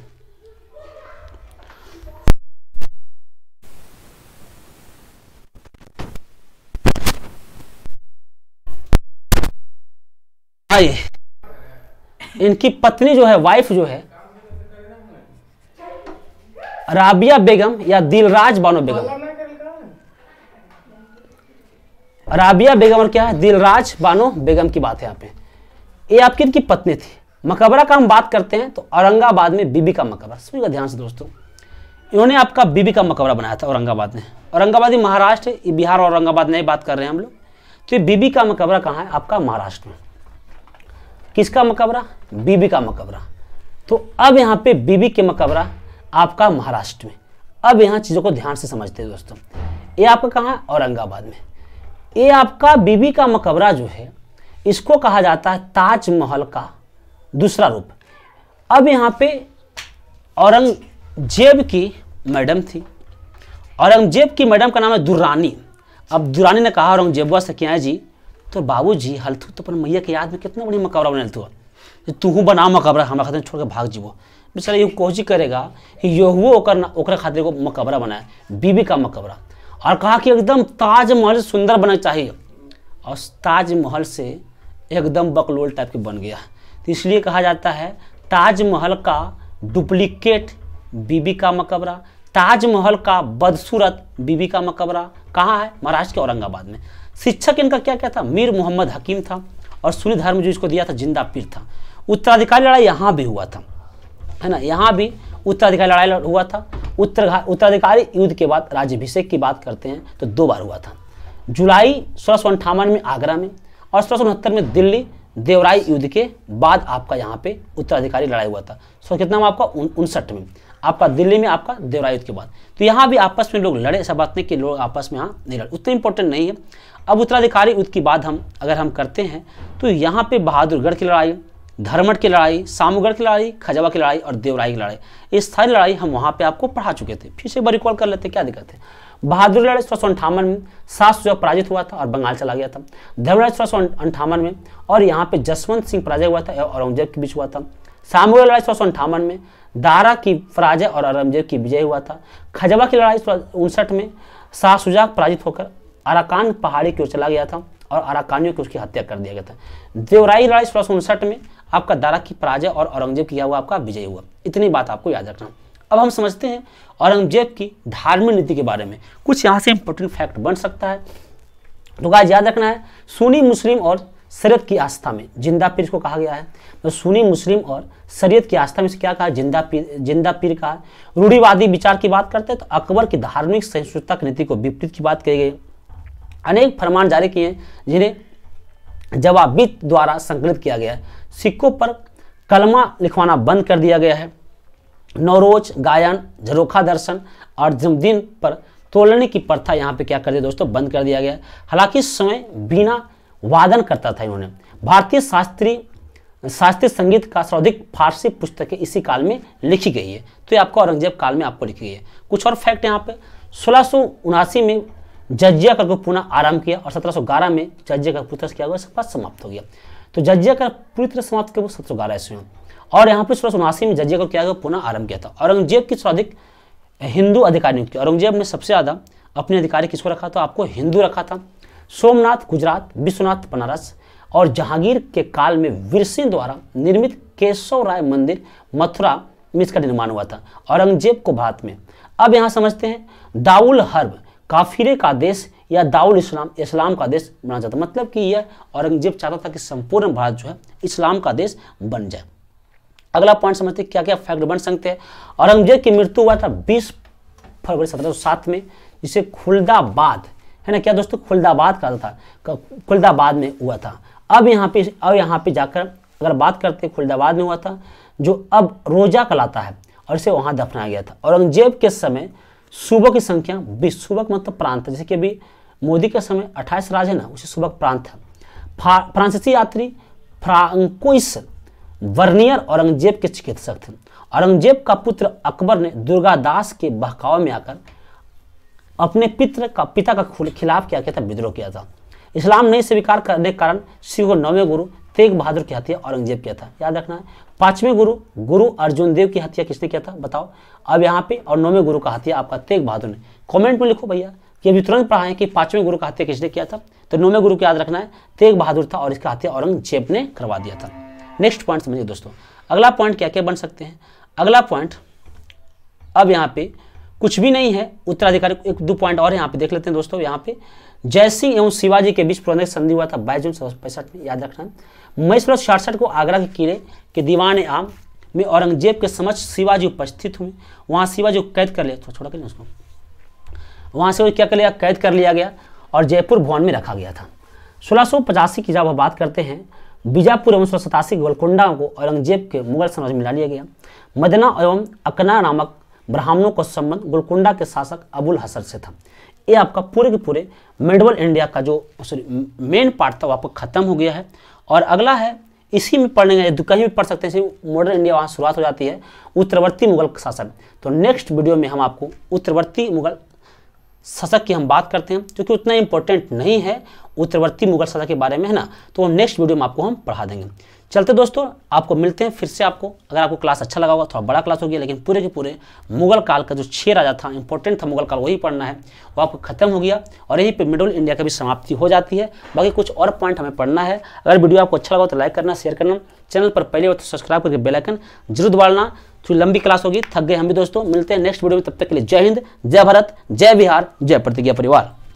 इनकी पत्नी जो है वाइफ जो है राबिया बेगम या दिलराज बानो बेगम राबिया बेगम और क्या है दिलराज बानो बेगम की बात है यहाँ पे ये आपकी इनकी पत्नी थी मकबरा का हम बात करते हैं तो औरंगाबाद में बीबी का मकबरा समझिएगा ध्यान से दोस्तों इन्होंने आपका बीबी का मकबरा बनाया था औरंगाबाद में औरंगाबाद ही महाराष्ट्र बिहार और औरंगाबाद नहीं बात कर रहे हैं हम लोग तो ये बीबी का मकबरा कहाँ है आपका महाराष्ट्र में किसका मकबरा बीबी का मकबरा तो अब यहाँ पे बीबी के मकबरा आपका महाराष्ट्र में अब यहाँ चीज़ों को ध्यान से समझते हैं दोस्तों ये आपका कहाँ है औरंगाबाद में ये आपका बीबी का मकबरा जो है इसको कहा जाता है ताजमहल का दूसरा रूप अब यहाँ पे औरंगजेब की मैडम थी औरंगजेब की मैडम का नाम है दुरानी अब दुरानी ने कहा औरंगजेबुआ से क्या जी तो बाबू जी हल्थू तो अपन मैया के याद में कितना बड़ी मकबरा बने हल्थुआ तू बना मकबरा हमारा खाते छोड़ के भाग जीवो बेचारा यू कोशिश करेगा कि यहुओ ओकर खातिर को मकबरा बनाए बीबी का मकबरा और कहा कि एकदम ताजमहल सुंदर बनना चाहिए और ताजमहल से एकदम बकलोल टाइप के बन गया तो इसलिए कहा जाता है ताजमहल का डुप्लीकेट बीबी का मकबरा ताजमहल का बदसूरत बीबी का मकबरा कहाँ है महाराष्ट्र के औरंगाबाद में शिक्षक इनका क्या क्या था मीर मोहम्मद हकीम था और सुनी धर्म जो इसको दिया था जिंदा पीर था उत्तराधिकारी लड़ाई यहाँ भी हुआ था है ना यहाँ भी उत्तराधिकारी लड़ाई हुआ था उत्तर उत्तराधिकारी युद्ध के बाद राज्यभिषेक की बात करते हैं तो दो बार हुआ था जुलाई सोलह में आगरा में और सोलह में दिल्ली देवराई युद्ध के बाद आपका यहाँ पे उत्तराधिकारी लड़ाई हुआ था सो कितना में आपका उनसठ में आपका दिल्ली में आपका देवराय युद्ध के बाद तो यहाँ भी आपस में लोग लड़े ऐसा बात नहीं कि लोग आपस में यहाँ नहीं लड़े उतना इंपॉर्टेंट नहीं है अब उत्तराधिकारी युद्ध की बात हम अगर हम करते हैं तो यहाँ पे बहादुरगढ़ की लड़ाई धर्मठ की लड़ाई सामूगढ़ की लड़ाई खजवा की लड़ाई और देवराई की लड़ाई स्थायी सारी लड़ाई हम वहाँ पे आपको पढ़ा चुके थे फिर से एक बार रिकॉल कर लेते क्या दिक्कत है बहादुर लड़ाई सोलह सौ अंठावन में सास जो पराजित हुआ था और बंगाल चला गया था देवराज सोलह सौ अंठावन में और यहाँ पे जसवंत सिंह पराजय हुआ था औरंगजेब के बीच हुआ था सामूहिक लड़ाई सोलह सौ अंठावन में दारा की पराजय और औरंगजेब की विजय हुआ था खजवा की लड़ाई उनसठ में शाह सुजाक पराजित होकर अराकान पहाड़ी की ओर चला गया था और अराकानियों की उसकी हत्या कर दिया गया था देवराई लड़ाई सोलह सौ उनसठ में आपका दारा की पराजय और औरंगजेब किया हुआ आपका विजय हुआ इतनी बात आपको याद रखना अब हम समझते हैं औरंगजेब की धार्मिक नीति के बारे में कुछ यहाँ से इंपॉर्टेंट फैक्ट बन सकता है तो गाय याद रखना है सुनी मुस्लिम और शरीत की आस्था में जिंदा पीर को कहा गया है तो सुनी मुस्लिम और शरीयत की आस्था में से क्या कहा जिंदा पीर जिंदा पीर कहा रूढ़ीवादी विचार की बात करते हैं तो अकबर की धार्मिक सहिष्णुता नीति को विपरीत की बात कही गई अनेक फरमान जारी किए जिन्हें जवाबित द्वारा संकलित किया गया है सिक्कों पर कलमा लिखवाना बंद कर दिया गया है नवरोज गायन झरोखा दर्शन और जन्मदिन पर तोलने की प्रथा यहाँ पे क्या कर दिया दोस्तों बंद कर दिया गया है हालांकि इस समय बिना वादन करता था इन्होंने भारतीय शास्त्रीय शास्त्रीय संगीत का सर्वाधिक फारसी पुस्तकें इसी काल में लिखी गई है तो ये आपको औरंगजेब काल में आपको लिखी गई है कुछ और फैक्ट यहाँ पे सोलह में जज्जिया कर को पुनः आरंभ किया और ग्यारह में जज्जिया का पुत्र क्या हुआ इसका समाप्त हो गया तो जज्जिया का पुत्र समाप्त किया सत्रह सौ ग्यारह ईस्वी में और यहाँ पर सोलह में जज्जिया का क्या हुआ पुनः आरंभ किया था औरंगजेब की सर्वाधिक हिंदू अधिकारी नियुक्त किया औरंगजेब ने सबसे ज़्यादा अपने अधिकारी किसको रखा था आपको हिंदू रखा था सोमनाथ गुजरात विश्वनाथ बनारस और जहांगीर के काल में वीर सिंह द्वारा निर्मित केशव राय मंदिर मथुरा में इसका निर्माण हुआ था औरंगजेब को भारत में अब यहाँ समझते हैं दाउल हर्ब काफिरे का देश या दाउल इस्लाम इस्लाम का देश बना जाता मतलब कि यह औरंगजेब चाहता था कि संपूर्ण भारत जो है इस्लाम का देश बन जाए अगला पॉइंट समझते क्या क्या फैक्ट बन सकते हैं औरंगजेब की मृत्यु हुआ था 20 फरवरी 1707 में जिसे खुलदाबाद है ना क्या दोस्तों खुलदाबाद का था खुलदाबाद में हुआ था अब यहाँ पे अब यहाँ पे जाकर अगर बात करते खुलदाबाद में हुआ था जो अब रोजा कलाता है और इसे वहाँ दफनाया गया था औरंगजेब के समय सूबों की संख्या बीस सूबक मतलब प्रांत जैसे कि अभी मोदी का समय अट्ठाईस राज्य है ना उसे सूबक प्रांत है फ्रांसीसी यात्री फ्रांकोइस वर्नियर औरंगजेब के चिकित्सक थे औरंगजेब का पुत्र अकबर ने दुर्गादास के बहकाव में आकर अपने पित्र का पिता का खिलाफ क्या किया था विद्रोह किया था इस्लाम नहीं स्वीकार करने के कारण शिव को नौवें गुरु तेग बहादुर की हत्या औरंगजेब किया था याद रखना है पांचवें गुरु गुरु अर्जुन देव की हत्या किसने किया था बताओ अब यहाँ पे और नौवें गुरु का हत्या आपका तेग बहादुर ने कॉमेंट में लिखो भैया कि अभी तुरंत पढ़ाए कि पांचवें गुरु का हत्या किसने किया था तो नौवें गुरु को याद रखना है तेग बहादुर था और इसका हत्या औरंगजेब ने करवा दिया था नेक्स्ट पॉइंट समझिए दोस्तों अगला पॉइंट क्या क्या बन सकते हैं अगला पॉइंट अब यहाँ पे कुछ भी नहीं है उत्तराधिकारी एक दो पॉइंट और यहाँ पे देख लेते हैं दोस्तों यहाँ पे जयसिंह एवं शिवाजी के बीच पुराने संधि हुआ था बाईस जून पैंसठ में याद रखना मई सोलह को आगरा के किले कि दीवान आम में औरंगजेब के समक्ष शिवाजी उपस्थित हुए वहाँ शिवाजी को कैद कर लिया थोड़ा छोड़ा कर उसको वहाँ से क्या कर लिया कैद कर लिया गया और जयपुर भवन में रखा गया था सोलह की जब हम बात करते हैं बीजापुर एवं सोलह सतासी गोलकुंडा को औरंगजेब के मुगल समाज में ला लिया गया मदना एवं अकना नामक ब्राह्मणों का संबंध गोलकुंडा के शासक अबुल हसर से था ये आपका पूरे के पूरे मिडवल इंडिया का जो सॉरी मेन पार्ट था वो आपका ख़त्म हो गया है और अगला है इसी में पढ़ने गए कहीं भी पढ़ सकते हैं मॉडर्न इंडिया वहाँ शुरुआत हो जाती है उत्तरवर्ती मुगल शासन तो नेक्स्ट वीडियो में हम आपको उत्तरवर्ती मुगल शासक की हम बात करते हैं क्योंकि उतना इंपॉर्टेंट नहीं है उत्तरवर्ती मुगल शासक के बारे में है ना तो नेक्स्ट वीडियो में आपको हम पढ़ा देंगे चलते दोस्तों आपको मिलते हैं फिर से आपको अगर आपको क्लास अच्छा लगा होगा तो थोड़ा बड़ा क्लास हो गया लेकिन पूरे के पूरे मुगल काल का जो छह राजा था इंपॉर्टेंट था मुगल काल वही पढ़ना है वो आपको खत्म हो गया और यहीं पे मिडिल इंडिया का भी समाप्ति हो जाती है बाकी कुछ और पॉइंट हमें पढ़ना है अगर वीडियो आपको अच्छा लगा तो लाइक करना शेयर करना चैनल पर पहले बार तो सब्सक्राइब करके बेलाइकन जरूर दबाना थोड़ी लंबी क्लास होगी थक गए हम भी दोस्तों मिलते हैं नेक्स्ट वीडियो में तब तक के लिए जय हिंद जय भारत जय बिहार जय प्रतिज्ञा परिवार